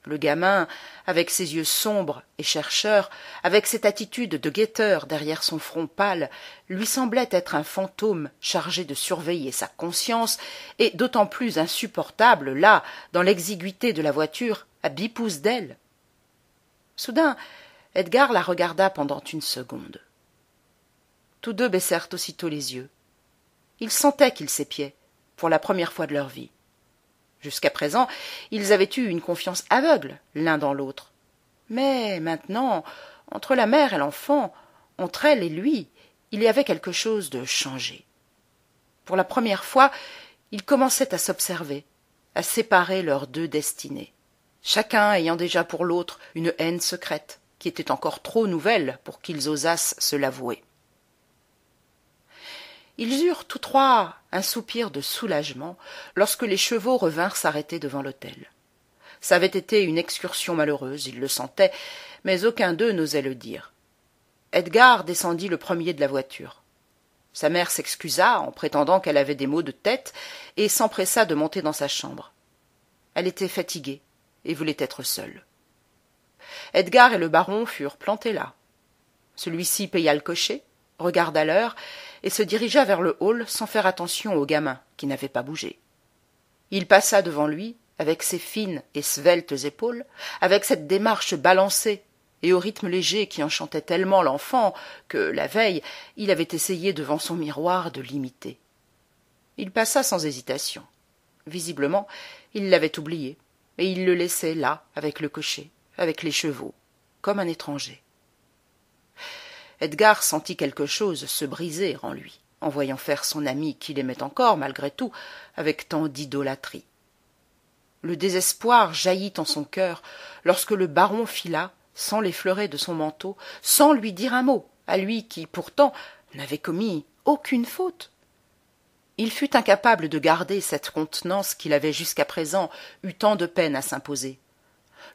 le gamin avec ses yeux sombres et chercheurs avec cette attitude de guetteur derrière son front pâle lui semblait être un fantôme chargé de surveiller sa conscience et d'autant plus insupportable là dans l'exiguïté de la voiture à dix pouces d'elle. Soudain, Edgar la regarda pendant une seconde. Tous deux baissèrent aussitôt les yeux. Ils sentaient qu'ils s'épiaient, pour la première fois de leur vie. Jusqu'à présent, ils avaient eu une confiance aveugle l'un dans l'autre. Mais maintenant, entre la mère et l'enfant, entre elle et lui, il y avait quelque chose de changé. Pour la première fois, ils commençaient à s'observer, à séparer leurs deux destinées chacun ayant déjà pour l'autre une haine secrète, qui était encore trop nouvelle pour qu'ils osassent se l'avouer. Ils eurent tous trois un soupir de soulagement lorsque les chevaux revinrent s'arrêter devant l'hôtel. Ça avait été une excursion malheureuse, ils le sentaient, mais aucun d'eux n'osait le dire. Edgar descendit le premier de la voiture. Sa mère s'excusa en prétendant qu'elle avait des maux de tête et s'empressa de monter dans sa chambre. Elle était fatiguée et voulait être seul Edgar et le baron furent plantés là celui-ci paya le cocher regarda l'heure et se dirigea vers le hall sans faire attention au gamin qui n'avait pas bougé il passa devant lui avec ses fines et sveltes épaules avec cette démarche balancée et au rythme léger qui enchantait tellement l'enfant que la veille il avait essayé devant son miroir de l'imiter il passa sans hésitation visiblement il l'avait oublié et il le laissait là avec le cocher avec les chevaux comme un étranger edgar sentit quelque chose se briser en lui en voyant faire son ami qu'il aimait encore malgré tout avec tant d'idolâtrie le désespoir jaillit en son cœur lorsque le baron fila sans l'effleurer de son manteau sans lui dire un mot à lui qui pourtant n'avait commis aucune faute il fut incapable de garder cette contenance qu'il avait jusqu'à présent eu tant de peine à s'imposer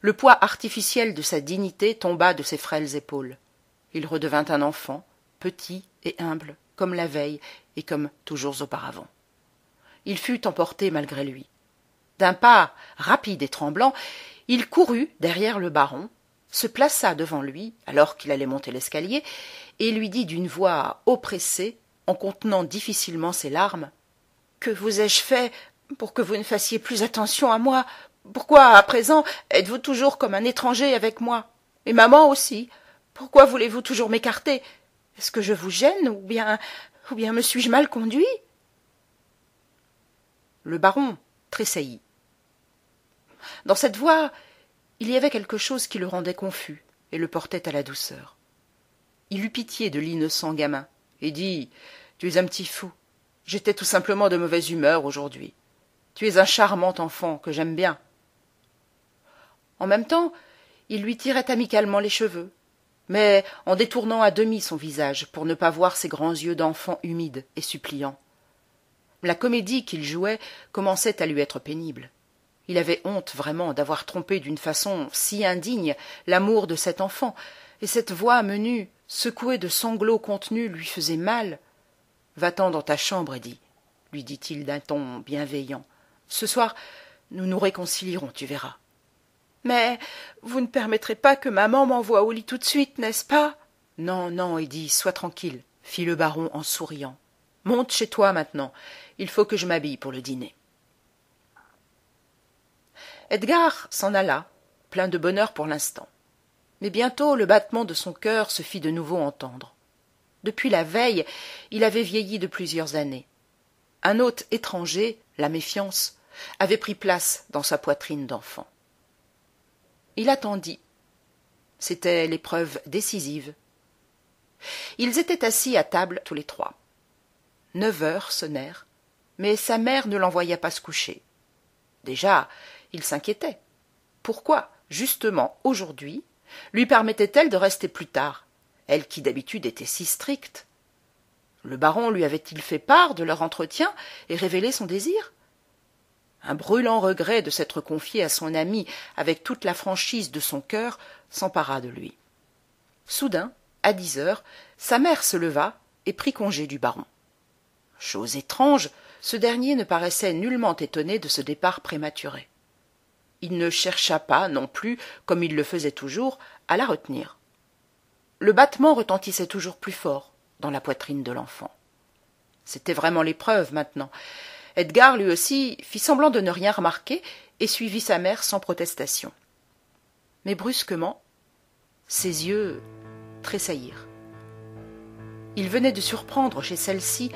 le poids artificiel de sa dignité tomba de ses frêles épaules il redevint un enfant petit et humble comme la veille et comme toujours auparavant il fut emporté malgré lui d'un pas rapide et tremblant il courut derrière le baron se plaça devant lui alors qu'il allait monter l'escalier et lui dit d'une voix oppressée en contenant difficilement ses larmes que vous ai-je fait pour que vous ne fassiez plus attention à moi pourquoi à présent êtes-vous toujours comme un étranger avec moi et maman aussi pourquoi voulez-vous toujours m'écarter est-ce que je vous gêne ou bien ou bien me suis-je mal conduit le baron tressaillit dans cette voix il y avait quelque chose qui le rendait confus et le portait à la douceur il eut pitié de l'innocent gamin et dis tu es un petit fou j'étais tout simplement de mauvaise humeur aujourd'hui tu es un charmant enfant que j'aime bien en même temps il lui tirait amicalement les cheveux mais en détournant à demi son visage pour ne pas voir ses grands yeux d'enfant humides et suppliants la comédie qu'il jouait commençait à lui être pénible il avait honte vraiment d'avoir trompé d'une façon si indigne l'amour de cet enfant et cette voix menue Secoué de sanglots contenus lui faisait mal va-t'en dans ta chambre eddy lui dit-il d'un ton bienveillant ce soir nous nous réconcilierons tu verras mais vous ne permettrez pas que maman m'envoie au lit tout de suite n'est-ce pas non non eddy sois tranquille fit le baron en souriant monte chez toi maintenant il faut que je m'habille pour le dîner Edgar s'en alla plein de bonheur pour l'instant mais bientôt le battement de son cœur se fit de nouveau entendre depuis la veille il avait vieilli de plusieurs années un hôte étranger la méfiance avait pris place dans sa poitrine d'enfant il attendit c'était l'épreuve décisive ils étaient assis à table tous les trois neuf heures sonnèrent mais sa mère ne l'envoya pas se coucher déjà il s'inquiétait pourquoi justement aujourd'hui lui permettait elle de rester plus tard elle qui d'habitude était si stricte le baron lui avait-il fait part de leur entretien et révélé son désir un brûlant regret de s'être confié à son ami avec toute la franchise de son cœur s'empara de lui soudain à dix heures sa mère se leva et prit congé du baron chose étrange ce dernier ne paraissait nullement étonné de ce départ prématuré il ne chercha pas non plus, comme il le faisait toujours, à la retenir. Le battement retentissait toujours plus fort dans la poitrine de l'enfant. C'était vraiment l'épreuve maintenant. Edgar, lui aussi, fit semblant de ne rien remarquer et suivit sa mère sans protestation. Mais brusquement, ses yeux tressaillirent. Il venait de surprendre chez celle-ci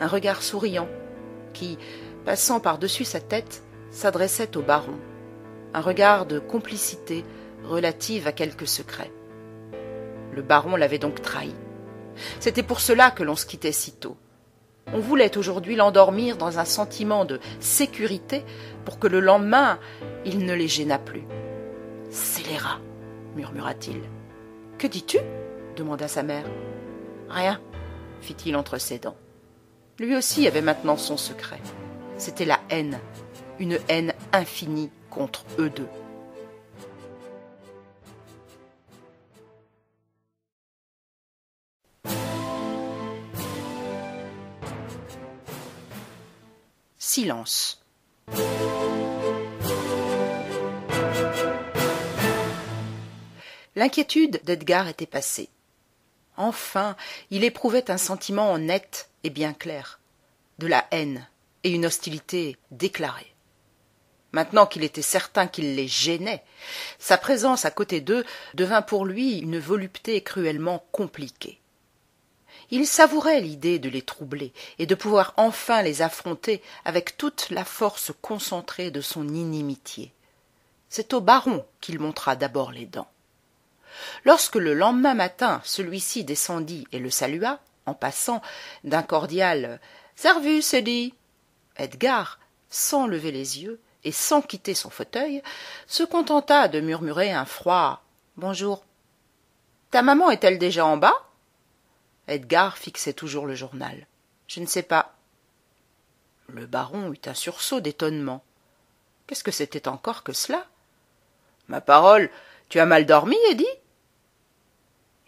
un regard souriant qui, passant par-dessus sa tête, s'adressait au baron un regard de complicité relative à quelque secret. Le baron l'avait donc trahi. C'était pour cela que l'on se quittait si tôt. On voulait aujourd'hui l'endormir dans un sentiment de sécurité pour que le lendemain il ne les gênât plus. Scélérat, murmura-t-il. Que dis-tu demanda sa mère. Rien, fit-il entre ses dents. Lui aussi avait maintenant son secret. C'était la haine, une haine infinie contre eux deux. Silence. L'inquiétude d'Edgar était passée. Enfin, il éprouvait un sentiment net et bien clair, de la haine et une hostilité déclarée. Maintenant qu'il était certain qu'il les gênait, sa présence à côté d'eux devint pour lui une volupté cruellement compliquée. Il savourait l'idée de les troubler et de pouvoir enfin les affronter avec toute la force concentrée de son inimitié. C'est au baron qu'il montra d'abord les dents. Lorsque le lendemain matin celui-ci descendit et le salua, en passant d'un cordial Servus, dit Edgar, sans lever les yeux, et sans quitter son fauteuil, se contenta de murmurer un froid Bonjour. Ta maman est-elle déjà en bas Edgar fixait toujours le journal. Je ne sais pas. Le baron eut un sursaut d'étonnement. Qu'est-ce que c'était encore que cela Ma parole, tu as mal dormi, Eddie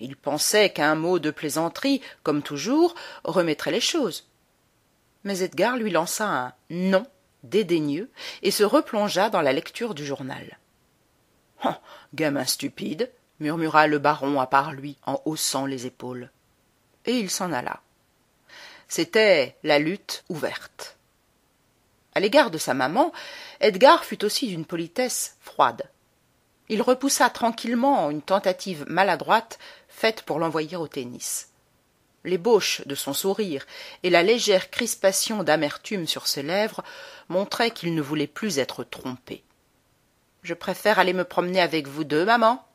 Il pensait qu'un mot de plaisanterie, comme toujours, remettrait les choses. Mais Edgar lui lança un non dédaigneux, et se replongea dans la lecture du journal. Hein, gamin stupide murmura le baron à part lui en haussant les épaules. Et il s'en alla. C'était la lutte ouverte. À l'égard de sa maman, Edgar fut aussi d'une politesse froide. Il repoussa tranquillement une tentative maladroite faite pour l'envoyer au tennis l'ébauche de son sourire et la légère crispation d'amertume sur ses lèvres montraient qu'il ne voulait plus être trompé. Je préfère aller me promener avec vous deux, maman,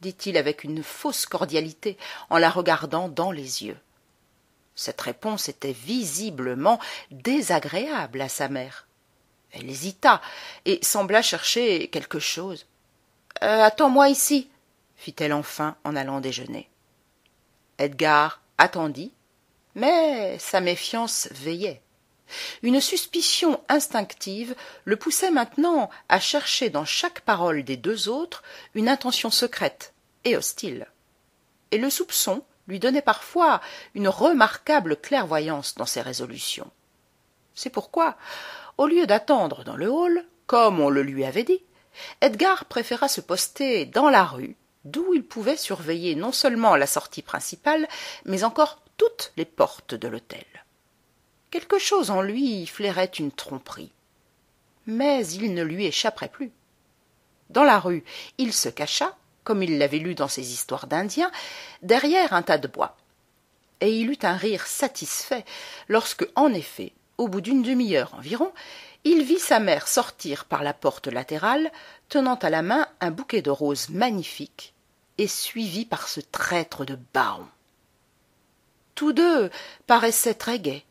dit-il avec une fausse cordialité en la regardant dans les yeux. Cette réponse était visiblement désagréable à sa mère. Elle hésita et sembla chercher quelque chose. Euh, attends-moi ici, fit-elle enfin en allant déjeuner. Edgar attendit, mais sa méfiance veillait. Une suspicion instinctive le poussait maintenant à chercher dans chaque parole des deux autres une intention secrète et hostile. Et le soupçon lui donnait parfois une remarquable clairvoyance dans ses résolutions. C'est pourquoi, au lieu d'attendre dans le hall, comme on le lui avait dit, Edgar préféra se poster dans la rue d'où il pouvait surveiller non seulement la sortie principale, mais encore toutes les portes de l'hôtel. Quelque chose en lui flairait une tromperie. Mais il ne lui échapperait plus. Dans la rue, il se cacha, comme il l'avait lu dans ses histoires d'Indiens, derrière un tas de bois. Et il eut un rire satisfait lorsque, en effet, au bout d'une demi-heure environ, il vit sa mère sortir par la porte latérale tenant à la main un bouquet de roses magnifiques et suivi par ce traître de baron tous deux paraissaient très gais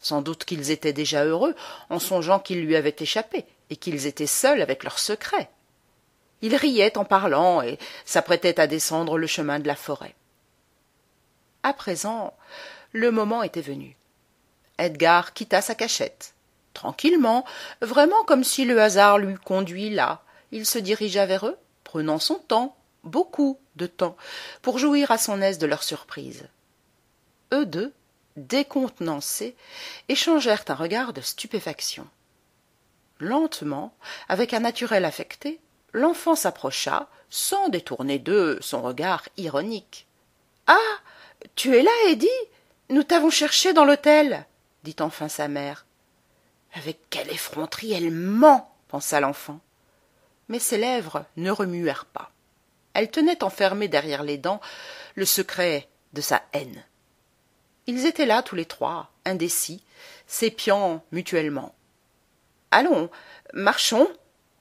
sans doute qu'ils étaient déjà heureux en songeant qu'ils lui avaient échappé et qu'ils étaient seuls avec leur secret ils riaient en parlant et s'apprêtaient à descendre le chemin de la forêt à présent le moment était venu edgar quitta sa cachette tranquillement, vraiment comme si le hasard l'eût conduit là. Il se dirigea vers eux, prenant son temps, beaucoup de temps, pour jouir à son aise de leur surprise. Eux deux, décontenancés, échangèrent un regard de stupéfaction. Lentement, avec un naturel affecté, l'enfant s'approcha, sans détourner d'eux son regard ironique. Ah. Tu es là, Eddy Nous t'avons cherché dans l'hôtel, dit enfin sa mère avec quelle effronterie elle ment pensa l'enfant mais ses lèvres ne remuèrent pas elle tenait enfermé derrière les dents le secret de sa haine ils étaient là tous les trois indécis s'épiant mutuellement allons marchons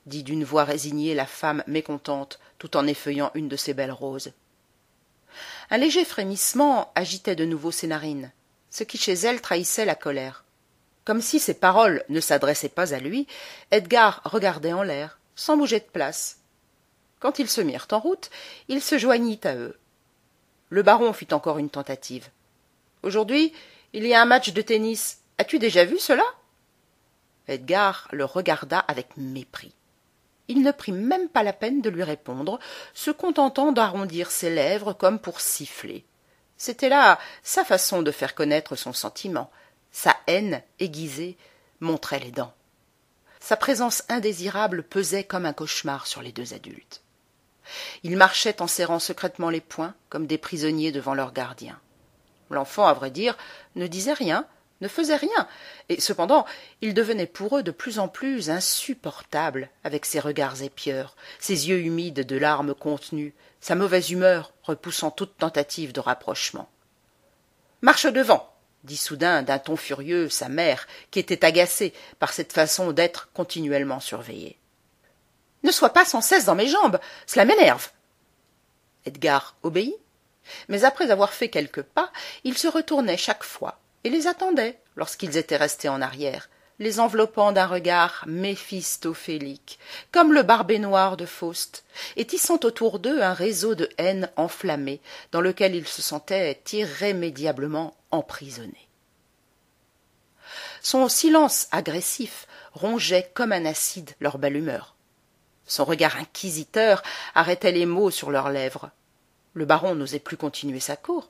dit d'une voix résignée la femme mécontente tout en effeuillant une de ses belles roses un léger frémissement agitait de nouveau ses narines ce qui chez elle trahissait la colère comme si ces paroles ne s'adressaient pas à lui, Edgar regardait en l'air, sans bouger de place. Quand ils se mirent en route, il se joignit à eux. Le baron fit encore une tentative. Aujourd'hui, il y a un match de tennis. As-tu déjà vu cela Edgar le regarda avec mépris. Il ne prit même pas la peine de lui répondre, se contentant d'arrondir ses lèvres comme pour siffler. C'était là sa façon de faire connaître son sentiment. Sa haine, aiguisée, montrait les dents. Sa présence indésirable pesait comme un cauchemar sur les deux adultes. Ils marchaient en serrant secrètement les poings, comme des prisonniers devant leurs gardiens. L'enfant, à vrai dire, ne disait rien, ne faisait rien, et cependant il devenait pour eux de plus en plus insupportable avec ses regards épieurs, ses yeux humides de larmes contenues, sa mauvaise humeur repoussant toute tentative de rapprochement. Marche devant, dit soudain d'un ton furieux sa mère qui était agacée par cette façon d'être continuellement surveillée ne sois pas sans cesse dans mes jambes cela m'énerve edgar obéit mais après avoir fait quelques pas il se retournait chaque fois et les attendait lorsqu'ils étaient restés en arrière les enveloppant d'un regard méphistophélique comme le barbet noir de faust et tissant autour d'eux un réseau de haine enflammée dans lequel ils se sentaient irrémédiablement emprisonnés son silence agressif rongeait comme un acide leur belle humeur son regard inquisiteur arrêtait les mots sur leurs lèvres le baron n'osait plus continuer sa cour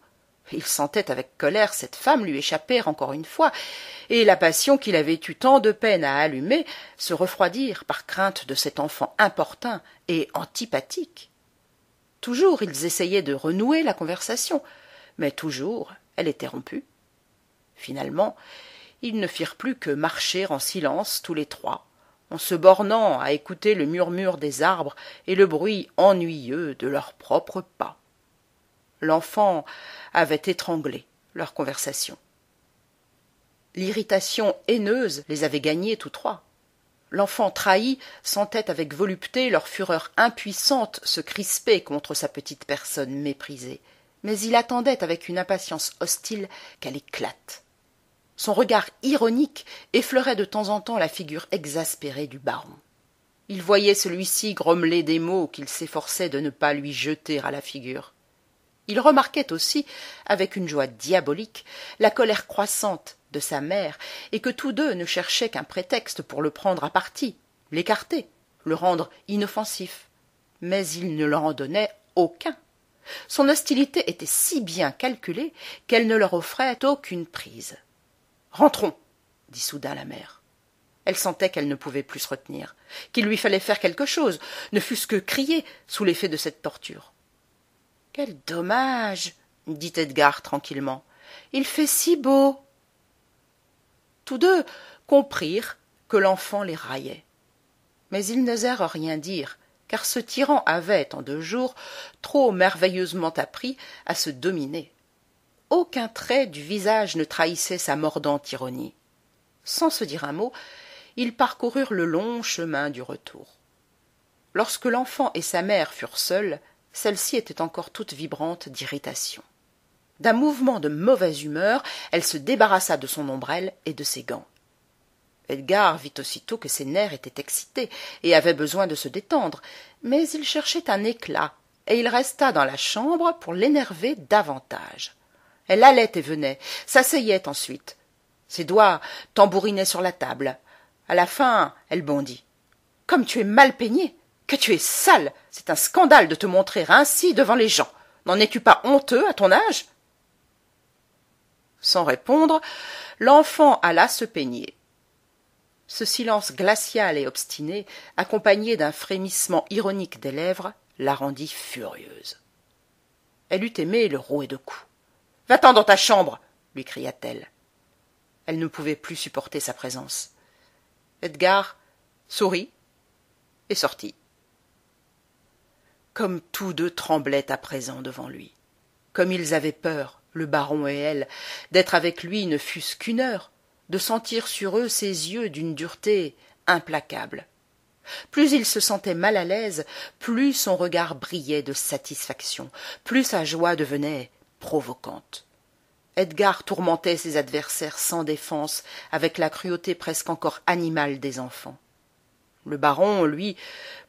il sentait avec colère cette femme lui échapper encore une fois, et la passion qu'il avait eu tant de peine à allumer se refroidir par crainte de cet enfant importun et antipathique. Toujours ils essayaient de renouer la conversation, mais toujours elle était rompue. Finalement, ils ne firent plus que marcher en silence tous les trois, en se bornant à écouter le murmure des arbres et le bruit ennuyeux de leurs propres pas l'enfant avait étranglé leur conversation l'irritation haineuse les avait gagnés tous trois l'enfant trahi sentait avec volupté leur fureur impuissante se crisper contre sa petite personne méprisée mais il attendait avec une impatience hostile qu'elle éclate son regard ironique effleurait de temps en temps la figure exaspérée du baron il voyait celui-ci grommeler des mots qu'il s'efforçait de ne pas lui jeter à la figure il remarquait aussi avec une joie diabolique la colère croissante de sa mère et que tous deux ne cherchaient qu'un prétexte pour le prendre à partie l'écarter le rendre inoffensif mais il ne leur en donnait aucun son hostilité était si bien calculée qu'elle ne leur offrait aucune prise rentrons dit soudain la mère elle sentait qu'elle ne pouvait plus se retenir qu'il lui fallait faire quelque chose ne fût-ce que crier sous l'effet de cette torture quel dommage dit Edgar tranquillement. Il fait si beau. Tous deux comprirent que l'enfant les raillait. Mais ils n'osèrent rien dire, car ce tyran avait, en deux jours, trop merveilleusement appris à se dominer. Aucun trait du visage ne trahissait sa mordante ironie. Sans se dire un mot, ils parcoururent le long chemin du retour. Lorsque l'enfant et sa mère furent seuls, celle-ci était encore toute vibrante d'irritation. D'un mouvement de mauvaise humeur, elle se débarrassa de son ombrelle et de ses gants. Edgar vit aussitôt que ses nerfs étaient excités et avaient besoin de se détendre, mais il cherchait un éclat, et il resta dans la chambre pour l'énerver davantage. Elle allait et venait, s'asseyait ensuite. Ses doigts tambourinaient sur la table. À la fin, elle bondit. Comme tu es mal peignée !» que tu es sale c'est un scandale de te montrer ainsi devant les gens n'en es-tu pas honteux à ton âge sans répondre l'enfant alla se peigner ce silence glacial et obstiné accompagné d'un frémissement ironique des lèvres la rendit furieuse elle eut aimé le rouer de coups va-t'en dans ta chambre lui cria-t-elle elle ne pouvait plus supporter sa présence Edgar sourit et sortit comme tous deux tremblaient à présent devant lui comme ils avaient peur le baron et elle d'être avec lui ne fût-ce qu'une heure de sentir sur eux ses yeux d'une dureté implacable plus il se sentait mal à l'aise plus son regard brillait de satisfaction plus sa joie devenait provocante Edgar tourmentait ses adversaires sans défense avec la cruauté presque encore animale des enfants. Le baron, lui,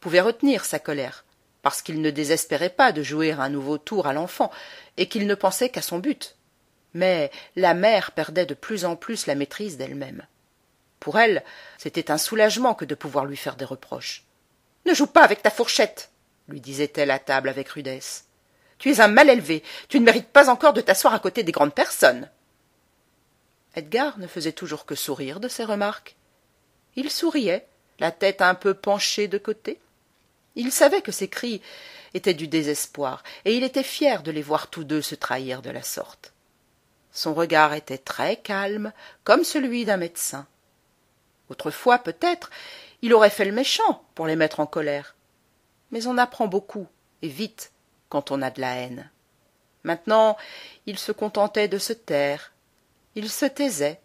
pouvait retenir sa colère, parce qu'il ne désespérait pas de jouer un nouveau tour à l'enfant, et qu'il ne pensait qu'à son but. Mais la mère perdait de plus en plus la maîtrise d'elle-même. Pour elle, c'était un soulagement que de pouvoir lui faire des reproches. Ne joue pas avec ta fourchette lui disait-elle à table avec rudesse. Tu es un mal élevé, tu ne mérites pas encore de t'asseoir à côté des grandes personnes. Edgar ne faisait toujours que sourire de ces remarques. Il souriait, la tête un peu penchée de côté, il savait que ces cris étaient du désespoir, et il était fier de les voir tous deux se trahir de la sorte. Son regard était très calme, comme celui d'un médecin. Autrefois, peut-être, il aurait fait le méchant pour les mettre en colère. Mais on apprend beaucoup, et vite, quand on a de la haine. Maintenant, il se contentait de se taire. Il se taisait,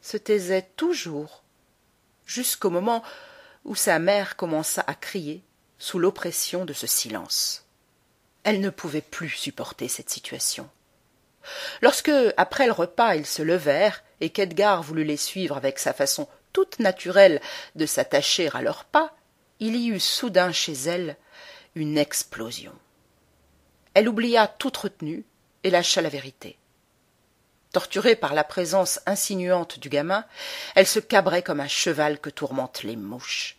se taisait toujours, jusqu'au moment où sa mère commença à crier sous l'oppression de ce silence. Elle ne pouvait plus supporter cette situation. Lorsque, après le repas, ils se levèrent et qu'Edgar voulut les suivre avec sa façon toute naturelle de s'attacher à leurs pas, il y eut soudain chez elle une explosion. Elle oublia toute retenue et lâcha la vérité. Torturée par la présence insinuante du gamin, elle se cabrait comme un cheval que tourmentent les mouches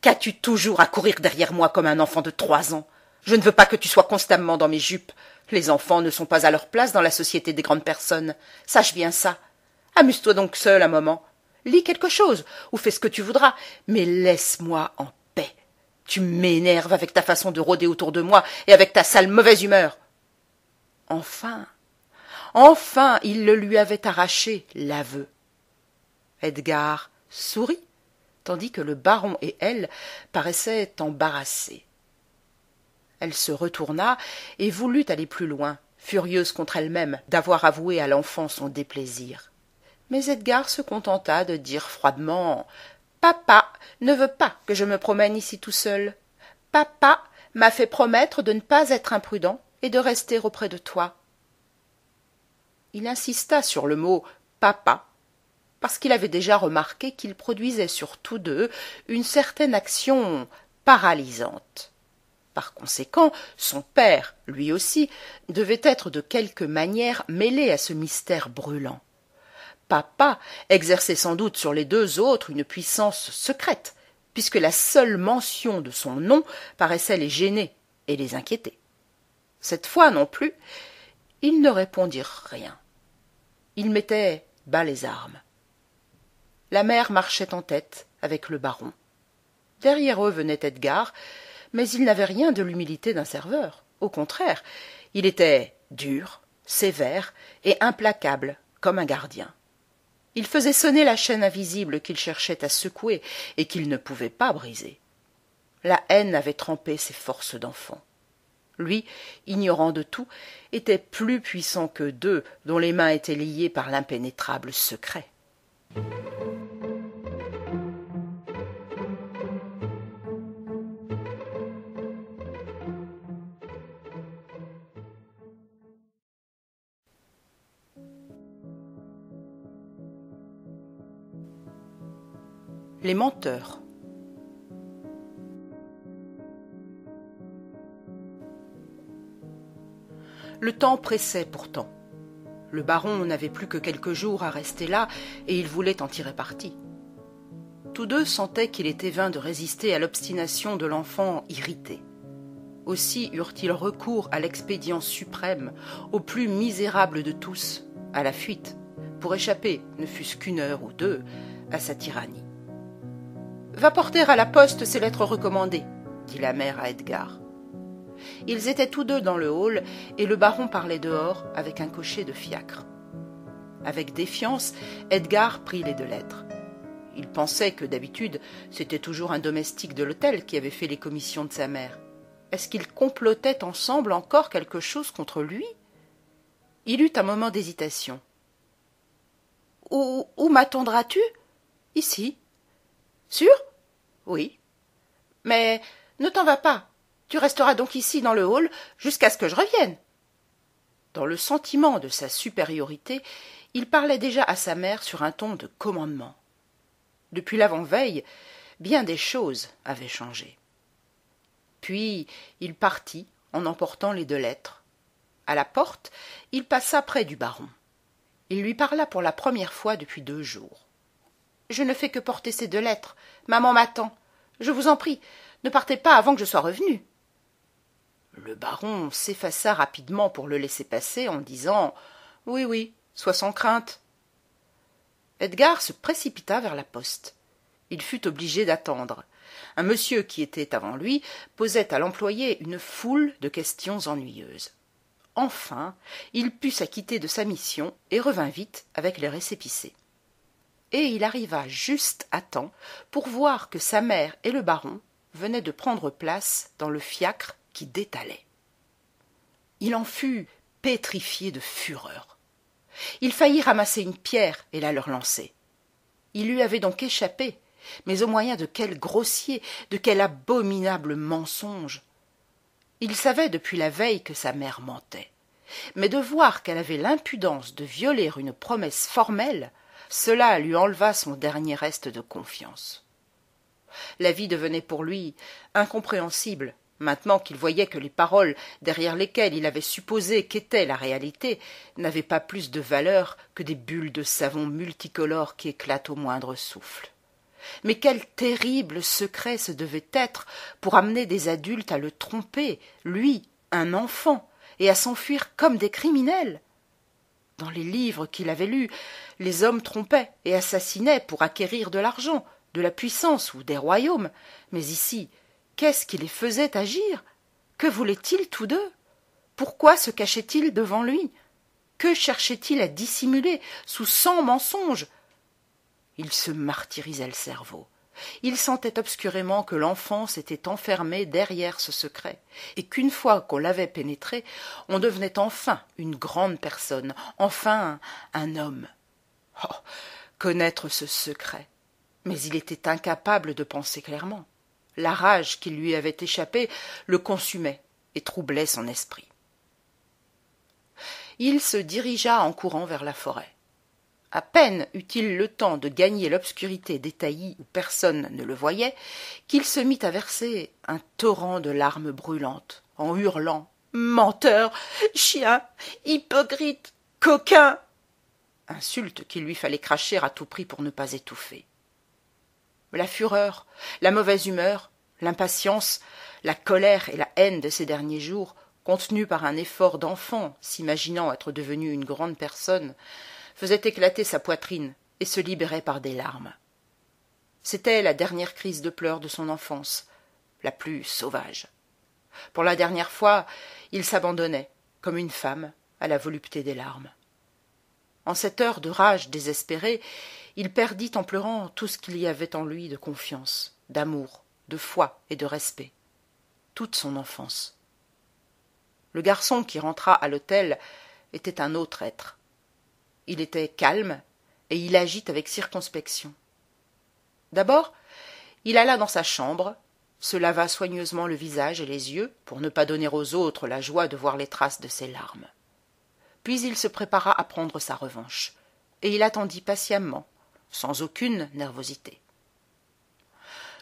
qu'as-tu toujours à courir derrière moi comme un enfant de trois ans je ne veux pas que tu sois constamment dans mes jupes les enfants ne sont pas à leur place dans la société des grandes personnes sache bien ça amuse-toi donc seul un moment lis quelque chose ou fais ce que tu voudras mais laisse-moi en paix tu m'énerves avec ta façon de rôder autour de moi et avec ta sale mauvaise humeur enfin enfin il le lui avait arraché l'aveu Edgar sourit tandis que le baron et elle paraissaient embarrassés elle se retourna et voulut aller plus loin furieuse contre elle-même d'avoir avoué à l'enfant son déplaisir mais Edgar se contenta de dire froidement Papa ne veut pas que je me promène ici tout seul. Papa m'a fait promettre de ne pas être imprudent et de rester auprès de toi. Il insista sur le mot papa parce qu'il avait déjà remarqué qu'il produisait sur tous deux une certaine action paralysante. Par conséquent, son père, lui aussi, devait être de quelque manière mêlé à ce mystère brûlant. Papa exerçait sans doute sur les deux autres une puissance secrète, puisque la seule mention de son nom paraissait les gêner et les inquiéter. Cette fois non plus, ils ne répondirent rien. Ils mettaient bas les armes la mère marchait en tête avec le baron derrière eux venait Edgar, mais il n'avait rien de l'humilité d'un serveur au contraire il était dur sévère et implacable comme un gardien il faisait sonner la chaîne invisible qu'il cherchait à secouer et qu'il ne pouvait pas briser la haine avait trempé ses forces d'enfant lui ignorant de tout était plus puissant que deux dont les mains étaient liées par l'impénétrable secret les menteurs. Le temps pressait pourtant. Le baron n'avait plus que quelques jours à rester là, et il voulait en tirer parti. Tous deux sentaient qu'il était vain de résister à l'obstination de l'enfant irrité. Aussi eurent-ils recours à l'expédient suprême, au plus misérable de tous, à la fuite, pour échapper, ne fût-ce qu'une heure ou deux, à sa tyrannie. Va porter à la poste ces lettres recommandées, dit la mère à Edgar. Ils étaient tous deux dans le hall, et le baron parlait dehors avec un cocher de fiacre. Avec défiance, Edgar prit les deux lettres. Il pensait que d'habitude, c'était toujours un domestique de l'hôtel qui avait fait les commissions de sa mère. Est-ce qu'ils complotaient ensemble encore quelque chose contre lui Il eut un moment d'hésitation. Où, m'attendras-tu Ici. Sûr Oui. Mais ne t'en vas pas. Tu resteras donc ici dans le hall jusqu'à ce que je revienne. Dans le sentiment de sa supériorité, il parlait déjà à sa mère sur un ton de commandement. Depuis l'avant-veille, bien des choses avaient changé. Puis il partit en emportant les deux lettres. À la porte, il passa près du baron. Il lui parla pour la première fois depuis deux jours. Je ne fais que porter ces deux lettres. Maman m'attend. Je vous en prie, ne partez pas avant que je sois revenu le baron s'effaça rapidement pour le laisser passer en disant oui oui sois sans crainte Edgar se précipita vers la poste il fut obligé d'attendre un monsieur qui était avant lui posait à l'employé une foule de questions ennuyeuses enfin il put s'acquitter de sa mission et revint vite avec les récépissés et il arriva juste à temps pour voir que sa mère et le baron venaient de prendre place dans le fiacre qui détalait. Il en fut pétrifié de fureur. Il faillit ramasser une pierre et la leur lancer. Il lui avait donc échappé, mais au moyen de quel grossier, de quel abominable mensonge. Il savait depuis la veille que sa mère mentait, mais de voir qu'elle avait l'impudence de violer une promesse formelle, cela lui enleva son dernier reste de confiance. La vie devenait pour lui incompréhensible maintenant qu'il voyait que les paroles derrière lesquelles il avait supposé qu'était la réalité n'avaient pas plus de valeur que des bulles de savon multicolores qui éclatent au moindre souffle. Mais quel terrible secret ce devait être pour amener des adultes à le tromper, lui, un enfant, et à s'enfuir comme des criminels. Dans les livres qu'il avait lus, les hommes trompaient et assassinaient pour acquérir de l'argent, de la puissance ou des royaumes, mais ici qu'est-ce qui les faisait agir que voulaient-ils tous deux pourquoi se cachaient ils devant lui que cherchaient-ils à dissimuler sous cent mensonges il se martyrisait le cerveau il sentait obscurément que l'enfant s'était enfermé derrière ce secret, et qu'une fois qu'on l'avait pénétré, on devenait enfin une grande personne, enfin un homme. Oh. Connaître ce secret. Mais il était incapable de penser clairement la rage qui lui avait échappé le consumait et troublait son esprit il se dirigea en courant vers la forêt à peine eut-il le temps de gagner l'obscurité des taillis où personne ne le voyait qu'il se mit à verser un torrent de larmes brûlantes en hurlant menteur chien hypocrite coquin insulte qu'il lui fallait cracher à tout prix pour ne pas étouffer la fureur la mauvaise humeur l'impatience la colère et la haine de ces derniers jours contenus par un effort d'enfant s'imaginant être devenu une grande personne faisaient éclater sa poitrine et se libéraient par des larmes c'était la dernière crise de pleurs de son enfance la plus sauvage pour la dernière fois il s'abandonnait comme une femme à la volupté des larmes en cette heure de rage désespérée il perdit en pleurant tout ce qu'il y avait en lui de confiance d'amour de foi et de respect toute son enfance le garçon qui rentra à l'hôtel était un autre être il était calme et il agit avec circonspection d'abord il alla dans sa chambre se lava soigneusement le visage et les yeux pour ne pas donner aux autres la joie de voir les traces de ses larmes puis il se prépara à prendre sa revanche et il attendit patiemment sans aucune nervosité.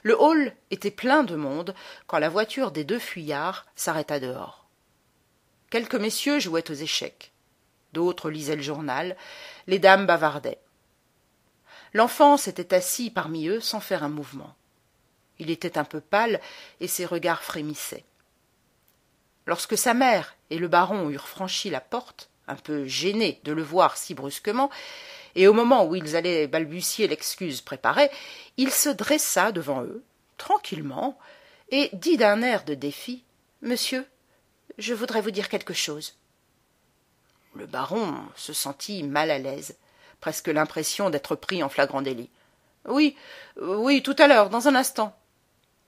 Le hall était plein de monde quand la voiture des deux fuyards s'arrêta dehors. Quelques messieurs jouaient aux échecs, d'autres lisaient le journal, les dames bavardaient. L'enfant s'était assis parmi eux sans faire un mouvement. Il était un peu pâle et ses regards frémissaient. Lorsque sa mère et le baron eurent franchi la porte, un peu gênés de le voir si brusquement, et au moment où ils allaient balbutier l'excuse préparée, il se dressa devant eux, tranquillement, et dit d'un air de défi. Monsieur, je voudrais vous dire quelque chose. Le baron se sentit mal à l'aise, presque l'impression d'être pris en flagrant délit. Oui, oui, tout à l'heure, dans un instant.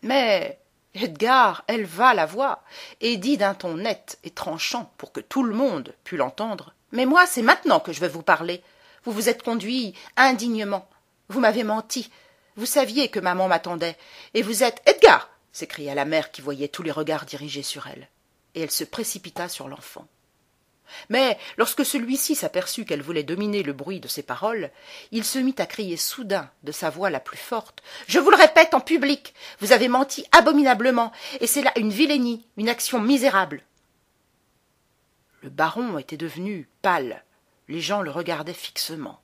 Mais Edgar elle va la voix et dit d'un ton net et tranchant pour que tout le monde pût l'entendre. Mais moi, c'est maintenant que je vais vous parler vous vous êtes conduit indignement vous m'avez menti vous saviez que maman m'attendait et vous êtes Edgar, s'écria la mère qui voyait tous les regards dirigés sur elle et elle se précipita sur l'enfant mais lorsque celui-ci s'aperçut qu'elle voulait dominer le bruit de ses paroles, il se mit à crier soudain de sa voix la plus forte Je vous le répète en public, vous avez menti abominablement, et c'est là une vilainie, une action misérable. Le baron était devenu pâle les gens le regardaient fixement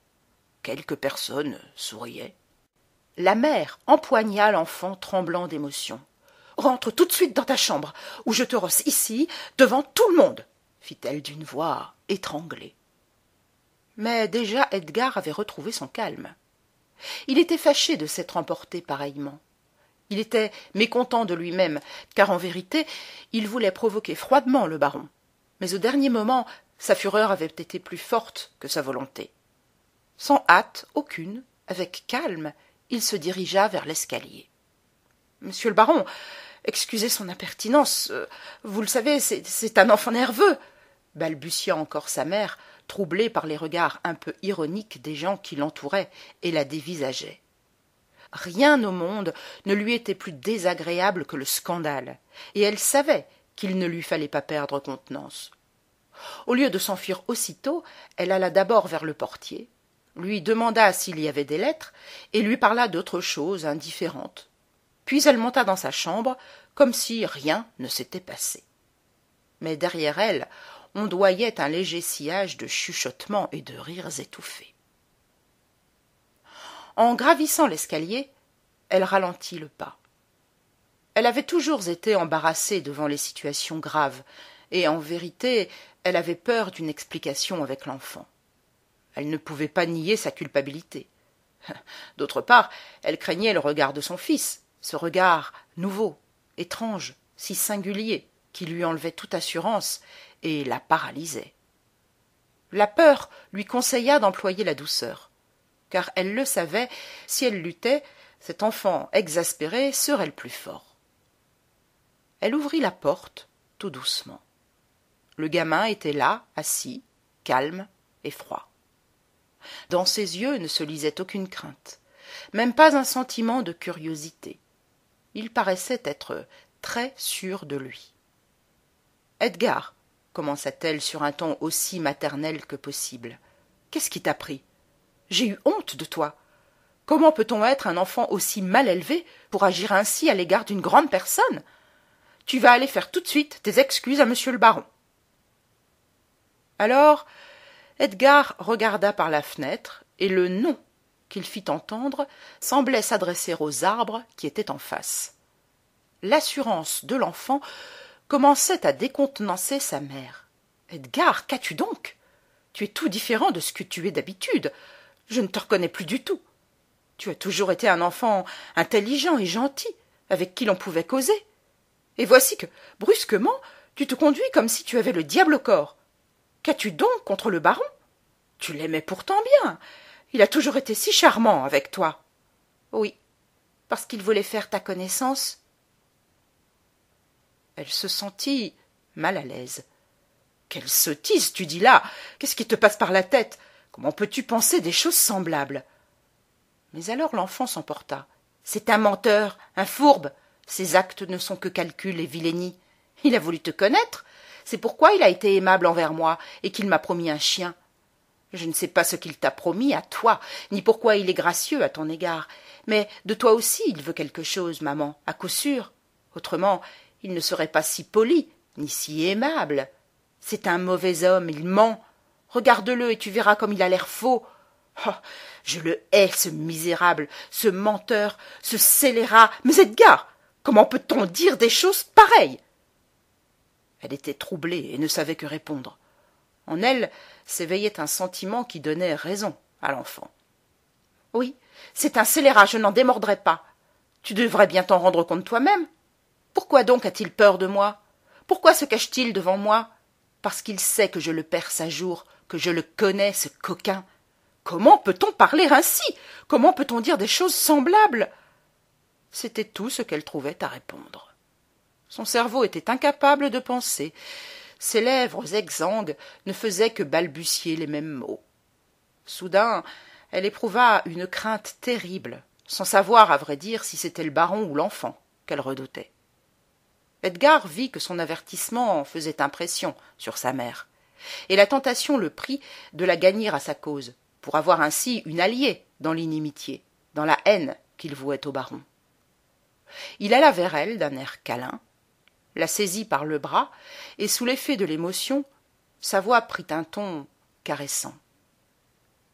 quelques personnes souriaient la mère empoigna l'enfant tremblant d'émotion rentre tout de suite dans ta chambre ou je te rosse ici devant tout le monde fit-elle d'une voix étranglée mais déjà edgar avait retrouvé son calme il était fâché de s'être emporté pareillement il était mécontent de lui-même car en vérité il voulait provoquer froidement le baron mais au dernier moment sa fureur avait été plus forte que sa volonté sans hâte aucune avec calme il se dirigea vers l'escalier monsieur le baron excusez son impertinence euh, vous le savez c'est un enfant nerveux balbutia encore sa mère troublée par les regards un peu ironiques des gens qui l'entouraient et la dévisageaient rien au monde ne lui était plus désagréable que le scandale et elle savait qu'il ne lui fallait pas perdre contenance au lieu de s'enfuir aussitôt elle alla d'abord vers le portier lui demanda s'il y avait des lettres et lui parla d'autres choses indifférentes. puis elle monta dans sa chambre comme si rien ne s'était passé mais derrière elle on ondoyait un léger sillage de chuchotements et de rires étouffés en gravissant l'escalier elle ralentit le pas elle avait toujours été embarrassée devant les situations graves et en vérité elle avait peur d'une explication avec l'enfant elle ne pouvait pas nier sa culpabilité d'autre part elle craignait le regard de son fils ce regard nouveau étrange si singulier qui lui enlevait toute assurance et la paralysait la peur lui conseilla d'employer la douceur car elle le savait si elle luttait cet enfant exaspéré serait le plus fort elle ouvrit la porte tout doucement le gamin était là assis calme et froid dans ses yeux ne se lisait aucune crainte même pas un sentiment de curiosité il paraissait être très sûr de lui edgar commença-t-elle sur un ton aussi maternel que possible qu'est-ce qui t'a pris j'ai eu honte de toi comment peut-on être un enfant aussi mal élevé pour agir ainsi à l'égard d'une grande personne tu vas aller faire tout de suite tes excuses à monsieur le baron alors Edgar regarda par la fenêtre et le nom qu'il fit entendre semblait s'adresser aux arbres qui étaient en face l'assurance de l'enfant commençait à décontenancer sa mère Edgar, qu'as-tu donc tu es tout différent de ce que tu es d'habitude je ne te reconnais plus du tout tu as toujours été un enfant intelligent et gentil avec qui l'on pouvait causer et voici que brusquement tu te conduis comme si tu avais le diable au corps qu'as-tu donc contre le baron tu l'aimais pourtant bien il a toujours été si charmant avec toi oui parce qu'il voulait faire ta connaissance elle se sentit mal à l'aise quelle sottise tu dis là qu'est-ce qui te passe par la tête comment peux-tu penser des choses semblables mais alors l'enfant s'emporta c'est un menteur un fourbe ses actes ne sont que calculs et vilenie il a voulu te connaître c'est pourquoi il a été aimable envers moi, et qu'il m'a promis un chien. Je ne sais pas ce qu'il t'a promis à toi, ni pourquoi il est gracieux à ton égard, mais de toi aussi il veut quelque chose, maman, à coup sûr. Autrement, il ne serait pas si poli, ni si aimable. C'est un mauvais homme, il ment. Regarde-le et tu verras comme il a l'air faux. Oh, je le hais, ce misérable, ce menteur, ce scélérat. Mais Edgar, comment peut-on dire des choses pareilles elle était troublée et ne savait que répondre en elle s'éveillait un sentiment qui donnait raison à l'enfant oui c'est un scélérat je n'en démordrai pas tu devrais bien t'en rendre compte toi-même pourquoi donc a-t-il peur de moi pourquoi se cache-t-il devant moi parce qu'il sait que je le perds à jour que je le connais ce coquin comment peut-on parler ainsi comment peut-on dire des choses semblables c'était tout ce qu'elle trouvait à répondre son cerveau était incapable de penser. Ses lèvres exsangues ne faisaient que balbutier les mêmes mots. Soudain, elle éprouva une crainte terrible, sans savoir, à vrai dire, si c'était le baron ou l'enfant qu'elle redoutait. Edgar vit que son avertissement faisait impression sur sa mère, et la tentation le prit de la gagner à sa cause, pour avoir ainsi une alliée dans l'inimitié, dans la haine qu'il vouait au baron. Il alla vers elle d'un air câlin, la saisit par le bras, et sous l'effet de l'émotion, sa voix prit un ton caressant.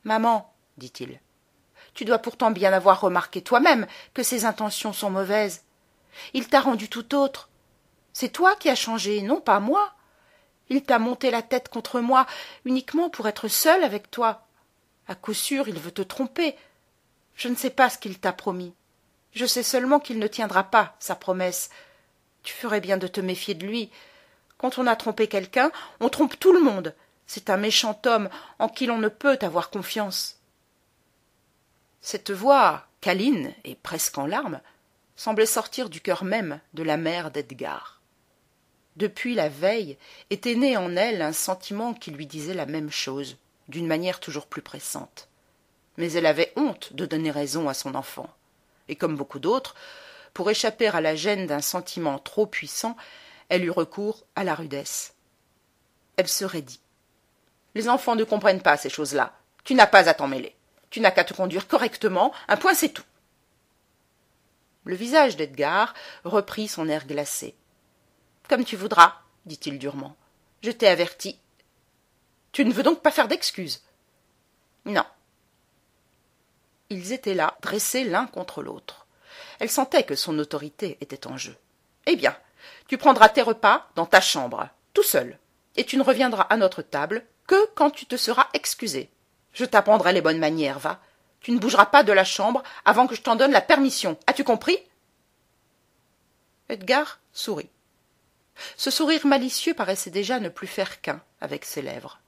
Maman, dit-il, tu dois pourtant bien avoir remarqué toi-même que ses intentions sont mauvaises. Il t'a rendu tout autre. C'est toi qui as changé, non pas moi. Il t'a monté la tête contre moi uniquement pour être seul avec toi. À coup sûr, il veut te tromper. Je ne sais pas ce qu'il t'a promis. Je sais seulement qu'il ne tiendra pas sa promesse, tu ferais bien de te méfier de lui quand on a trompé quelqu'un on trompe tout le monde c'est un méchant homme en qui l'on ne peut avoir confiance cette voix câline et presque en larmes semblait sortir du cœur même de la mère d'Edgar. depuis la veille était né en elle un sentiment qui lui disait la même chose d'une manière toujours plus pressante mais elle avait honte de donner raison à son enfant et comme beaucoup d'autres pour échapper à la gêne d'un sentiment trop puissant elle eut recours à la rudesse elle se raidit les enfants ne comprennent pas ces choses-là tu n'as pas à t'en mêler tu n'as qu'à te conduire correctement un point c'est tout le visage d'Edgar reprit son air glacé comme tu voudras dit-il durement je t'ai averti tu ne veux donc pas faire d'excuses non ils étaient là dressés l'un contre l'autre elle sentait que son autorité était en jeu. Eh bien, tu prendras tes repas dans ta chambre, tout seul, et tu ne reviendras à notre table que quand tu te seras excusé. Je t'apprendrai les bonnes manières, va. Tu ne bougeras pas de la chambre avant que je t'en donne la permission. As-tu compris Edgar sourit. Ce sourire malicieux paraissait déjà ne plus faire qu'un avec ses lèvres.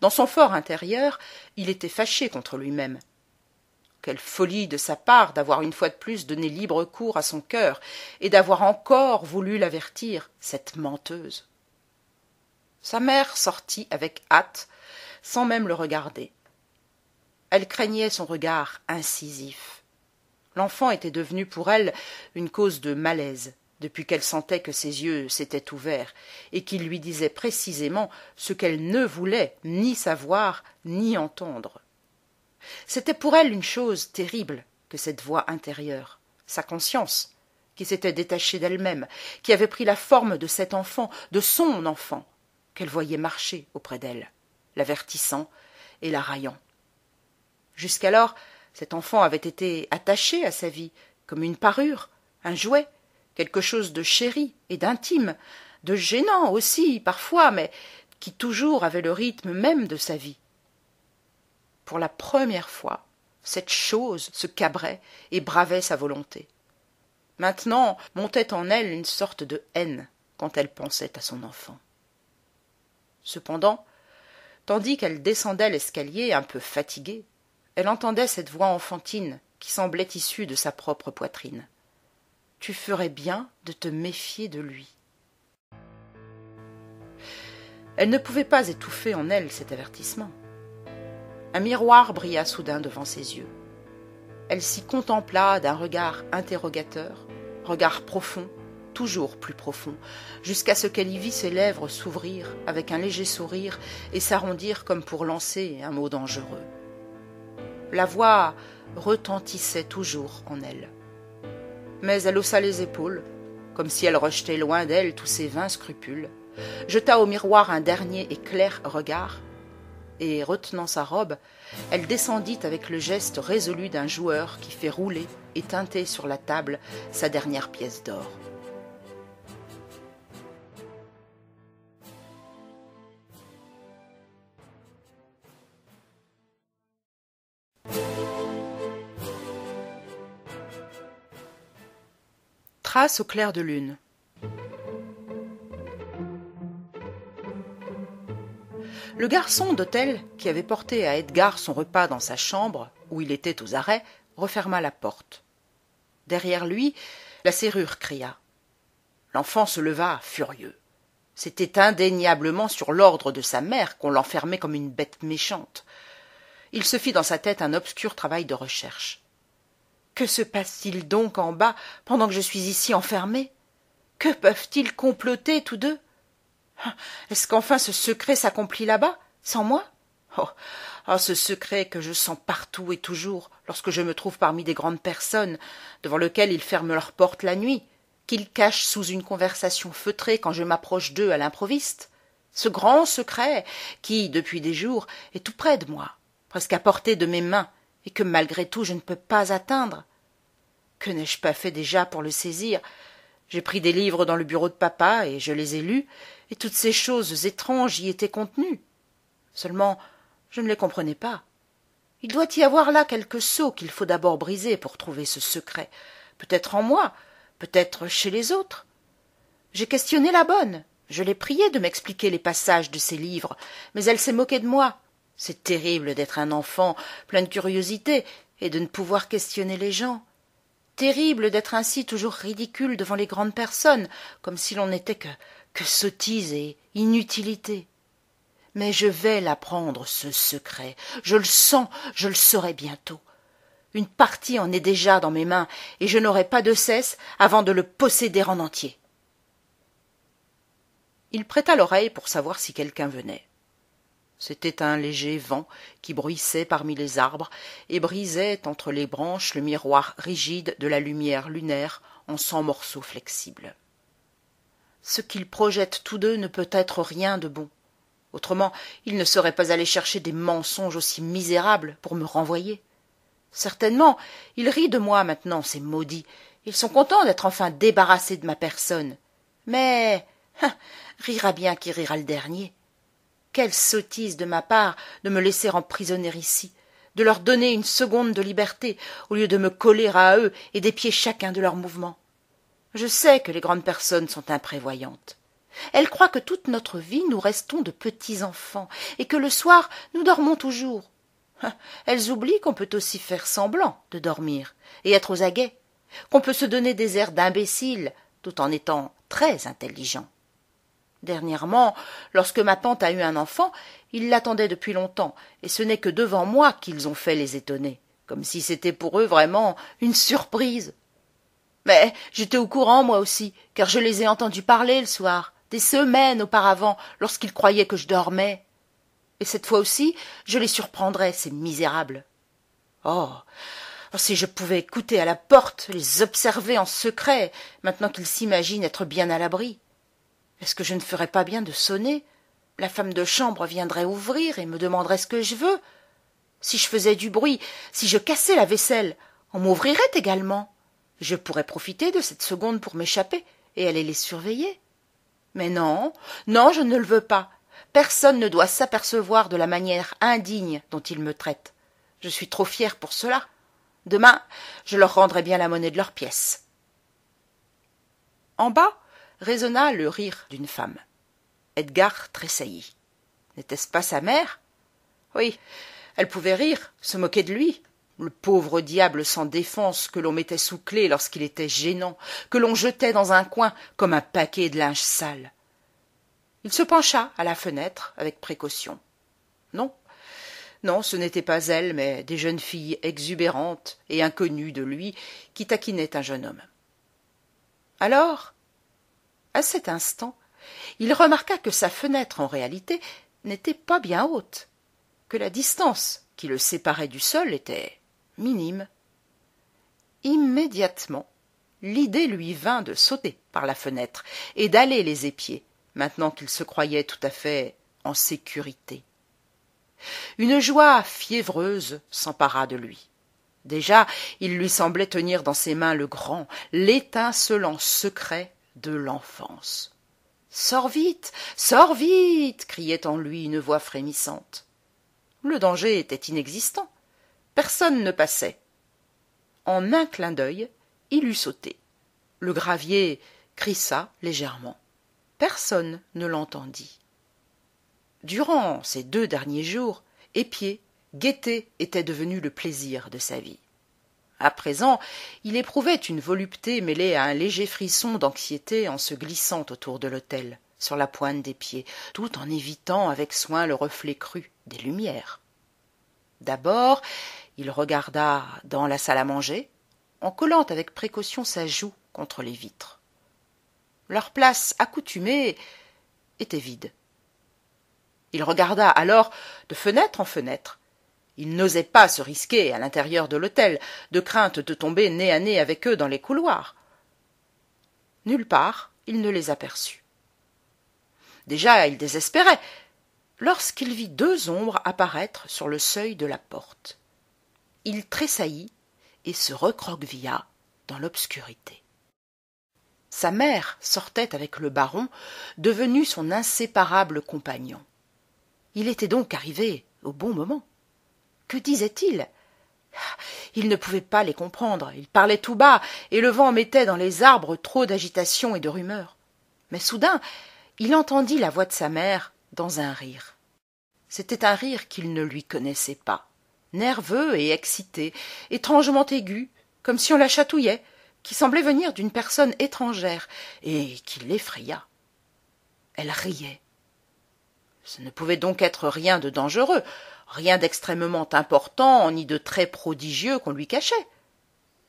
Dans son fort intérieur, il était fâché contre lui-même quelle folie de sa part d'avoir une fois de plus donné libre cours à son cœur et d'avoir encore voulu l'avertir cette menteuse sa mère sortit avec hâte sans même le regarder elle craignait son regard incisif l'enfant était devenu pour elle une cause de malaise depuis qu'elle sentait que ses yeux s'étaient ouverts et qu'il lui disait précisément ce qu'elle ne voulait ni savoir ni entendre c'était pour elle une chose terrible que cette voix intérieure sa conscience qui s'était détachée d'elle-même qui avait pris la forme de cet enfant de son enfant qu'elle voyait marcher auprès d'elle l'avertissant et la raillant jusqu'alors cet enfant avait été attaché à sa vie comme une parure un jouet quelque chose de chéri et d'intime de gênant aussi parfois mais qui toujours avait le rythme même de sa vie pour la première fois cette chose se cabrait et bravait sa volonté maintenant montait en elle une sorte de haine quand elle pensait à son enfant cependant tandis qu'elle descendait l'escalier un peu fatiguée elle entendait cette voix enfantine qui semblait issue de sa propre poitrine tu ferais bien de te méfier de lui elle ne pouvait pas étouffer en elle cet avertissement un miroir brilla soudain devant ses yeux. Elle s'y contempla d'un regard interrogateur, regard profond, toujours plus profond, jusqu'à ce qu'elle y vit ses lèvres s'ouvrir avec un léger sourire et s'arrondir comme pour lancer un mot dangereux. La voix retentissait toujours en elle. Mais elle haussa les épaules, comme si elle rejetait loin d'elle tous ses vains scrupules, jeta au miroir un dernier et clair regard, et, retenant sa robe, elle descendit avec le geste résolu d'un joueur qui fait rouler et teinter sur la table sa dernière pièce d'or. Trace au clair de lune. Le garçon d'hôtel, qui avait porté à Edgar son repas dans sa chambre, où il était aux arrêts, referma la porte. Derrière lui, la serrure cria. L'enfant se leva, furieux. C'était indéniablement sur l'ordre de sa mère qu'on l'enfermait comme une bête méchante. Il se fit dans sa tête un obscur travail de recherche. Que se passe-t-il donc en bas pendant que je suis ici enfermé Que peuvent-ils comploter tous deux ah, est-ce qu'enfin ce secret s'accomplit là-bas sans moi oh ah ce secret que je sens partout et toujours lorsque je me trouve parmi des grandes personnes devant lesquelles ils ferment leurs portes la nuit qu'ils cachent sous une conversation feutrée quand je m'approche d'eux à l'improviste ce grand secret qui depuis des jours est tout près de moi presque à portée de mes mains et que malgré tout je ne peux pas atteindre que n'ai-je pas fait déjà pour le saisir j'ai pris des livres dans le bureau de papa et je les ai lus et toutes ces choses étranges y étaient contenues. Seulement, je ne les comprenais pas. Il doit y avoir là quelques sceau qu'il faut d'abord briser pour trouver ce secret, peut-être en moi, peut-être chez les autres. J'ai questionné la bonne, je l'ai priée de m'expliquer les passages de ses livres, mais elle s'est moquée de moi. C'est terrible d'être un enfant, plein de curiosité, et de ne pouvoir questionner les gens. Terrible d'être ainsi toujours ridicule devant les grandes personnes, comme si l'on n'était que que sottise et inutilité mais je vais l'apprendre ce secret je le sens je le saurai bientôt une partie en est déjà dans mes mains et je n'aurai pas de cesse avant de le posséder en entier il prêta l'oreille pour savoir si quelqu'un venait c'était un léger vent qui bruissait parmi les arbres et brisait entre les branches le miroir rigide de la lumière lunaire en cent morceaux flexibles ce qu'ils projettent tous deux ne peut être rien de bon autrement ils ne seraient pas allés chercher des mensonges aussi misérables pour me renvoyer certainement ils rient de moi maintenant ces maudits ils sont contents d'être enfin débarrassés de ma personne mais hein, rira bien qui rira le dernier quelle sottise de ma part de me laisser emprisonner ici de leur donner une seconde de liberté au lieu de me coller à eux et d'épier chacun de leurs mouvements je sais que les grandes personnes sont imprévoyantes. Elles croient que toute notre vie nous restons de petits enfants, et que le soir nous dormons toujours. Elles oublient qu'on peut aussi faire semblant de dormir, et être aux aguets, qu'on peut se donner des airs d'imbécile, tout en étant très intelligent. Dernièrement, lorsque ma tante a eu un enfant, ils l'attendaient depuis longtemps, et ce n'est que devant moi qu'ils ont fait les étonner, comme si c'était pour eux vraiment une surprise mais j'étais au courant moi aussi car je les ai entendus parler le soir des semaines auparavant lorsqu'ils croyaient que je dormais et cette fois aussi je les surprendrais ces misérables oh si je pouvais écouter à la porte les observer en secret maintenant qu'ils s'imaginent être bien à l'abri est-ce que je ne ferais pas bien de sonner la femme de chambre viendrait ouvrir et me demanderait ce que je veux si je faisais du bruit si je cassais la vaisselle on m'ouvrirait également je pourrais profiter de cette seconde pour m'échapper et aller les surveiller. Mais non, non, je ne le veux pas. Personne ne doit s'apercevoir de la manière indigne dont ils me traitent. Je suis trop fière pour cela. Demain, je leur rendrai bien la monnaie de leurs pièces. En bas résonna le rire d'une femme. Edgar tressaillit. N'était-ce pas sa mère Oui, elle pouvait rire, se moquer de lui, le pauvre diable sans défense que l'on mettait sous clef lorsqu'il était gênant que l'on jetait dans un coin comme un paquet de linge sale il se pencha à la fenêtre avec précaution non non ce n'était pas elle, mais des jeunes filles exubérantes et inconnues de lui qui taquinaient un jeune homme alors à cet instant il remarqua que sa fenêtre en réalité n'était pas bien haute que la distance qui le séparait du sol était minime immédiatement l'idée lui vint de sauter par la fenêtre et d'aller les épier maintenant qu'il se croyait tout à fait en sécurité une joie fiévreuse s'empara de lui déjà il lui semblait tenir dans ses mains le grand l'étincelant secret de l'enfance sors vite sors vite criait en lui une voix frémissante le danger était inexistant personne ne passait en un clin d'œil il eut sauté le gravier crissa légèrement personne ne l'entendit durant ces deux derniers jours épier guetter était devenu le plaisir de sa vie à présent il éprouvait une volupté mêlée à un léger frisson d'anxiété en se glissant autour de l'hôtel, sur la pointe des pieds tout en évitant avec soin le reflet cru des lumières d'abord il regarda dans la salle à manger en collant avec précaution sa joue contre les vitres leur place accoutumée était vide il regarda alors de fenêtre en fenêtre il n'osait pas se risquer à l'intérieur de l'hôtel de crainte de tomber nez à nez avec eux dans les couloirs nulle part il ne les aperçut déjà il désespérait lorsqu'il vit deux ombres apparaître sur le seuil de la porte. Il tressaillit et se recroquevilla dans l'obscurité. Sa mère sortait avec le baron, devenu son inséparable compagnon. Il était donc arrivé au bon moment. Que disait-il ah, Il ne pouvait pas les comprendre. Il parlait tout bas, et le vent mettait dans les arbres trop d'agitation et de rumeur. Mais soudain, il entendit la voix de sa mère dans un rire. C'était un rire qu'il ne lui connaissait pas, nerveux et excité, étrangement aigu, comme si on la chatouillait, qui semblait venir d'une personne étrangère, et qui l'effraya. Elle riait. Ce ne pouvait donc être rien de dangereux, rien d'extrêmement important, ni de très prodigieux qu'on lui cachait.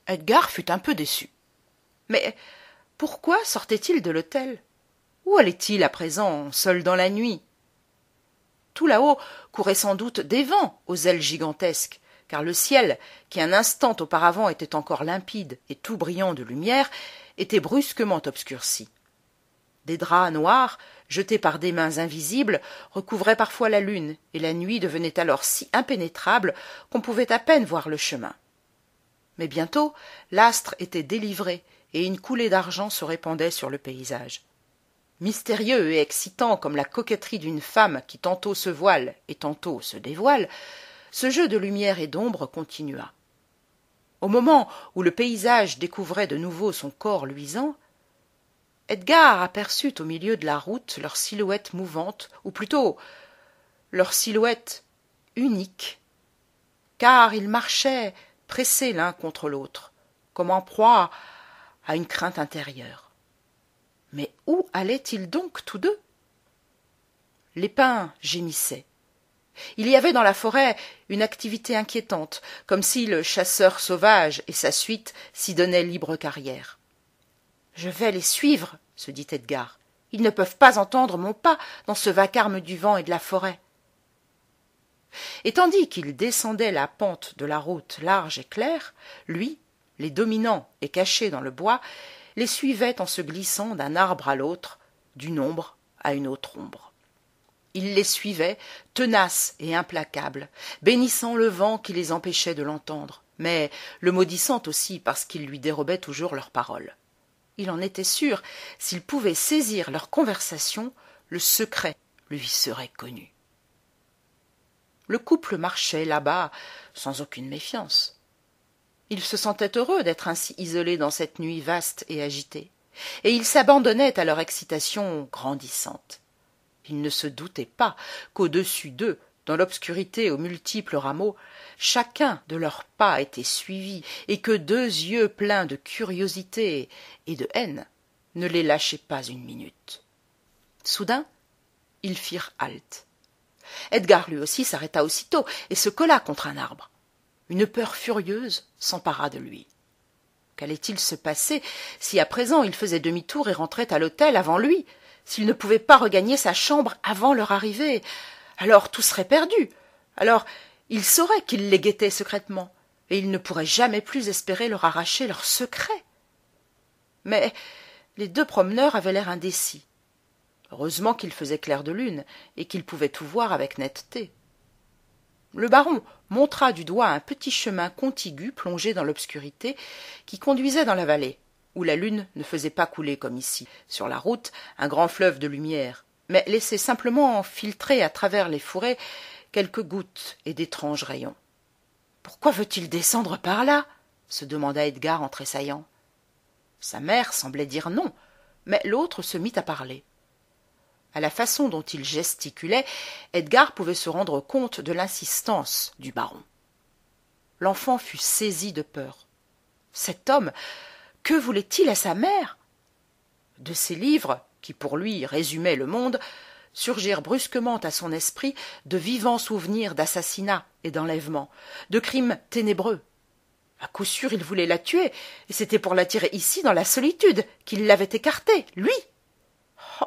Edgar fut un peu déçu. Mais pourquoi sortait-il de l'hôtel Où allait-il à présent, seul dans la nuit tout là-haut couraient sans doute des vents aux ailes gigantesques car le ciel qui un instant auparavant était encore limpide et tout brillant de lumière était brusquement obscurci des draps noirs jetés par des mains invisibles recouvraient parfois la lune et la nuit devenait alors si impénétrable qu'on pouvait à peine voir le chemin mais bientôt l'astre était délivré et une coulée d'argent se répandait sur le paysage mystérieux et excitant comme la coquetterie d'une femme qui tantôt se voile et tantôt se dévoile ce jeu de lumière et d'ombre continua au moment où le paysage découvrait de nouveau son corps luisant Edgar aperçut au milieu de la route leur silhouette mouvante ou plutôt leur silhouette unique car ils marchaient pressés l'un contre l'autre comme en proie à une crainte intérieure mais où allaient-ils donc tous deux les pins gémissaient il y avait dans la forêt une activité inquiétante comme si le chasseur sauvage et sa suite s'y donnaient libre carrière je vais les suivre se dit edgar ils ne peuvent pas entendre mon pas dans ce vacarme du vent et de la forêt et tandis qu'il descendait la pente de la route large et claire lui les dominant et cachés dans le bois les suivait en se glissant d'un arbre à l'autre d'une ombre à une autre ombre il les suivait tenaces et implacables, bénissant le vent qui les empêchait de l'entendre mais le maudissant aussi parce qu'il lui dérobait toujours leurs paroles il en était sûr s'il pouvait saisir leur conversation le secret lui serait connu le couple marchait là-bas sans aucune méfiance ils se sentaient heureux d'être ainsi isolés dans cette nuit vaste et agitée, et ils s'abandonnaient à leur excitation grandissante. Ils ne se doutaient pas qu'au-dessus d'eux, dans l'obscurité aux multiples rameaux, chacun de leurs pas était suivi, et que deux yeux pleins de curiosité et de haine ne les lâchaient pas une minute. Soudain, ils firent halte. Edgar lui aussi s'arrêta aussitôt et se colla contre un arbre une peur furieuse s'empara de lui qu'allait-il se passer si à présent il faisait demi-tour et rentrait à l'hôtel avant lui s'il ne pouvait pas regagner sa chambre avant leur arrivée alors tout serait perdu alors il saurait qu'il les guettait secrètement et il ne pourrait jamais plus espérer leur arracher leur secret mais les deux promeneurs avaient l'air indécis heureusement qu'il faisait clair de lune et qu'ils pouvaient tout voir avec netteté le baron montra du doigt un petit chemin contigu plongé dans l'obscurité qui conduisait dans la vallée, où la lune ne faisait pas couler comme ici, sur la route, un grand fleuve de lumière, mais laissait simplement filtrer à travers les fourrés quelques gouttes et d'étranges rayons. Pourquoi veut-il descendre par là se demanda Edgar en tressaillant. Sa mère semblait dire non, mais l'autre se mit à parler. À la façon dont il gesticulait, Edgar pouvait se rendre compte de l'insistance du baron. L'enfant fut saisi de peur. Cet homme, que voulait-il à sa mère De ses livres, qui pour lui résumaient le monde, surgirent brusquement à son esprit de vivants souvenirs d'assassinats et d'enlèvements, de crimes ténébreux. À coup sûr, il voulait la tuer, et c'était pour la tirer ici, dans la solitude, qu'il l'avait écartée, lui. Oh,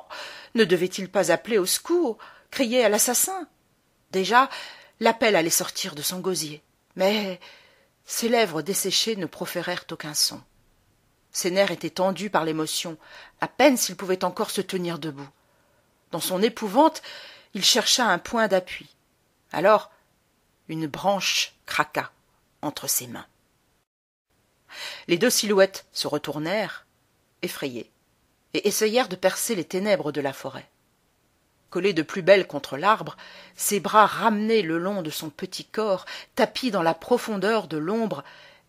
ne devait-il pas appeler au secours crier à l'assassin déjà l'appel allait sortir de son gosier mais ses lèvres desséchées ne proférèrent aucun son ses nerfs étaient tendus par l'émotion à peine s'il pouvait encore se tenir debout dans son épouvante il chercha un point d'appui alors une branche craqua entre ses mains les deux silhouettes se retournèrent effrayées et essayèrent de percer les ténèbres de la forêt collé de plus belle contre l'arbre ses bras ramenés le long de son petit corps tapi dans la profondeur de l'ombre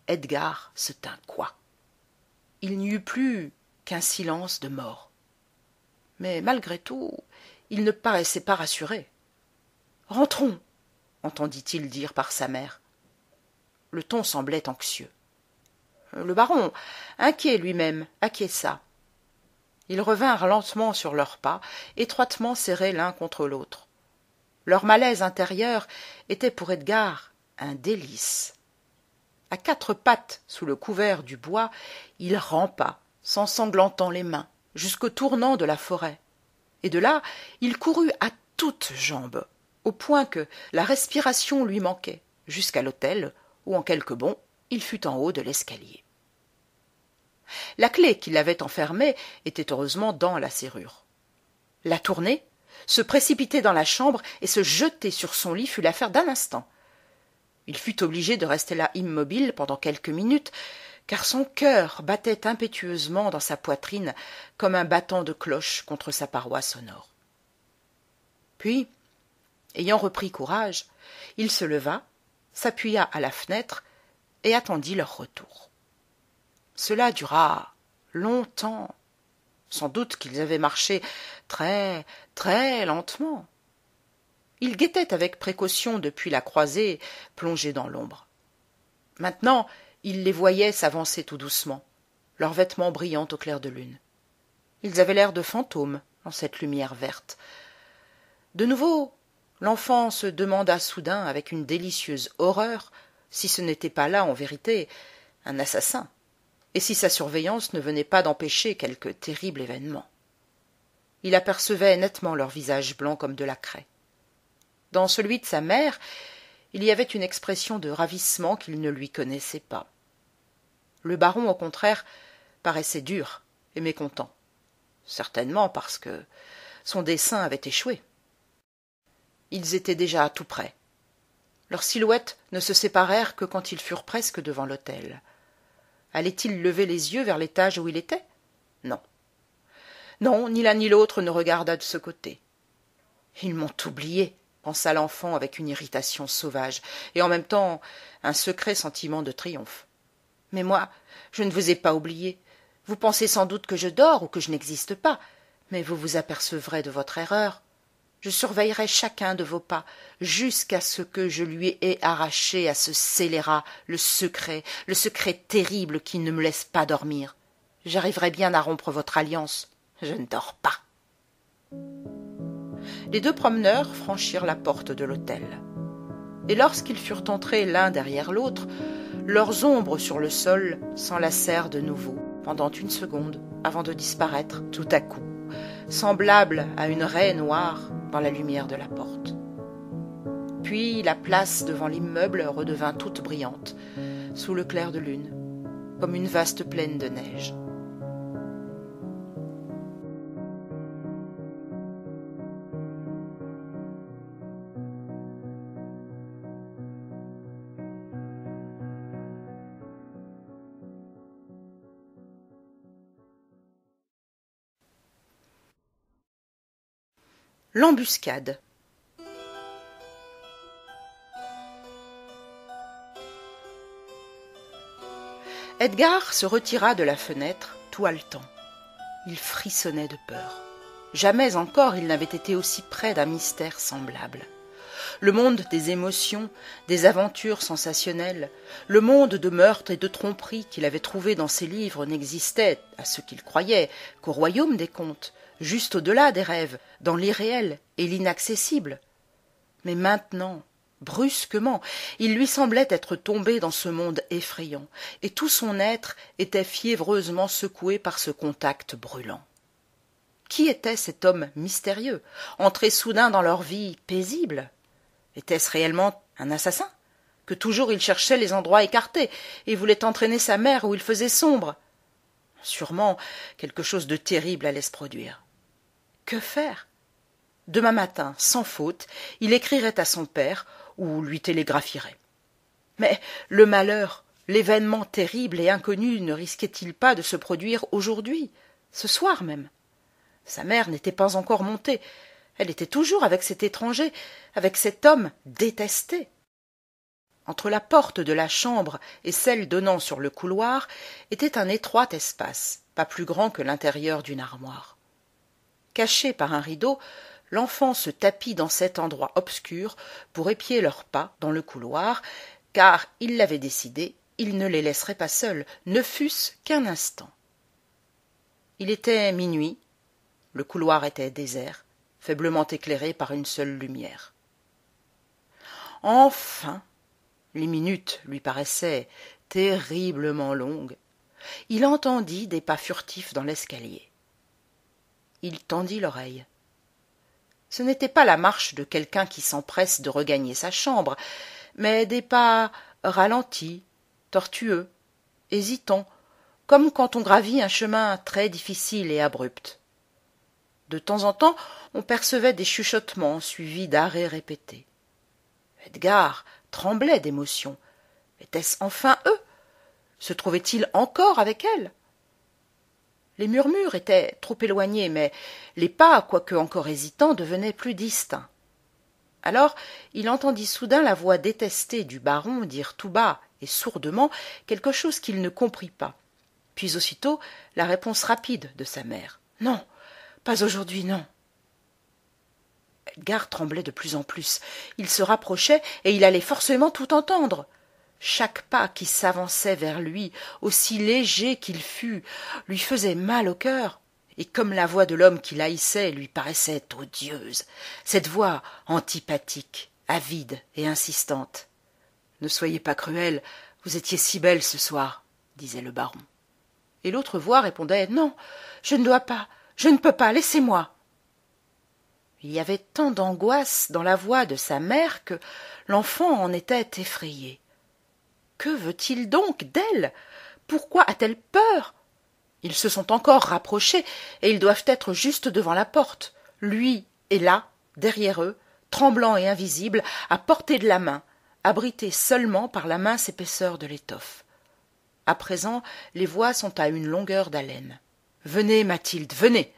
Edgar se tint quoi. il n'y eut plus qu'un silence de mort mais malgré tout il ne paraissait pas rassuré rentrons entendit-il dire par sa mère le ton semblait anxieux le baron inquiet lui-même acquiesça ils revinrent lentement sur leurs pas étroitement serrés l'un contre l'autre leur malaise intérieur était pour Edgar un délice À quatre pattes sous le couvert du bois il rampa s'ensanglantant les mains jusqu'au tournant de la forêt et de là il courut à toutes jambes au point que la respiration lui manquait jusqu'à l'hôtel où en quelques bonds il fut en haut de l'escalier la clef qui l'avait enfermée était heureusement dans la serrure la tourner se précipiter dans la chambre et se jeter sur son lit fut l'affaire d'un instant il fut obligé de rester là immobile pendant quelques minutes car son cœur battait impétueusement dans sa poitrine comme un battant de cloche contre sa paroi sonore puis ayant repris courage il se leva s'appuya à la fenêtre et attendit leur retour cela dura longtemps sans doute qu'ils avaient marché très très lentement ils guettaient avec précaution depuis la croisée plongés dans l'ombre maintenant ils les voyaient s'avancer tout doucement leurs vêtements brillant au clair de lune ils avaient l'air de fantômes dans cette lumière verte de nouveau l'enfant se demanda soudain avec une délicieuse horreur si ce n'était pas là en vérité un assassin et si sa surveillance ne venait pas d'empêcher quelque terrible événement il apercevait nettement leur visage blanc comme de la craie dans celui de sa mère il y avait une expression de ravissement qu'il ne lui connaissait pas le baron au contraire paraissait dur et mécontent certainement parce que son dessein avait échoué ils étaient déjà à tout près leurs silhouettes ne se séparèrent que quand ils furent presque devant l'hôtel allait-il lever les yeux vers l'étage où il était non non ni l'un ni l'autre ne regarda de ce côté ils m'ont oublié pensa l'enfant avec une irritation sauvage et en même temps un secret sentiment de triomphe mais moi je ne vous ai pas oublié vous pensez sans doute que je dors ou que je n'existe pas mais vous vous apercevrez de votre erreur je surveillerai chacun de vos pas jusqu'à ce que je lui aie arraché à ce scélérat le secret le secret terrible qui ne me laisse pas dormir j'arriverai bien à rompre votre alliance je ne dors pas les deux promeneurs franchirent la porte de l'hôtel et lorsqu'ils furent entrés l'un derrière l'autre leurs ombres sur le sol s'enlacèrent de nouveau pendant une seconde avant de disparaître tout à coup semblable à une raie noire dans la lumière de la porte. Puis la place devant l'immeuble redevint toute brillante, sous le clair de lune, comme une vaste plaine de neige. L'embuscade Edgar se retira de la fenêtre, tout haletant. Il frissonnait de peur. Jamais encore il n'avait été aussi près d'un mystère semblable. Le monde des émotions, des aventures sensationnelles, le monde de meurtres et de tromperies qu'il avait trouvé dans ses livres n'existait, à ce qu'il croyait, qu'au royaume des contes, juste au-delà des rêves, dans l'irréel et l'inaccessible. Mais maintenant, brusquement, il lui semblait être tombé dans ce monde effrayant, et tout son être était fiévreusement secoué par ce contact brûlant. Qui était cet homme mystérieux, entré soudain dans leur vie paisible Était-ce réellement un assassin Que toujours il cherchait les endroits écartés, et voulait entraîner sa mère où il faisait sombre Sûrement, quelque chose de terrible allait se produire. Que faire Demain matin, sans faute, il écrirait à son père ou lui télégraphierait. Mais le malheur, l'événement terrible et inconnu ne risquait-il pas de se produire aujourd'hui, ce soir même Sa mère n'était pas encore montée. Elle était toujours avec cet étranger, avec cet homme détesté. Entre la porte de la chambre et celle donnant sur le couloir était un étroit espace, pas plus grand que l'intérieur d'une armoire caché par un rideau l'enfant se tapit dans cet endroit obscur pour épier leurs pas dans le couloir car il l'avait décidé il ne les laisserait pas seuls ne fût-ce qu'un instant il était minuit le couloir était désert faiblement éclairé par une seule lumière enfin les minutes lui paraissaient terriblement longues il entendit des pas furtifs dans l'escalier il tendit l'oreille ce n'était pas la marche de quelqu'un qui s'empresse de regagner sa chambre mais des pas ralentis tortueux hésitants comme quand on gravit un chemin très difficile et abrupt de temps en temps on percevait des chuchotements suivis d'arrêts répétés edgar tremblait d'émotion était-ce enfin eux se trouvait-il encore avec elle les murmures étaient trop éloignés mais les pas quoique encore hésitants devenaient plus distincts alors il entendit soudain la voix détestée du baron dire tout bas et sourdement quelque chose qu'il ne comprit pas puis aussitôt la réponse rapide de sa mère non pas aujourd'hui non Edgar tremblait de plus en plus il se rapprochait et il allait forcément tout entendre chaque pas qui s'avançait vers lui aussi léger qu'il fût lui faisait mal au cœur et comme la voix de l'homme qui haïssait lui paraissait odieuse cette voix antipathique avide et insistante ne soyez pas cruel vous étiez si belle ce soir disait le baron et l'autre voix répondait non je ne dois pas je ne peux pas laissez-moi il y avait tant d'angoisse dans la voix de sa mère que l'enfant en était effrayé que veut-il donc d'elle Pourquoi a-t-elle peur Ils se sont encore rapprochés et ils doivent être juste devant la porte. Lui est là, derrière eux, tremblant et invisible, à portée de la main, abrité seulement par la mince épaisseur de l'étoffe. À présent, les voix sont à une longueur d'haleine. Venez, Mathilde, venez.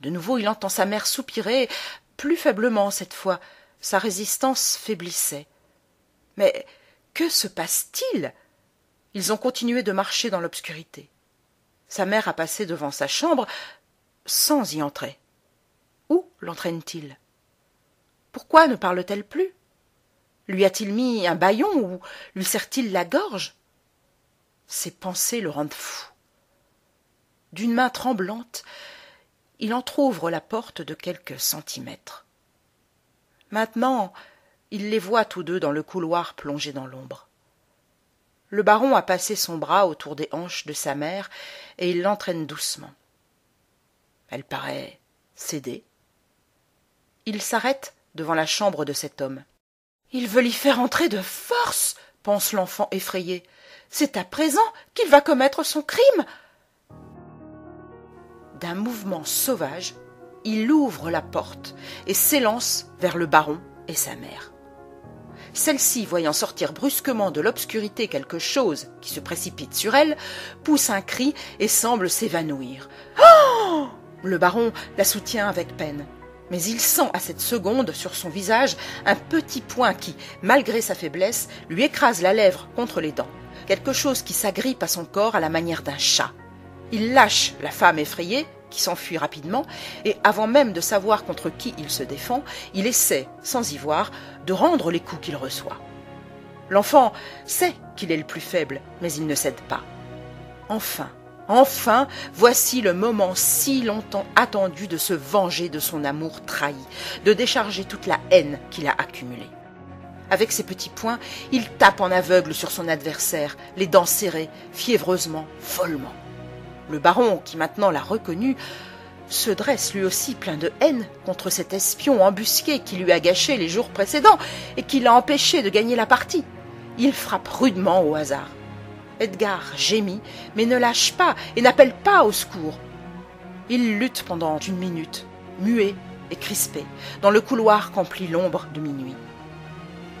De nouveau il entend sa mère soupirer, plus faiblement cette fois. Sa résistance faiblissait. Mais que se passe-t-il ils ont continué de marcher dans l'obscurité sa mère a passé devant sa chambre sans y entrer où lentraîne t il pourquoi ne parle t elle plus lui a-t-il mis un bâillon ou lui serre-t-il la gorge ces pensées le rendent fou d'une main tremblante il entr'ouvre la porte de quelques centimètres maintenant il les voit tous deux dans le couloir plongé dans l'ombre le baron a passé son bras autour des hanches de sa mère et il l'entraîne doucement elle paraît cédée il s'arrête devant la chambre de cet homme il veut l'y faire entrer de force pense l'enfant effrayé c'est à présent qu'il va commettre son crime d'un mouvement sauvage il ouvre la porte et s'élance vers le baron et sa mère celle-ci, voyant sortir brusquement de l'obscurité quelque chose qui se précipite sur elle, pousse un cri et semble s'évanouir. Oh Le baron la soutient avec peine. Mais il sent à cette seconde sur son visage un petit point qui, malgré sa faiblesse, lui écrase la lèvre contre les dents. Quelque chose qui s'agrippe à son corps à la manière d'un chat. Il lâche la femme effrayée, qui s'enfuit rapidement, et avant même de savoir contre qui il se défend, il essaie, sans y voir, de rendre les coups qu'il reçoit. L'enfant sait qu'il est le plus faible, mais il ne cède pas. Enfin, Enfin, voici le moment si longtemps attendu de se venger de son amour trahi, de décharger toute la haine qu'il a accumulée. Avec ses petits poings, il tape en aveugle sur son adversaire, les dents serrées, fiévreusement, follement. Le baron, qui maintenant l'a reconnu, se dresse lui aussi plein de haine contre cet espion embusqué qui lui a gâché les jours précédents et qui l'a empêché de gagner la partie. Il frappe rudement au hasard. Edgar gémit, mais ne lâche pas et n'appelle pas au secours. Il lutte pendant une minute, muet et crispé, dans le couloir qu'emplit l'ombre de minuit.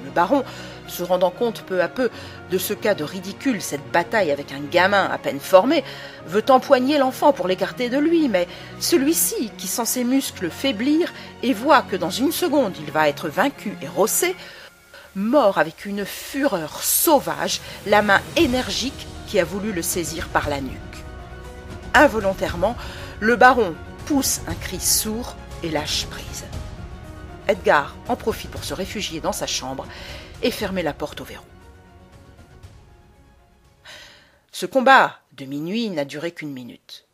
Le baron, se rendant compte peu à peu de ce cas de ridicule, cette bataille avec un gamin à peine formé, veut empoigner l'enfant pour l'écarter de lui, mais celui-ci, qui sent ses muscles faiblir et voit que dans une seconde il va être vaincu et rossé, mord avec une fureur sauvage la main énergique qui a voulu le saisir par la nuque. Involontairement, le baron pousse un cri sourd et lâche prise. Edgar en profite pour se réfugier dans sa chambre et fermer la porte au verrou. Ce combat de minuit n'a duré qu'une minute.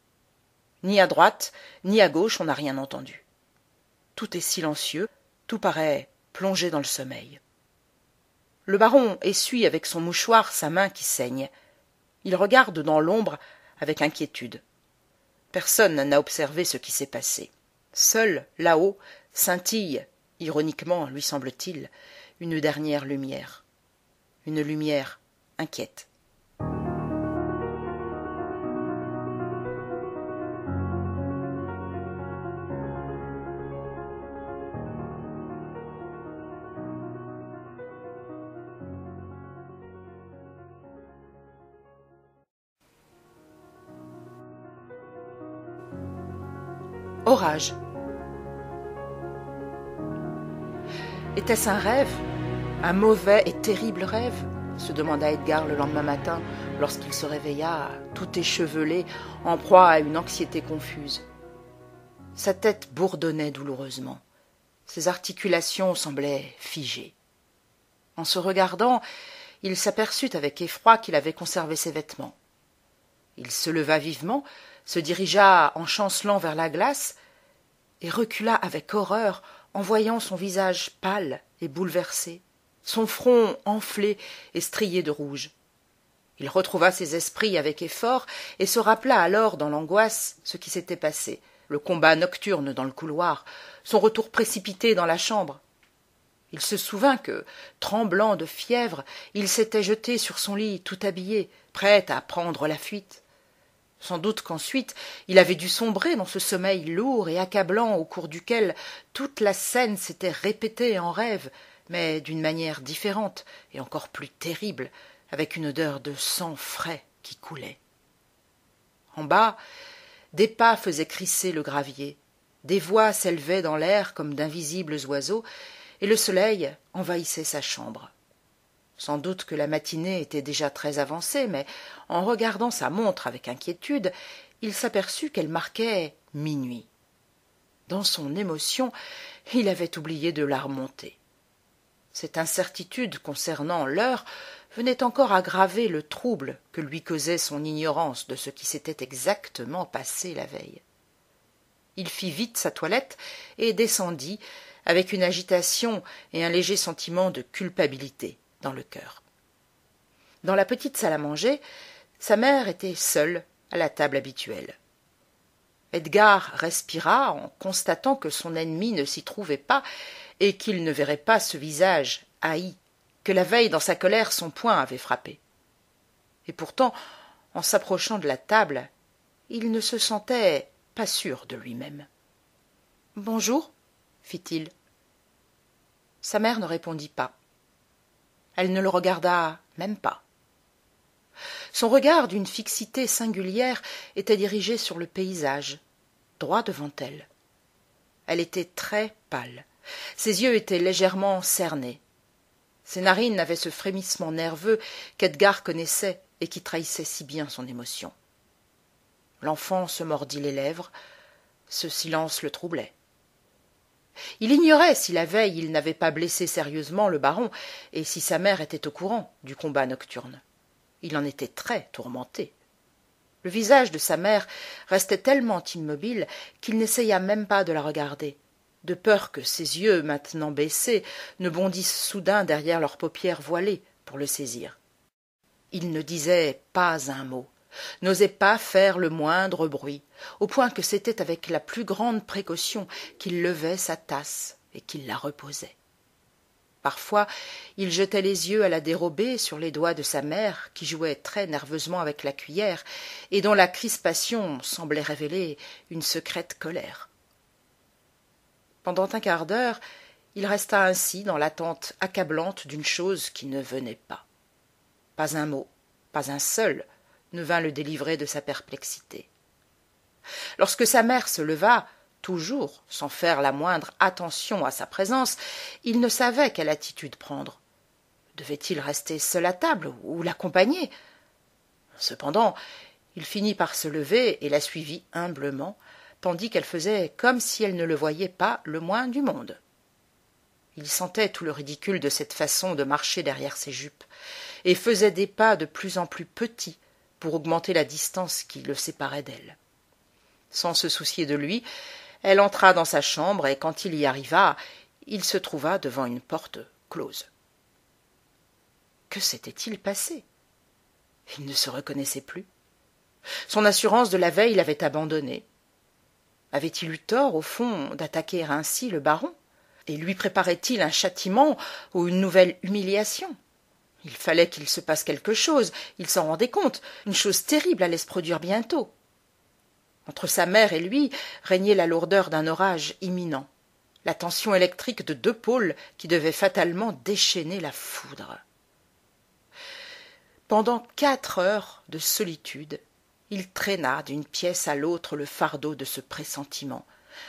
Ni à droite, ni à gauche, on n'a rien entendu. Tout est silencieux, tout paraît plongé dans le sommeil. Le baron essuie avec son mouchoir sa main qui saigne. Il regarde dans l'ombre avec inquiétude. Personne n'a observé ce qui s'est passé. Seul, là-haut, scintille, ironiquement, lui semble-t-il, une dernière lumière. Une lumière inquiète. Orage. Était-ce un rêve un mauvais et terrible rêve se demanda Edgar le lendemain matin lorsqu'il se réveilla, tout échevelé, en proie à une anxiété confuse. Sa tête bourdonnait douloureusement. Ses articulations semblaient figées. En se regardant, il s'aperçut avec effroi qu'il avait conservé ses vêtements. Il se leva vivement, se dirigea en chancelant vers la glace, et recula avec horreur en voyant son visage pâle et bouleversé son front enflé et strié de rouge il retrouva ses esprits avec effort et se rappela alors dans l'angoisse ce qui s'était passé le combat nocturne dans le couloir son retour précipité dans la chambre il se souvint que tremblant de fièvre il s'était jeté sur son lit tout habillé prêt à prendre la fuite sans doute qu'ensuite il avait dû sombrer dans ce sommeil lourd et accablant au cours duquel toute la scène s'était répétée en rêve mais d'une manière différente et encore plus terrible avec une odeur de sang frais qui coulait en bas des pas faisaient crisser le gravier des voix s'élevaient dans l'air comme d'invisibles oiseaux et le soleil envahissait sa chambre sans doute que la matinée était déjà très avancée mais en regardant sa montre avec inquiétude il s'aperçut qu'elle marquait minuit dans son émotion il avait oublié de la remonter cette incertitude concernant l'heure venait encore aggraver le trouble que lui causait son ignorance de ce qui s'était exactement passé la veille il fit vite sa toilette et descendit avec une agitation et un léger sentiment de culpabilité dans le cœur dans la petite salle à manger sa mère était seule à la table habituelle Edgar respira en constatant que son ennemi ne s'y trouvait pas et qu'il ne verrait pas ce visage haï que la veille dans sa colère son poing avait frappé. Et pourtant, en s'approchant de la table, il ne se sentait pas sûr de lui-même. Bonjour, fit-il. Sa mère ne répondit pas. Elle ne le regarda même pas son regard d'une fixité singulière était dirigé sur le paysage droit devant elle elle était très pâle ses yeux étaient légèrement cernés ses narines avaient ce frémissement nerveux qu'Edgar connaissait et qui trahissait si bien son émotion l'enfant se mordit les lèvres ce silence le troublait il ignorait si la veille il n'avait pas blessé sérieusement le baron et si sa mère était au courant du combat nocturne il en était très tourmenté le visage de sa mère restait tellement immobile qu'il n'essaya même pas de la regarder de peur que ses yeux maintenant baissés ne bondissent soudain derrière leurs paupières voilées pour le saisir il ne disait pas un mot n'osait pas faire le moindre bruit au point que c'était avec la plus grande précaution qu'il levait sa tasse et qu'il la reposait parfois il jetait les yeux à la dérobée sur les doigts de sa mère qui jouait très nerveusement avec la cuillère, et dont la crispation semblait révéler une secrète colère pendant un quart d'heure il resta ainsi dans l'attente accablante d'une chose qui ne venait pas pas un mot pas un seul ne vint le délivrer de sa perplexité lorsque sa mère se leva toujours sans faire la moindre attention à sa présence il ne savait quelle attitude prendre devait-il rester seul à table ou l'accompagner cependant il finit par se lever et la suivit humblement tandis qu'elle faisait comme si elle ne le voyait pas le moins du monde il sentait tout le ridicule de cette façon de marcher derrière ses jupes et faisait des pas de plus en plus petits pour augmenter la distance qui le séparait d'elle sans se soucier de lui elle entra dans sa chambre et quand il y arriva il se trouva devant une porte close que s'était-il passé il ne se reconnaissait plus son assurance de la veille l'avait abandonné avait-il eu tort au fond d'attaquer ainsi le baron et lui préparait il un châtiment ou une nouvelle humiliation il fallait qu'il se passe quelque chose il s'en rendait compte une chose terrible allait se produire bientôt entre sa mère et lui régnait la lourdeur d'un orage imminent la tension électrique de deux pôles qui devaient fatalement déchaîner la foudre pendant quatre heures de solitude il traîna d'une pièce à l'autre le fardeau de ce pressentiment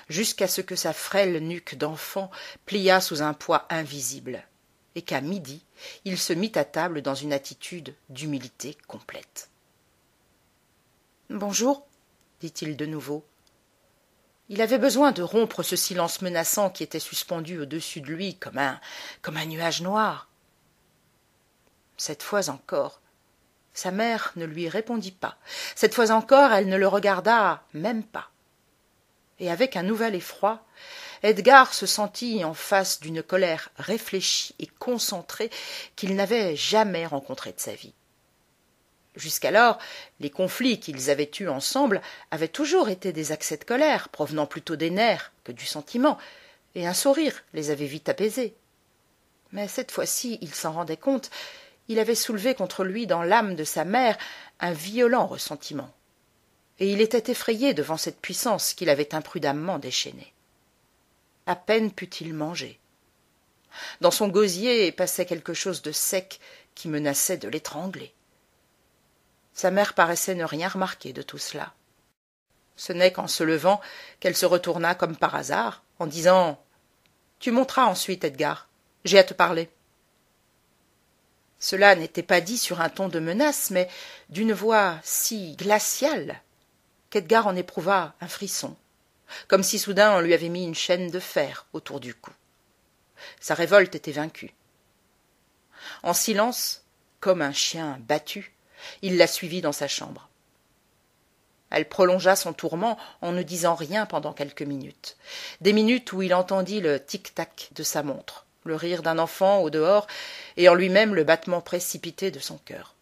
jusqu'à ce que sa frêle nuque d'enfant plia sous un poids invisible et qu'à midi il se mit à table dans une attitude d'humilité complète bonjour dit-il de nouveau il avait besoin de rompre ce silence menaçant qui était suspendu au-dessus de lui comme un comme un nuage noir cette fois encore sa mère ne lui répondit pas cette fois encore elle ne le regarda même pas et avec un nouvel effroi Edgar se sentit en face d'une colère réfléchie et concentrée qu'il n'avait jamais rencontrée de sa vie jusqu'alors les conflits qu'ils avaient eus ensemble avaient toujours été des accès de colère provenant plutôt des nerfs que du sentiment et un sourire les avait vite apaisés mais cette fois-ci il s'en rendait compte il avait soulevé contre lui dans l'âme de sa mère un violent ressentiment et il était effrayé devant cette puissance qu'il avait imprudemment déchaînée à peine put-il manger dans son gosier passait quelque chose de sec qui menaçait de l'étrangler sa mère paraissait ne rien remarquer de tout cela ce n'est qu'en se levant qu'elle se retourna comme par hasard en disant tu monteras ensuite Edgar. j'ai à te parler cela n'était pas dit sur un ton de menace mais d'une voix si glaciale qu'Edgar en éprouva un frisson comme si soudain on lui avait mis une chaîne de fer autour du cou sa révolte était vaincue en silence comme un chien battu il la suivit dans sa chambre elle prolongea son tourment en ne disant rien pendant quelques minutes des minutes où il entendit le tic tac de sa montre le rire d'un enfant au dehors et en lui-même le battement précipité de son cœur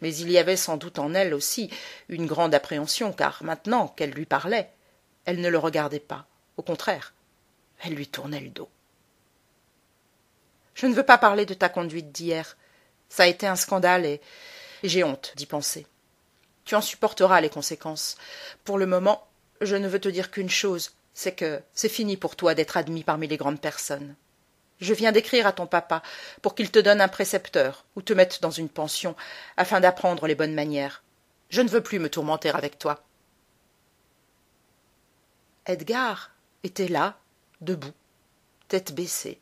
mais il y avait sans doute en elle aussi une grande appréhension car maintenant qu'elle lui parlait elle ne le regardait pas au contraire elle lui tournait le dos je ne veux pas parler de ta conduite d'hier ça a été un scandale et j'ai honte d'y penser. Tu en supporteras les conséquences. Pour le moment, je ne veux te dire qu'une chose, c'est que c'est fini pour toi d'être admis parmi les grandes personnes. Je viens d'écrire à ton papa pour qu'il te donne un précepteur ou te mette dans une pension afin d'apprendre les bonnes manières. Je ne veux plus me tourmenter avec toi. Edgar était là, debout, tête baissée.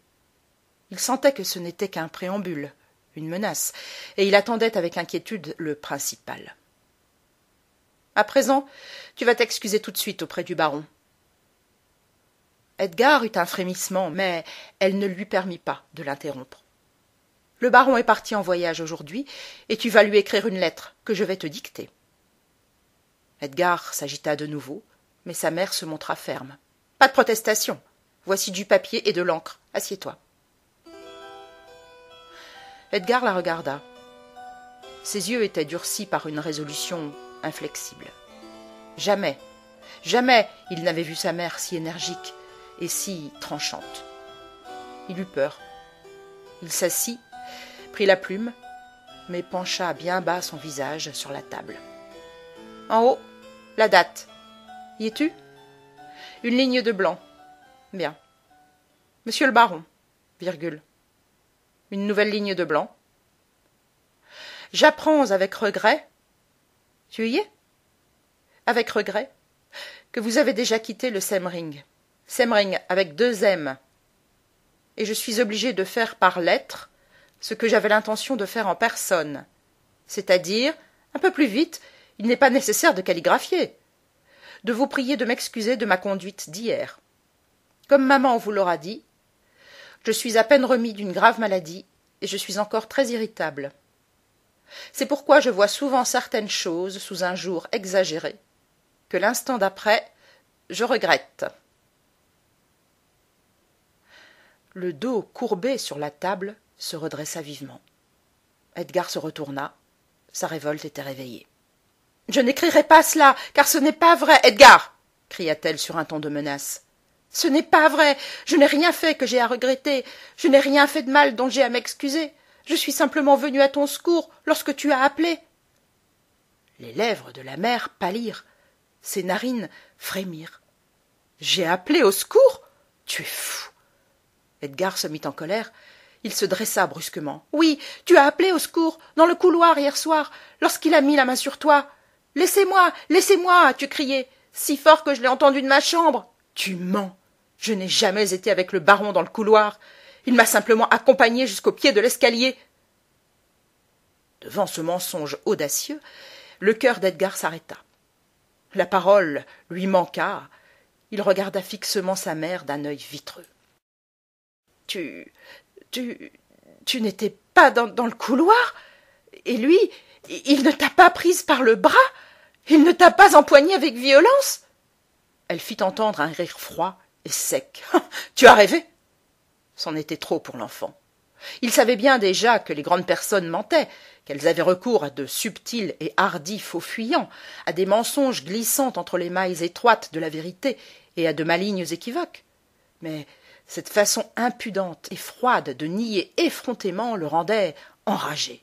Il sentait que ce n'était qu'un préambule, une menace, et il attendait avec inquiétude le principal. À présent, tu vas t'excuser tout de suite auprès du baron. Edgar eut un frémissement, mais elle ne lui permit pas de l'interrompre. Le baron est parti en voyage aujourd'hui, et tu vas lui écrire une lettre que je vais te dicter. Edgar s'agita de nouveau, mais sa mère se montra ferme. Pas de protestation. Voici du papier et de l'encre. Assieds-toi. Edgar la regarda. Ses yeux étaient durcis par une résolution inflexible. Jamais, jamais il n'avait vu sa mère si énergique et si tranchante. Il eut peur. Il s'assit, prit la plume, mais pencha bien bas son visage sur la table. En haut, la date. Y es-tu Une ligne de blanc. Bien. Monsieur le baron, virgule une nouvelle ligne de blanc. J'apprends avec regret tu y es Avec regret que vous avez déjà quitté le Semring. »« Semring avec deux M. Et je suis obligé de faire par lettre ce que j'avais l'intention de faire en personne, c'est-à-dire, un peu plus vite, il n'est pas nécessaire de calligraphier, de vous prier de m'excuser de ma conduite d'hier. Comme maman vous l'aura dit, je suis à peine remis d'une grave maladie et je suis encore très irritable c'est pourquoi je vois souvent certaines choses sous un jour exagéré que l'instant d'après je regrette le dos courbé sur la table se redressa vivement edgar se retourna sa révolte était réveillée je n'écrirai pas cela car ce n'est pas vrai edgar cria-t-elle sur un ton de menace ce n'est pas vrai je n'ai rien fait que j'aie à regretter je n'ai rien fait de mal dont j'ai à m'excuser je suis simplement venu à ton secours lorsque tu as appelé les lèvres de la mère pâlirent ses narines frémirent j'ai appelé au secours tu es fou Edgar se mit en colère il se dressa brusquement oui tu as appelé au secours dans le couloir hier soir lorsqu'il a mis la main sur toi laissez-moi laissez-moi as-tu crié si fort que je l'ai entendu de ma chambre tu mens je n'ai jamais été avec le baron dans le couloir il m'a simplement accompagné jusqu'au pied de l'escalier devant ce mensonge audacieux le cœur d'edgar s'arrêta la parole lui manqua il regarda fixement sa mère d'un œil vitreux tu tu tu n'étais pas dans, le couloir et lui il ne t'a pas prise par le bras il ne t'a pas empoignée avec violence elle fit entendre un rire froid et sec. Ah, tu as rêvé C'en était trop pour l'enfant. Il savait bien déjà que les grandes personnes mentaient, qu'elles avaient recours à de subtils et hardis faux fuyants, à des mensonges glissant entre les mailles étroites de la vérité et à de malignes équivoques. Mais cette façon impudente et froide de nier effrontément le rendait enragé.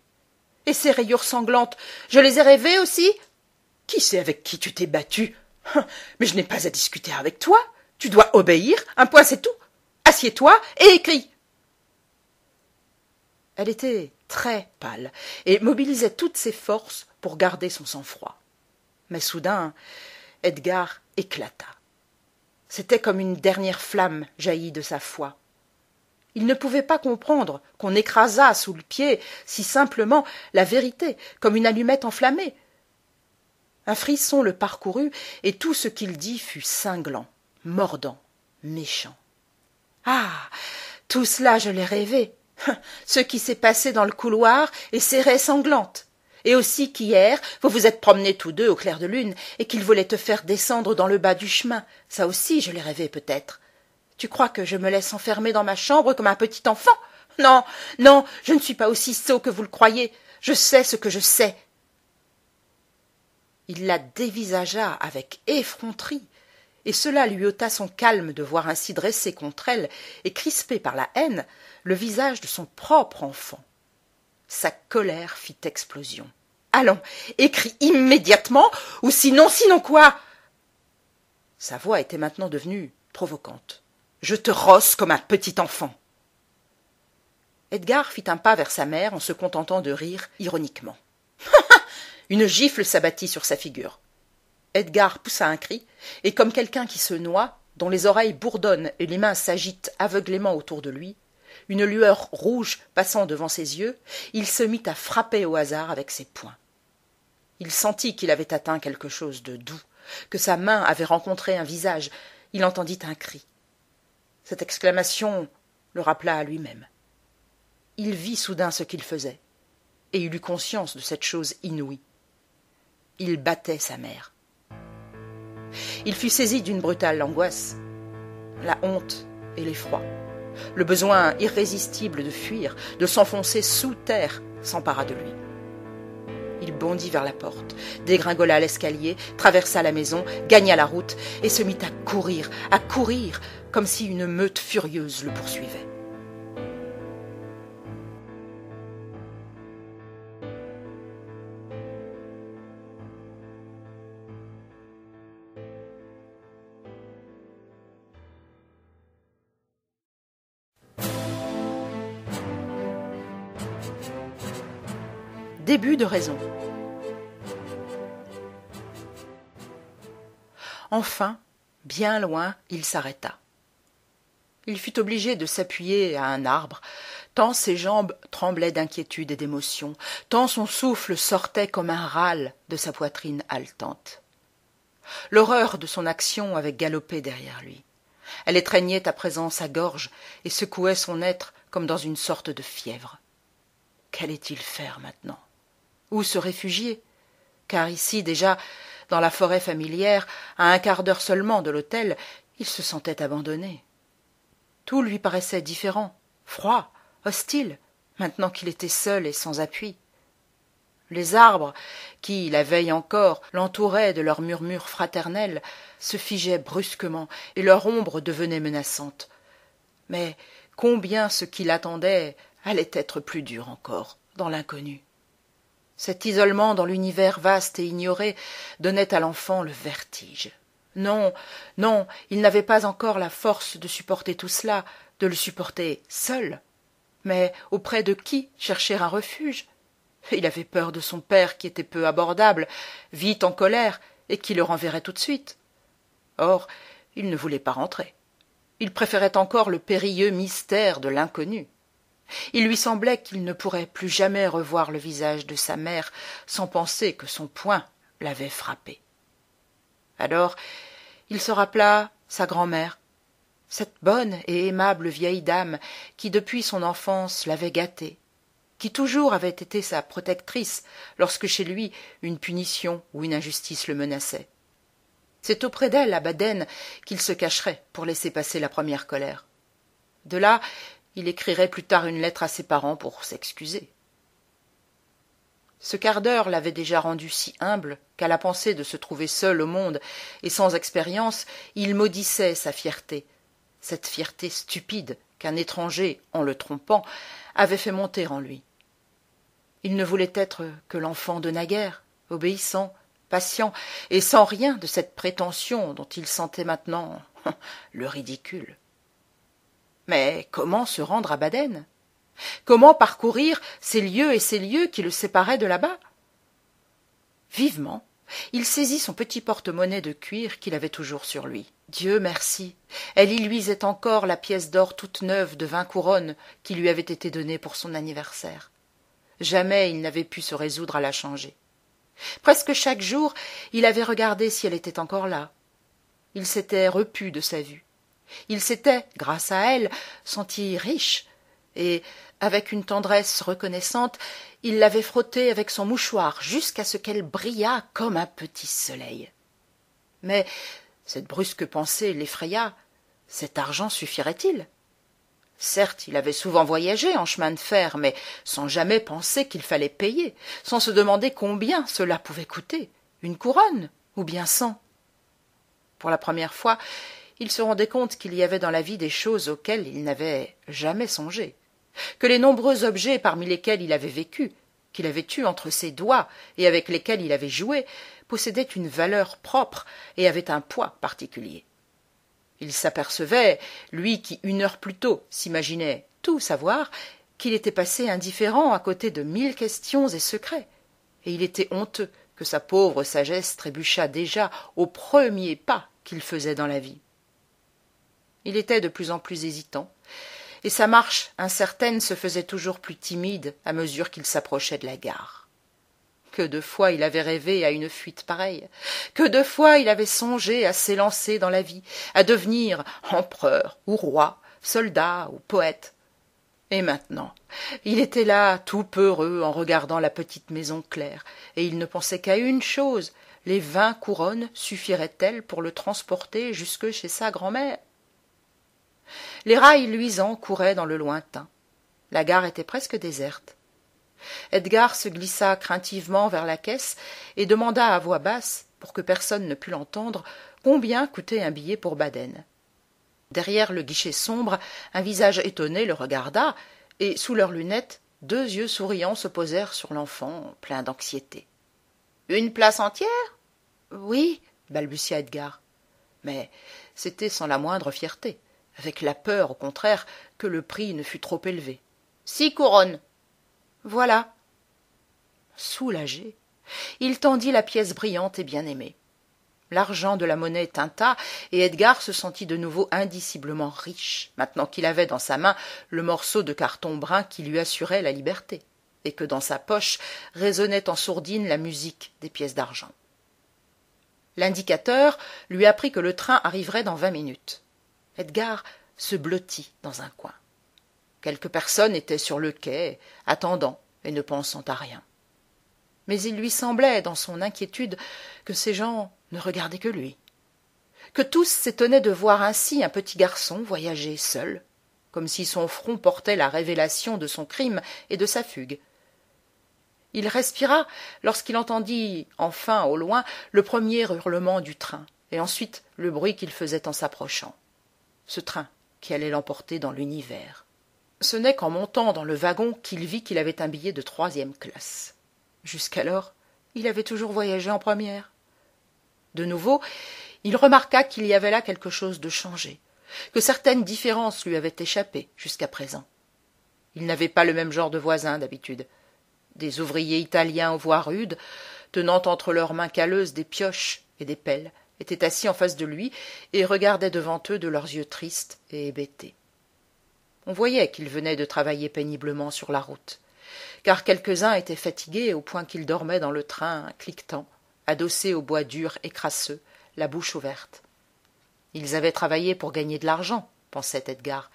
Et ces rayures sanglantes, je les ai rêvées aussi Qui sait avec qui tu t'es battu ah, Mais je n'ai pas à discuter avec toi. Tu dois obéir, un point c'est tout. Assieds-toi et écris. Elle était très pâle et mobilisait toutes ses forces pour garder son sang-froid. Mais soudain, Edgar éclata. C'était comme une dernière flamme jaillie de sa foi. Il ne pouvait pas comprendre qu'on écrasât sous le pied si simplement la vérité, comme une allumette enflammée. Un frisson le parcourut, et tout ce qu'il dit fut cinglant mordant méchant ah tout cela je l'ai rêvé ce qui s'est passé dans le couloir et ces raies sanglantes et aussi qu'hier vous vous êtes promenés tous deux au clair de lune et qu'il voulait te faire descendre dans le bas du chemin ça aussi je l'ai rêvé peut-être tu crois que je me laisse enfermer dans ma chambre comme un petit enfant non non je ne suis pas aussi sot que vous le croyez je sais ce que je sais il la dévisagea avec effronterie et cela lui ôta son calme de voir ainsi dressé contre elle et crispé par la haine le visage de son propre enfant sa colère fit explosion allons écris immédiatement ou sinon sinon quoi sa voix était maintenant devenue provocante je te rosse comme un petit enfant Edgar fit un pas vers sa mère en se contentant de rire ironiquement. Une gifle s'abattit sur sa figure. Edgar poussa un cri, et comme quelqu'un qui se noie, dont les oreilles bourdonnent et les mains s'agitent aveuglément autour de lui, une lueur rouge passant devant ses yeux, il se mit à frapper au hasard avec ses poings. Il sentit qu'il avait atteint quelque chose de doux, que sa main avait rencontré un visage, il entendit un cri. Cette exclamation le rappela à lui-même. Il vit soudain ce qu'il faisait, et il eut conscience de cette chose inouïe. Il battait sa mère. Il fut saisi d'une brutale angoisse. La honte et l'effroi. Le besoin irrésistible de fuir, de s'enfoncer sous terre, s'empara de lui. Il bondit vers la porte, dégringola l'escalier, traversa la maison, gagna la route et se mit à courir, à courir, comme si une meute furieuse le poursuivait. de raison. Enfin, bien loin, il s'arrêta. Il fut obligé de s'appuyer à un arbre, tant ses jambes tremblaient d'inquiétude et d'émotion, tant son souffle sortait comme un râle de sa poitrine haletante. L'horreur de son action avait galopé derrière lui. Elle étreignait à présent sa gorge et secouait son être comme dans une sorte de fièvre. Qu'allait-il faire maintenant où se réfugier car ici déjà dans la forêt familière à un quart d'heure seulement de l'hôtel il se sentait abandonné tout lui paraissait différent froid hostile maintenant qu'il était seul et sans appui les arbres qui la veille encore l'entouraient de leurs murmures fraternel, se figeaient brusquement et leur ombre devenait menaçante mais combien ce qui l'attendait allait être plus dur encore dans l'inconnu cet isolement dans l'univers vaste et ignoré donnait à l'enfant le vertige non non il n'avait pas encore la force de supporter tout cela de le supporter seul mais auprès de qui chercher un refuge il avait peur de son père qui était peu abordable vite en colère et qui le renverrait tout de suite or il ne voulait pas rentrer il préférait encore le périlleux mystère de l'inconnu il lui semblait qu'il ne pourrait plus jamais revoir le visage de sa mère sans penser que son poing l'avait frappé alors il se rappela sa grand'mère cette bonne et aimable vieille dame qui depuis son enfance l'avait gâté qui toujours avait été sa protectrice lorsque chez lui une punition ou une injustice le menaçait c'est auprès d'elle à baden qu'il se cacherait pour laisser passer la première colère de là il écrirait plus tard une lettre à ses parents pour s'excuser ce quart d'heure l'avait déjà rendu si humble qu'à la pensée de se trouver seul au monde et sans expérience il maudissait sa fierté cette fierté stupide qu'un étranger en le trompant avait fait monter en lui il ne voulait être que l'enfant de naguère obéissant patient et sans rien de cette prétention dont il sentait maintenant le ridicule mais comment se rendre à baden comment parcourir ces lieux et ces lieux qui le séparaient de là-bas vivement il saisit son petit porte-monnaie de cuir qu'il avait toujours sur lui dieu merci elle y luisait encore la pièce d'or toute neuve de vingt couronnes qui lui avait été donnée pour son anniversaire jamais il n'avait pu se résoudre à la changer presque chaque jour il avait regardé si elle était encore là il s'était repu de sa vue il s'était grâce à elle senti riche et avec une tendresse reconnaissante il l'avait frottée avec son mouchoir jusqu'à ce qu'elle brillât comme un petit soleil mais cette brusque pensée l'effraya cet argent suffirait-il Certes, il avait souvent voyagé en chemin de fer, mais sans jamais penser qu'il fallait payer, sans se demander combien cela pouvait coûter, une couronne, ou bien cent. Pour la première fois, il se rendait compte qu'il y avait dans la vie des choses auxquelles il n'avait jamais songé que les nombreux objets parmi lesquels il avait vécu qu'il avait eus entre ses doigts et avec lesquels il avait joué possédaient une valeur propre et avaient un poids particulier il s'apercevait lui qui une heure plus tôt s'imaginait tout savoir qu'il était passé indifférent à côté de mille questions et secrets et il était honteux que sa pauvre sagesse trébuchât déjà au premier pas qu'il faisait dans la vie il était de plus en plus hésitant et sa marche incertaine se faisait toujours plus timide à mesure qu'il s'approchait de la gare que de fois il avait rêvé à une fuite pareille que de fois il avait songé à s'élancer dans la vie à devenir empereur ou roi soldat ou poète et maintenant il était là tout peureux en regardant la petite maison claire et il ne pensait qu'à une chose les vingt couronnes suffiraient elles pour le transporter jusque chez sa grand-mère les rails luisants couraient dans le lointain la gare était presque déserte edgar se glissa craintivement vers la caisse et demanda à voix basse pour que personne ne pût l'entendre combien coûtait un billet pour baden derrière le guichet sombre un visage étonné le regarda et sous leurs lunettes deux yeux souriants se posèrent sur l'enfant plein d'anxiété une place entière oui balbutia edgar mais c'était sans la moindre fierté avec la peur au contraire que le prix ne fût trop élevé six couronnes voilà soulagé il tendit la pièce brillante et bien aimée l'argent de la monnaie tinta et edgar se sentit de nouveau indiciblement riche maintenant qu'il avait dans sa main le morceau de carton brun qui lui assurait la liberté et que dans sa poche résonnait en sourdine la musique des pièces d'argent l'indicateur lui apprit que le train arriverait dans vingt minutes Edgar se blottit dans un coin. Quelques personnes étaient sur le quai, attendant et ne pensant à rien. Mais il lui semblait, dans son inquiétude, que ces gens ne regardaient que lui, que tous s'étonnaient de voir ainsi un petit garçon voyager seul, comme si son front portait la révélation de son crime et de sa fugue. Il respira lorsqu'il entendit enfin au loin le premier hurlement du train, et ensuite le bruit qu'il faisait en s'approchant ce train qui allait l'emporter dans l'univers. Ce n'est qu'en montant dans le wagon qu'il vit qu'il avait un billet de troisième classe. Jusqu'alors, il avait toujours voyagé en première. De nouveau, il remarqua qu'il y avait là quelque chose de changé, que certaines différences lui avaient échappé jusqu'à présent. Il n'avait pas le même genre de voisins d'habitude. Des ouvriers italiens aux voix rudes, tenant entre leurs mains calleuses des pioches et des pelles, étaient assis en face de lui et regardaient devant eux de leurs yeux tristes et hébétés on voyait qu'ils venaient de travailler péniblement sur la route car quelques-uns étaient fatigués au point qu'ils dormaient dans le train cliquetant adossés au bois dur et crasseux la bouche ouverte ils avaient travaillé pour gagner de l'argent pensait edgar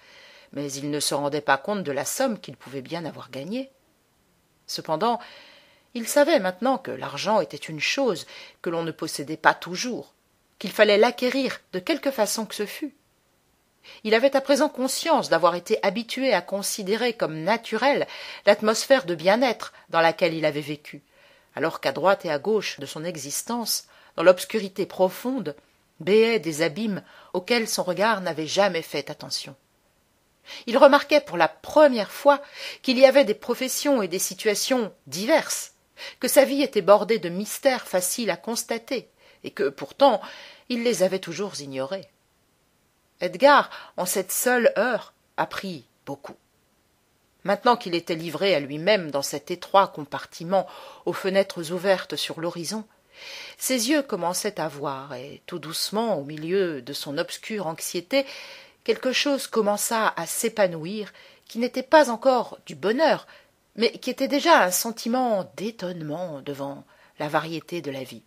mais ils ne se rendaient pas compte de la somme qu'ils pouvaient bien avoir gagnée cependant ils savaient maintenant que l'argent était une chose que l'on ne possédait pas toujours qu'il fallait l'acquérir de quelque façon que ce fût. Il avait à présent conscience d'avoir été habitué à considérer comme naturelle l'atmosphère de bien-être dans laquelle il avait vécu, alors qu'à droite et à gauche de son existence, dans l'obscurité profonde, béaient des abîmes auxquels son regard n'avait jamais fait attention. Il remarquait pour la première fois qu'il y avait des professions et des situations diverses, que sa vie était bordée de mystères faciles à constater, et que pourtant il les avait toujours ignorés. Edgar, en cette seule heure apprit beaucoup maintenant qu'il était livré à lui-même dans cet étroit compartiment aux fenêtres ouvertes sur l'horizon ses yeux commençaient à voir et tout doucement au milieu de son obscure anxiété quelque chose commença à s'épanouir qui n'était pas encore du bonheur mais qui était déjà un sentiment d'étonnement devant la variété de la vie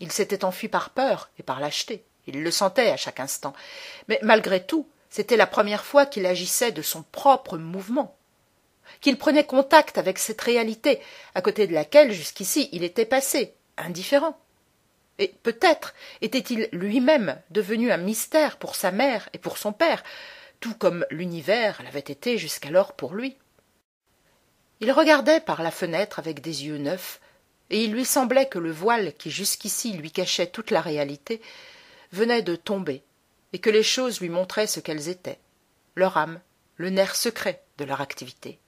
il s'était enfui par peur et par lâcheté il le sentait à chaque instant mais malgré tout c'était la première fois qu'il agissait de son propre mouvement qu'il prenait contact avec cette réalité à côté de laquelle jusqu'ici il était passé indifférent et peut-être était-il lui-même devenu un mystère pour sa mère et pour son père tout comme l'univers l'avait été jusqu'alors pour lui il regardait par la fenêtre avec des yeux neufs et il lui semblait que le voile qui jusqu'ici lui cachait toute la réalité venait de tomber et que les choses lui montraient ce qu'elles étaient leur âme le nerf secret de leur activité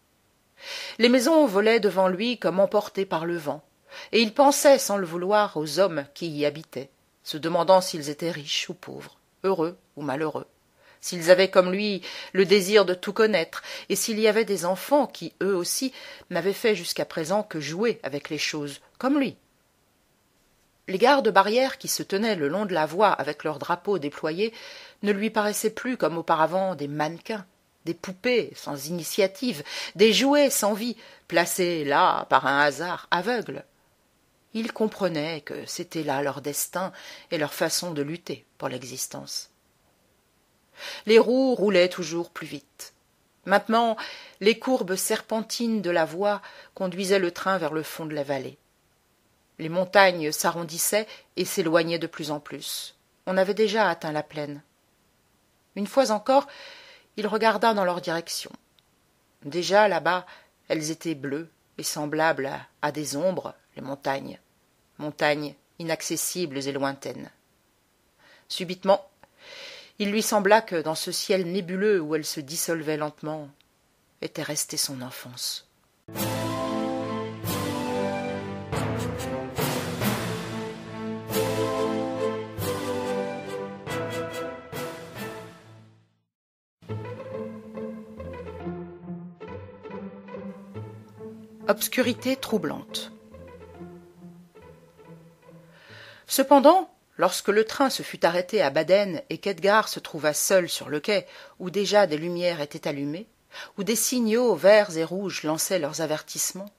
les maisons volaient devant lui comme emportées par le vent et il pensait sans le vouloir aux hommes qui y habitaient se demandant s'ils étaient riches ou pauvres heureux ou malheureux s'ils avaient comme lui le désir de tout connaître, et s'il y avait des enfants qui, eux aussi, n'avaient fait jusqu'à présent que jouer avec les choses, comme lui. Les gardes barrières qui se tenaient le long de la voie avec leurs drapeaux déployés ne lui paraissaient plus comme auparavant des mannequins, des poupées sans initiative, des jouets sans vie, placés là par un hasard aveugle. Il comprenait que c'était là leur destin et leur façon de lutter pour l'existence les roues roulaient toujours plus vite maintenant les courbes serpentines de la voie conduisaient le train vers le fond de la vallée les montagnes s'arrondissaient et s'éloignaient de plus en plus on avait déjà atteint la plaine une fois encore il regarda dans leur direction déjà là-bas elles étaient bleues et semblables à des ombres les montagnes montagnes inaccessibles et lointaines subitement il lui sembla que dans ce ciel nébuleux où elle se dissolvait lentement était restée son enfance Obscurité troublante. Cependant, lorsque le train se fut arrêté à baden et qu'Edgar se trouva seul sur le quai où déjà des lumières étaient allumées où des signaux verts et rouges lançaient leurs avertissements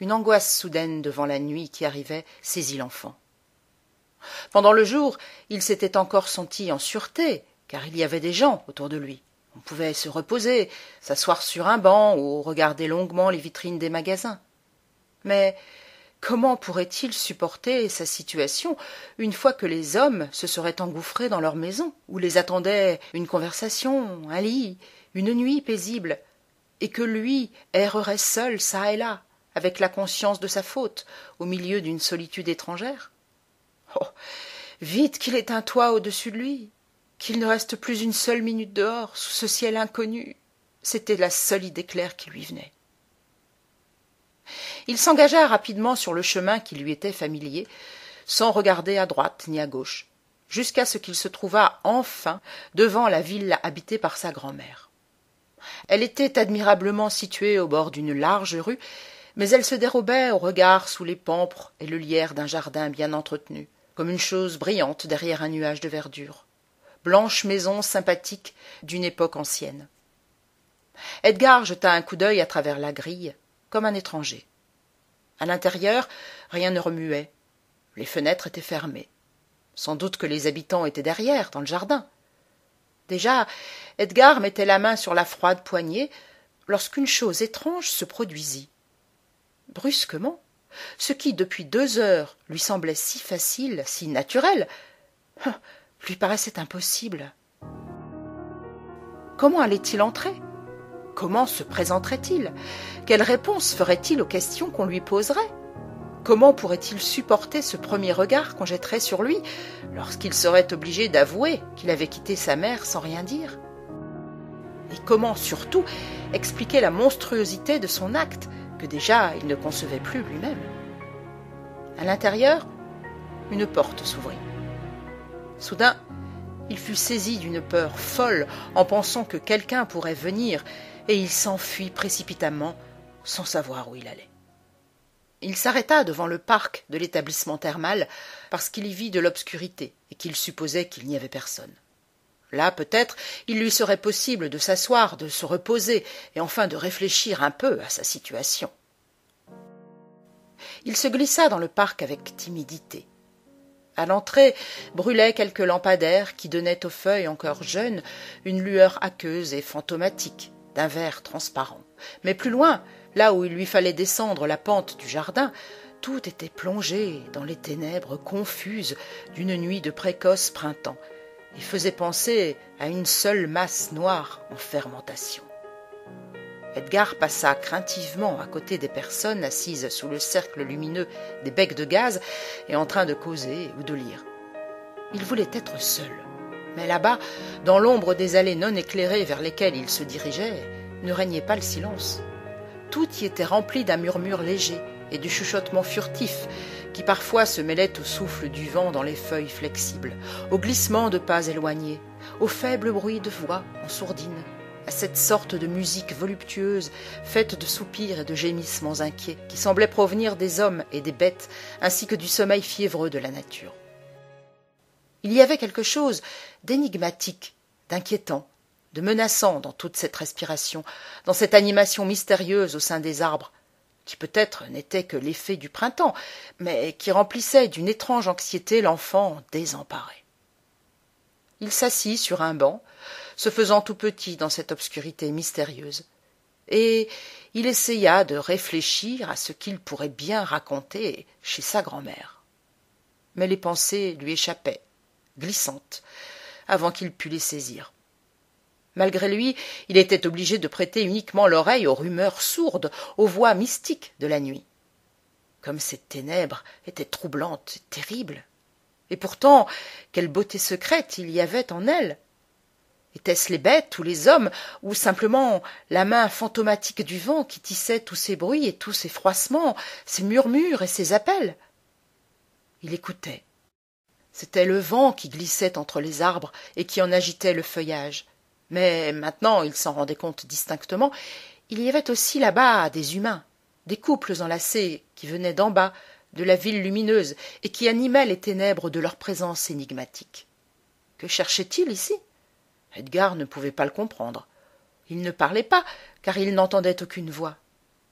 une angoisse soudaine devant la nuit qui arrivait saisit l'enfant pendant le jour il s'était encore senti en sûreté car il y avait des gens autour de lui on pouvait se reposer s'asseoir sur un banc ou regarder longuement les vitrines des magasins mais comment pourrait-il supporter sa situation une fois que les hommes se seraient engouffrés dans leur maison où les attendait une conversation un lit une nuit paisible et que lui errerait seul çà et là avec la conscience de sa faute au milieu d'une solitude étrangère oh vite qu'il ait un toit au-dessus de lui qu'il ne reste plus une seule minute dehors sous ce ciel inconnu c'était la seule idée claire qui lui venait il s'engagea rapidement sur le chemin qui lui était familier sans regarder à droite ni à gauche jusqu'à ce qu'il se trouvât enfin devant la ville habitée par sa grand'mère elle était admirablement située au bord d'une large rue mais elle se dérobait au regard sous les pampres et le lierre d'un jardin bien entretenu comme une chose brillante derrière un nuage de verdure blanche maison sympathique d'une époque ancienne edgar jeta un coup d'œil à travers la grille comme un étranger À l'intérieur rien ne remuait les fenêtres étaient fermées sans doute que les habitants étaient derrière dans le jardin déjà Edgar mettait la main sur la froide poignée lorsqu'une chose étrange se produisit brusquement ce qui depuis deux heures lui semblait si facile si naturel lui paraissait impossible comment allait-il entrer Comment se présenterait-il Quelle réponse ferait-il aux questions qu'on lui poserait Comment pourrait-il supporter ce premier regard qu'on jetterait sur lui lorsqu'il serait obligé d'avouer qu'il avait quitté sa mère sans rien dire Et comment surtout expliquer la monstruosité de son acte que déjà il ne concevait plus lui-même À l'intérieur, une porte s'ouvrit. Soudain, il fut saisi d'une peur folle en pensant que quelqu'un pourrait venir et il s'enfuit précipitamment sans savoir où il allait. Il s'arrêta devant le parc de l'établissement thermal parce qu'il y vit de l'obscurité et qu'il supposait qu'il n'y avait personne. Là, peut-être, il lui serait possible de s'asseoir, de se reposer et enfin de réfléchir un peu à sa situation. Il se glissa dans le parc avec timidité. À l'entrée brûlaient quelques lampadaires qui donnaient aux feuilles encore jeunes une lueur aqueuse et fantomatique d'un verre transparent. Mais plus loin, là où il lui fallait descendre la pente du jardin, tout était plongé dans les ténèbres confuses d'une nuit de précoce printemps et faisait penser à une seule masse noire en fermentation. Edgar passa craintivement à côté des personnes assises sous le cercle lumineux des becs de gaz et en train de causer ou de lire. Il voulait être seul. Mais là-bas, dans l'ombre des allées non éclairées vers lesquelles il se dirigeait, ne régnait pas le silence. Tout y était rempli d'un murmure léger et du chuchotement furtif qui parfois se mêlait au souffle du vent dans les feuilles flexibles, au glissement de pas éloignés, au faible bruit de voix en sourdine, à cette sorte de musique voluptueuse faite de soupirs et de gémissements inquiets qui semblaient provenir des hommes et des bêtes ainsi que du sommeil fiévreux de la nature il y avait quelque chose d'énigmatique d'inquiétant de menaçant dans toute cette respiration dans cette animation mystérieuse au sein des arbres qui peut-être n'était que l'effet du printemps mais qui remplissait d'une étrange anxiété l'enfant désemparé il s'assit sur un banc se faisant tout petit dans cette obscurité mystérieuse et il essaya de réfléchir à ce qu'il pourrait bien raconter chez sa grand-mère. mais les pensées lui échappaient glissantes, avant qu'il pût les saisir. Malgré lui, il était obligé de prêter uniquement l'oreille aux rumeurs sourdes, aux voix mystiques de la nuit. Comme ces ténèbres étaient troublantes et terribles. Et pourtant, quelle beauté secrète il y avait en elles. Étaient-ce les bêtes ou les hommes, ou simplement la main fantomatique du vent qui tissait tous ces bruits et tous ces froissements, ces murmures et ces appels Il écoutait, c'était le vent qui glissait entre les arbres et qui en agitait le feuillage mais maintenant il s'en rendait compte distinctement il y avait aussi là-bas des humains des couples enlacés qui venaient d'en bas de la ville lumineuse et qui animaient les ténèbres de leur présence énigmatique que cherchait-il ici edgar ne pouvait pas le comprendre Il ne parlait pas car il n'entendait aucune voix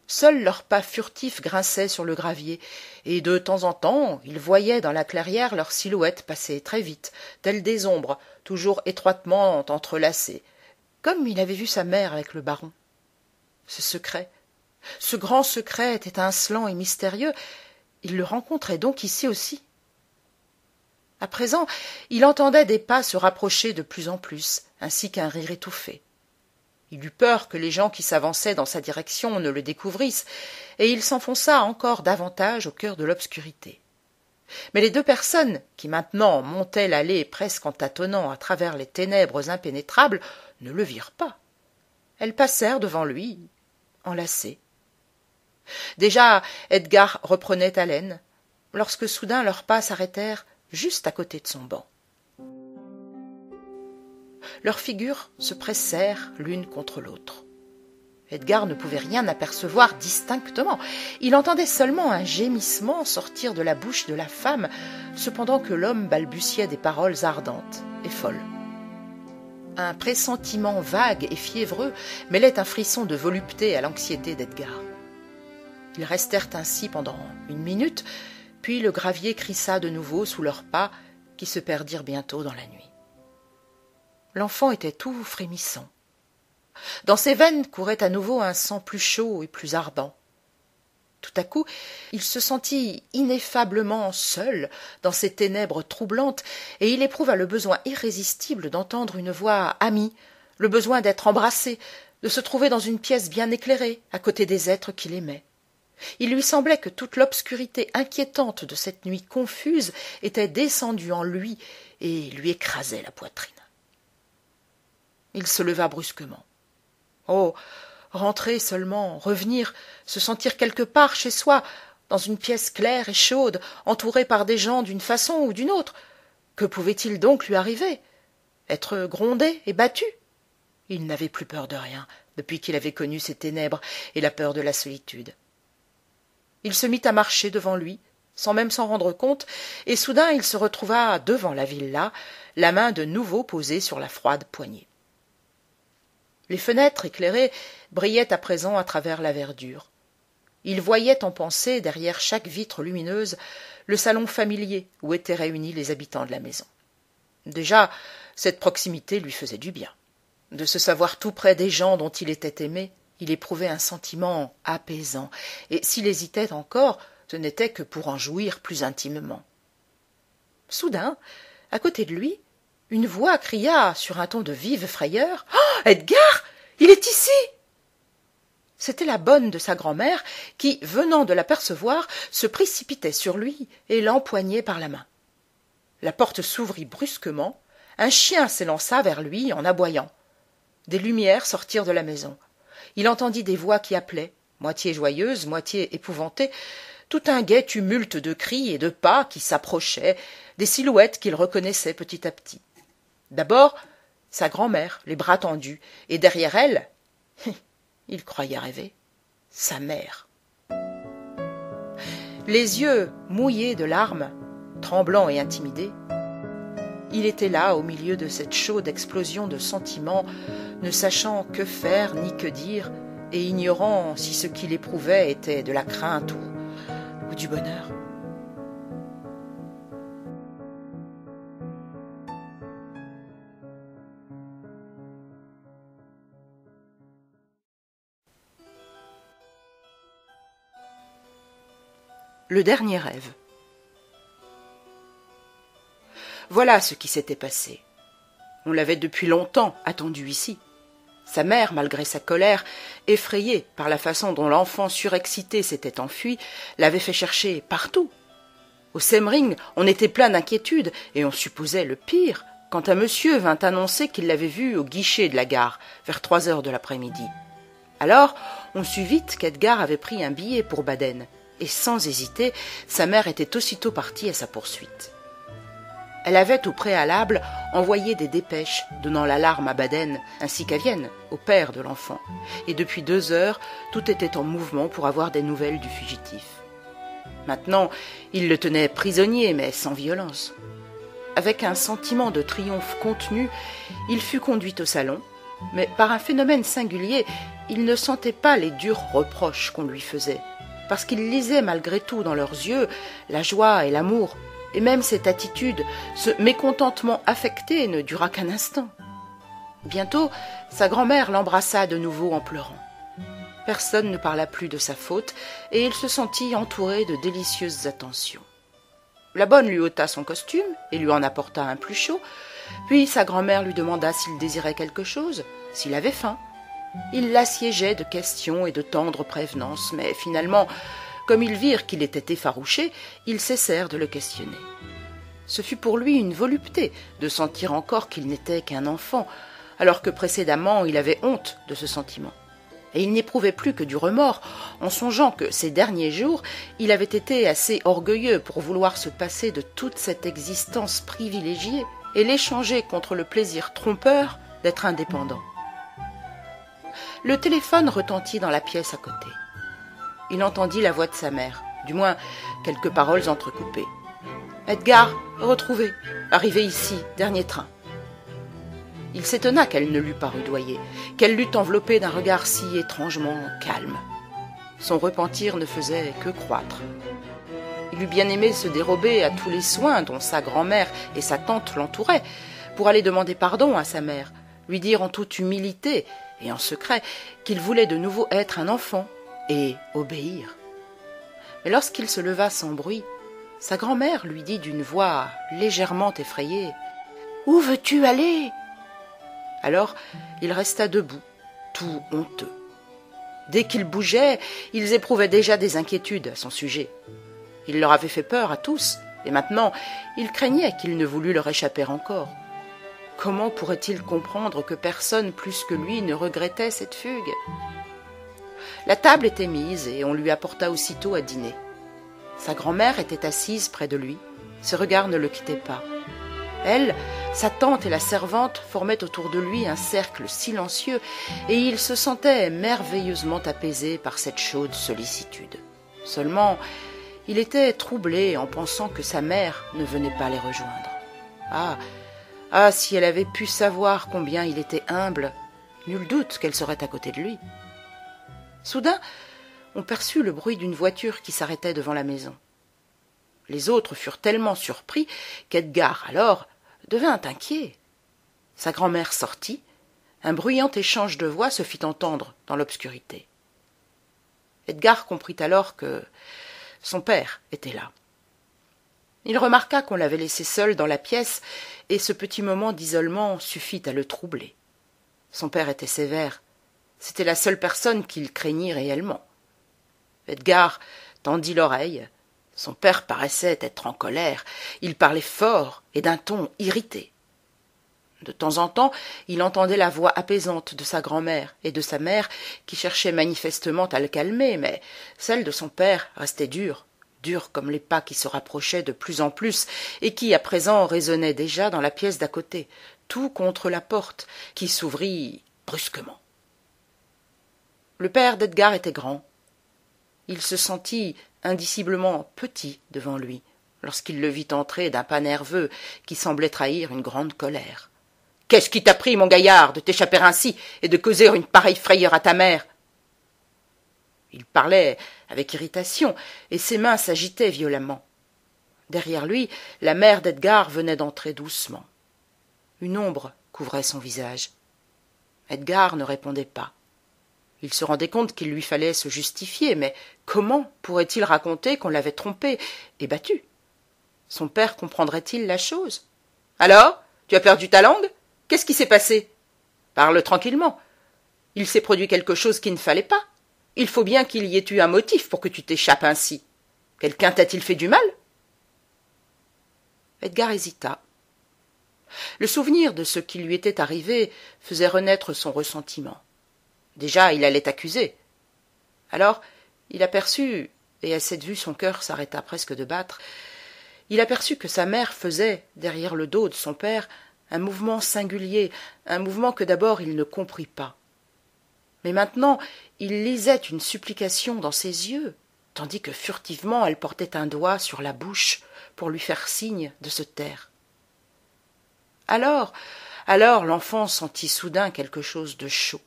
seuls leurs pas furtifs grinçaient sur le gravier et de temps en temps il voyait dans la clairière leurs silhouettes passer très vite telles des ombres toujours étroitement entrelacées comme il avait vu sa mère avec le baron ce secret ce grand secret était étincelant et mystérieux il le rencontrait donc ici aussi à présent il entendait des pas se rapprocher de plus en plus ainsi qu'un rire étouffé il eut peur que les gens qui s'avançaient dans sa direction ne le découvrissent, et il s'enfonça encore davantage au cœur de l'obscurité. Mais les deux personnes, qui maintenant montaient l'allée presque en tâtonnant à travers les ténèbres impénétrables, ne le virent pas. Elles passèrent devant lui, enlacées. Déjà Edgar reprenait haleine, lorsque soudain leurs pas s'arrêtèrent juste à côté de son banc leurs figures se pressèrent l'une contre l'autre. Edgar ne pouvait rien apercevoir distinctement. Il entendait seulement un gémissement sortir de la bouche de la femme, cependant que l'homme balbutiait des paroles ardentes et folles. Un pressentiment vague et fiévreux mêlait un frisson de volupté à l'anxiété d'Edgar. Ils restèrent ainsi pendant une minute, puis le gravier crissa de nouveau sous leurs pas qui se perdirent bientôt dans la nuit l'enfant était tout frémissant dans ses veines courait à nouveau un sang plus chaud et plus ardent tout à coup il se sentit ineffablement seul dans ces ténèbres troublantes et il éprouva le besoin irrésistible d'entendre une voix amie le besoin d'être embrassé de se trouver dans une pièce bien éclairée à côté des êtres qu'il aimait il lui semblait que toute l'obscurité inquiétante de cette nuit confuse était descendue en lui et lui écrasait la poitrine il se leva brusquement oh rentrer seulement revenir se sentir quelque part chez soi dans une pièce claire et chaude entouré par des gens d'une façon ou d'une autre que pouvait-il donc lui arriver être grondé et battu il n'avait plus peur de rien depuis qu'il avait connu ces ténèbres et la peur de la solitude il se mit à marcher devant lui sans même s'en rendre compte et soudain il se retrouva devant la villa la main de nouveau posée sur la froide poignée les fenêtres éclairées brillaient à présent à travers la verdure il voyait en pensée derrière chaque vitre lumineuse le salon familier où étaient réunis les habitants de la maison déjà cette proximité lui faisait du bien de se savoir tout près des gens dont il était aimé il éprouvait un sentiment apaisant et s'il hésitait encore ce n'était que pour en jouir plus intimement soudain à côté de lui une voix cria sur un ton de vive frayeur oh, Edgar, il est ici c'était la bonne de sa grand-mère qui venant de l'apercevoir se précipitait sur lui et l'empoignait par la main la porte s'ouvrit brusquement un chien s'élança vers lui en aboyant des lumières sortirent de la maison il entendit des voix qui appelaient moitié joyeuses moitié épouvantées tout un gai tumulte de cris et de pas qui s'approchaient des silhouettes qu'il reconnaissait petit à petit d'abord sa grand-mère, les bras tendus et derrière elle il croyait rêver sa mère les yeux mouillés de larmes tremblant et intimidés, il était là au milieu de cette chaude explosion de sentiments ne sachant que faire ni que dire et ignorant si ce qu'il éprouvait était de la crainte ou du bonheur le dernier rêve. Voilà ce qui s'était passé. On l'avait depuis longtemps attendu ici. Sa mère, malgré sa colère, effrayée par la façon dont l'enfant surexcité s'était enfui, l'avait fait chercher partout. Au Semring, on était plein d'inquiétude et on supposait le pire quand un monsieur vint annoncer qu'il l'avait vu au guichet de la gare, vers trois heures de l'après-midi. Alors, on sut vite qu'Edgar avait pris un billet pour Baden et sans hésiter, sa mère était aussitôt partie à sa poursuite. Elle avait au préalable envoyé des dépêches donnant l'alarme à Baden ainsi qu'à Vienne, au père de l'enfant, et depuis deux heures, tout était en mouvement pour avoir des nouvelles du fugitif. Maintenant, il le tenait prisonnier, mais sans violence. Avec un sentiment de triomphe contenu, il fut conduit au salon, mais par un phénomène singulier, il ne sentait pas les durs reproches qu'on lui faisait parce qu'il lisait malgré tout dans leurs yeux la joie et l'amour, et même cette attitude, ce mécontentement affecté ne dura qu'un instant. Bientôt, sa grand-mère l'embrassa de nouveau en pleurant. Personne ne parla plus de sa faute, et il se sentit entouré de délicieuses attentions. La bonne lui ôta son costume et lui en apporta un plus chaud, puis sa grand-mère lui demanda s'il désirait quelque chose, s'il avait faim, ils l'assiégeaient de questions et de tendres prévenances, mais finalement, comme ils virent qu'il était effarouché, ils cessèrent de le questionner. Ce fut pour lui une volupté de sentir encore qu'il n'était qu'un enfant, alors que précédemment il avait honte de ce sentiment. Et il n'éprouvait plus que du remords, en songeant que ces derniers jours il avait été assez orgueilleux pour vouloir se passer de toute cette existence privilégiée et l'échanger contre le plaisir trompeur d'être indépendant le téléphone retentit dans la pièce à côté. Il entendit la voix de sa mère, du moins quelques paroles entrecoupées. Edgar, retrouvé, arrivé ici, dernier train. Il s'étonna qu'elle ne l'eût pas rudoyé, qu'elle l'eût enveloppé d'un regard si étrangement calme. Son repentir ne faisait que croître. Il eût bien aimé se dérober à tous les soins dont sa grand-mère et sa tante l'entouraient, pour aller demander pardon à sa mère, lui dire en toute humilité et en secret, qu'il voulait de nouveau être un enfant et obéir. Mais lorsqu'il se leva sans bruit, sa grand-mère lui dit d'une voix légèrement effrayée Où veux-tu aller Alors il resta debout, tout honteux. Dès qu'il bougeait, ils éprouvaient déjà des inquiétudes à son sujet. Il leur avait fait peur à tous, et maintenant il craignait qu'il ne voulût leur échapper encore. Comment pourrait-il comprendre que personne plus que lui ne regrettait cette fugue La table était mise et on lui apporta aussitôt à dîner. Sa grand-mère était assise près de lui, ses regards ne le quittaient pas. Elle, sa tante et la servante formaient autour de lui un cercle silencieux, et il se sentait merveilleusement apaisé par cette chaude sollicitude. Seulement, il était troublé en pensant que sa mère ne venait pas les rejoindre. Ah, ah, si elle avait pu savoir combien il était humble, nul doute qu'elle serait à côté de lui. Soudain, on perçut le bruit d'une voiture qui s'arrêtait devant la maison. Les autres furent tellement surpris qu'Edgar, alors, devint inquiet. Sa grand-mère sortit, un bruyant échange de voix se fit entendre dans l'obscurité. Edgar comprit alors que son père était là il remarqua qu'on l'avait laissé seul dans la pièce et ce petit moment d'isolement suffit à le troubler son père était sévère c'était la seule personne qu'il craignit réellement Edgar tendit l'oreille son père paraissait être en colère il parlait fort et d'un ton irrité de temps en temps il entendait la voix apaisante de sa grand-mère et de sa mère qui cherchaient manifestement à le calmer mais celle de son père restait dure dur comme les pas qui se rapprochaient de plus en plus et qui à présent résonnaient déjà dans la pièce d'à côté, tout contre la porte, qui s'ouvrit brusquement. Le père d'Edgar était grand. Il se sentit indiciblement petit devant lui lorsqu'il le vit entrer d'un pas nerveux qui semblait trahir une grande colère. Qu'est-ce qui t'a pris, mon gaillard, de t'échapper ainsi et de causer une pareille frayeur à ta mère il parlait avec irritation et ses mains s'agitaient violemment derrière lui la mère d'Edgar venait d'entrer doucement une ombre couvrait son visage Edgar ne répondait pas il se rendait compte qu'il lui fallait se justifier mais comment pourrait-il raconter qu'on l'avait trompé et battu son père comprendrait-il la chose alors tu as perdu ta langue qu'est-ce qui s'est passé parle tranquillement il s'est produit quelque chose qu'il ne fallait pas il faut bien qu'il y ait eu un motif pour que tu t'échappes ainsi. Quelqu'un t'a-t-il fait du mal Edgar hésita. Le souvenir de ce qui lui était arrivé faisait renaître son ressentiment. Déjà, il allait accuser. Alors, il aperçut, et à cette vue son cœur s'arrêta presque de battre, il aperçut que sa mère faisait, derrière le dos de son père, un mouvement singulier, un mouvement que d'abord il ne comprit pas mais maintenant il lisait une supplication dans ses yeux tandis que furtivement elle portait un doigt sur la bouche pour lui faire signe de se taire alors alors l'enfant sentit soudain quelque chose de chaud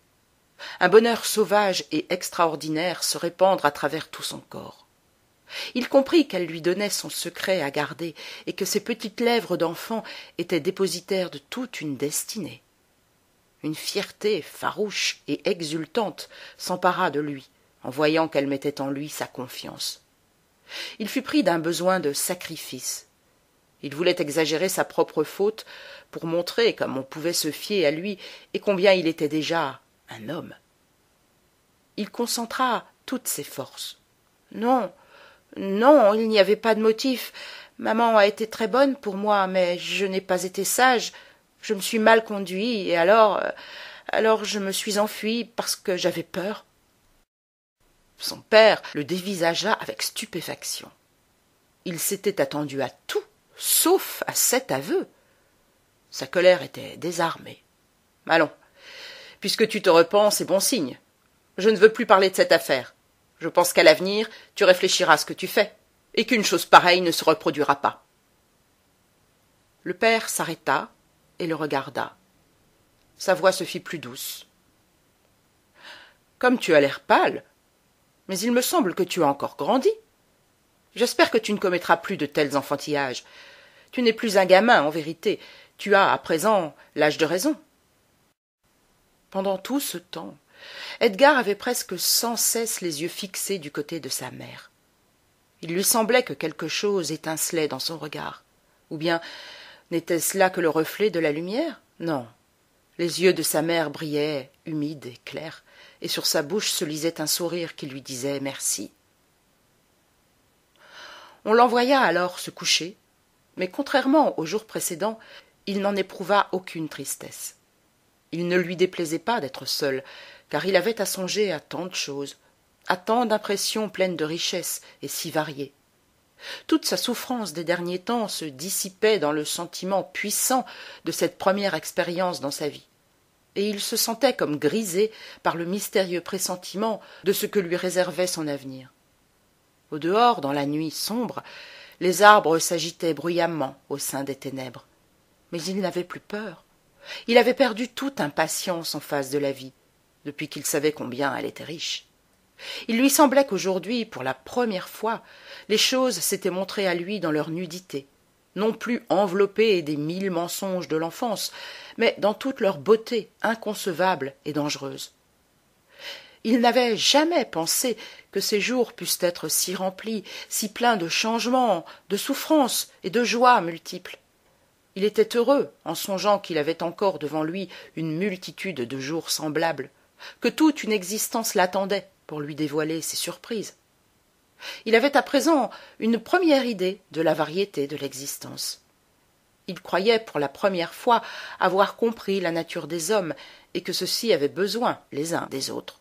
un bonheur sauvage et extraordinaire se répandre à travers tout son corps il comprit qu'elle lui donnait son secret à garder et que ses petites lèvres d'enfant étaient dépositaires de toute une destinée une fierté farouche et exultante s'empara de lui en voyant qu'elle mettait en lui sa confiance il fut pris d'un besoin de sacrifice il voulait exagérer sa propre faute pour montrer comme on pouvait se fier à lui et combien il était déjà un homme il concentra toutes ses forces non non il n'y avait pas de motif maman a été très bonne pour moi mais je n'ai pas été sage je me suis mal conduit, et alors euh, alors je me suis enfui parce que j'avais peur. Son père le dévisagea avec stupéfaction. Il s'était attendu à tout, sauf à cet aveu. Sa colère était désarmée. Allons, puisque tu te repens, c'est bon signe. Je ne veux plus parler de cette affaire. Je pense qu'à l'avenir, tu réfléchiras à ce que tu fais, et qu'une chose pareille ne se reproduira pas. Le père s'arrêta, et le regarda. Sa voix se fit plus douce. Comme tu as l'air pâle, mais il me semble que tu as encore grandi. J'espère que tu ne commettras plus de tels enfantillages. Tu n'es plus un gamin, en vérité. Tu as, à présent, l'âge de raison. Pendant tout ce temps, Edgar avait presque sans cesse les yeux fixés du côté de sa mère. Il lui semblait que quelque chose étincelait dans son regard, ou bien n'était-ce là que le reflet de la lumière non les yeux de sa mère brillaient humides et clairs et sur sa bouche se lisait un sourire qui lui disait merci on l'envoya alors se coucher mais contrairement au jour précédent, il n'en éprouva aucune tristesse il ne lui déplaisait pas d'être seul car il avait à songer à tant de choses à tant d'impressions pleines de richesses et si variées toute sa souffrance des derniers temps se dissipait dans le sentiment puissant de cette première expérience dans sa vie, et il se sentait comme grisé par le mystérieux pressentiment de ce que lui réservait son avenir. Au dehors, dans la nuit sombre, les arbres s'agitaient bruyamment au sein des ténèbres. Mais il n'avait plus peur. Il avait perdu toute impatience en face de la vie, depuis qu'il savait combien elle était riche. Il lui semblait qu'aujourd'hui, pour la première fois, les choses s'étaient montrées à lui dans leur nudité non plus enveloppées des mille mensonges de l'enfance mais dans toute leur beauté inconcevable et dangereuse il n'avait jamais pensé que ces jours pussent être si remplis si pleins de changements de souffrances et de joies multiples il était heureux en songeant qu'il avait encore devant lui une multitude de jours semblables que toute une existence l'attendait pour lui dévoiler ses surprises il avait à présent une première idée de la variété de l'existence il croyait pour la première fois avoir compris la nature des hommes et que ceux-ci avaient besoin les uns des autres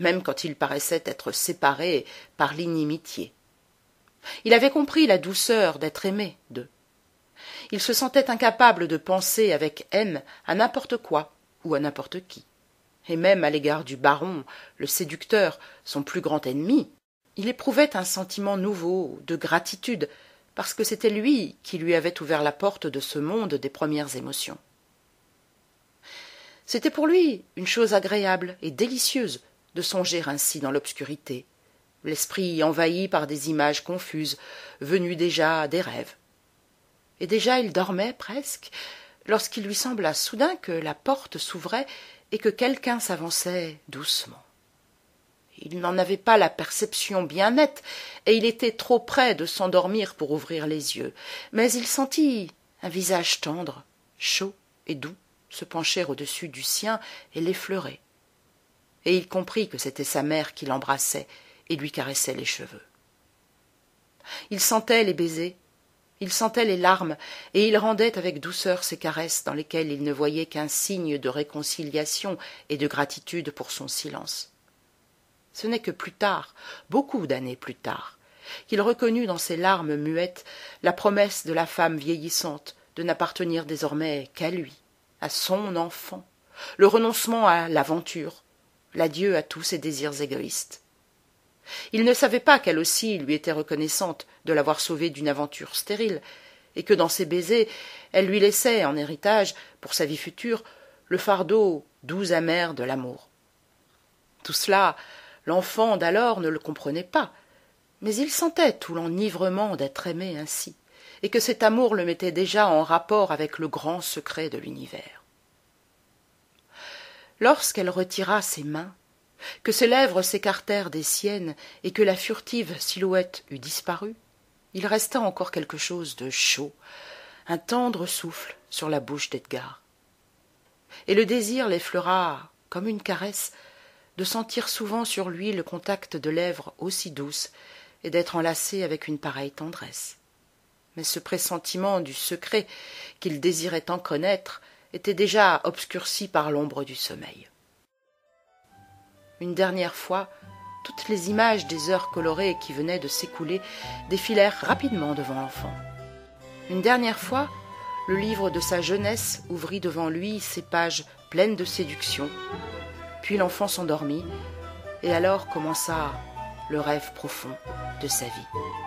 même quand ils paraissaient être séparés par l'inimitié il avait compris la douceur d'être aimé d'eux il se sentait incapable de penser avec haine à n'importe quoi ou à n'importe qui et même à l'égard du baron le séducteur son plus grand ennemi il éprouvait un sentiment nouveau de gratitude parce que c'était lui qui lui avait ouvert la porte de ce monde des premières émotions c'était pour lui une chose agréable et délicieuse de songer ainsi dans l'obscurité l'esprit envahi par des images confuses venues déjà des rêves et déjà il dormait presque lorsqu'il lui sembla soudain que la porte s'ouvrait et que quelqu'un s'avançait doucement il n'en avait pas la perception bien nette et il était trop près de s'endormir pour ouvrir les yeux mais il sentit un visage tendre chaud et doux se pencher au-dessus du sien et l'effleurer et il comprit que c'était sa mère qui l'embrassait et lui caressait les cheveux il sentait les baisers il sentait les larmes et il rendait avec douceur ses caresses dans lesquelles il ne voyait qu'un signe de réconciliation et de gratitude pour son silence ce n'est que plus tard beaucoup d'années plus tard qu'il reconnut dans ses larmes muettes la promesse de la femme vieillissante de n'appartenir désormais qu'à lui à son enfant le renoncement à l'aventure l'adieu à tous ses désirs égoïstes il ne savait pas qu'elle aussi lui était reconnaissante de l'avoir sauvée d'une aventure stérile et que dans ses baisers elle lui laissait en héritage pour sa vie future le fardeau doux amer de l'amour tout cela l'enfant d'alors ne le comprenait pas mais il sentait tout l'enivrement d'être aimé ainsi et que cet amour le mettait déjà en rapport avec le grand secret de l'univers lorsqu'elle retira ses mains que ses lèvres s'écartèrent des siennes et que la furtive silhouette eut disparu il resta encore quelque chose de chaud un tendre souffle sur la bouche d'Edgar. et le désir l'effleura comme une caresse de sentir souvent sur lui le contact de lèvres aussi douces et d'être enlacé avec une pareille tendresse. Mais ce pressentiment du secret qu'il désirait en connaître était déjà obscurci par l'ombre du sommeil. Une dernière fois, toutes les images des heures colorées qui venaient de s'écouler défilèrent rapidement devant l'enfant. Une dernière fois, le livre de sa jeunesse ouvrit devant lui ses pages pleines de séduction, puis l'enfant s'endormit, et alors commença le rêve profond de sa vie.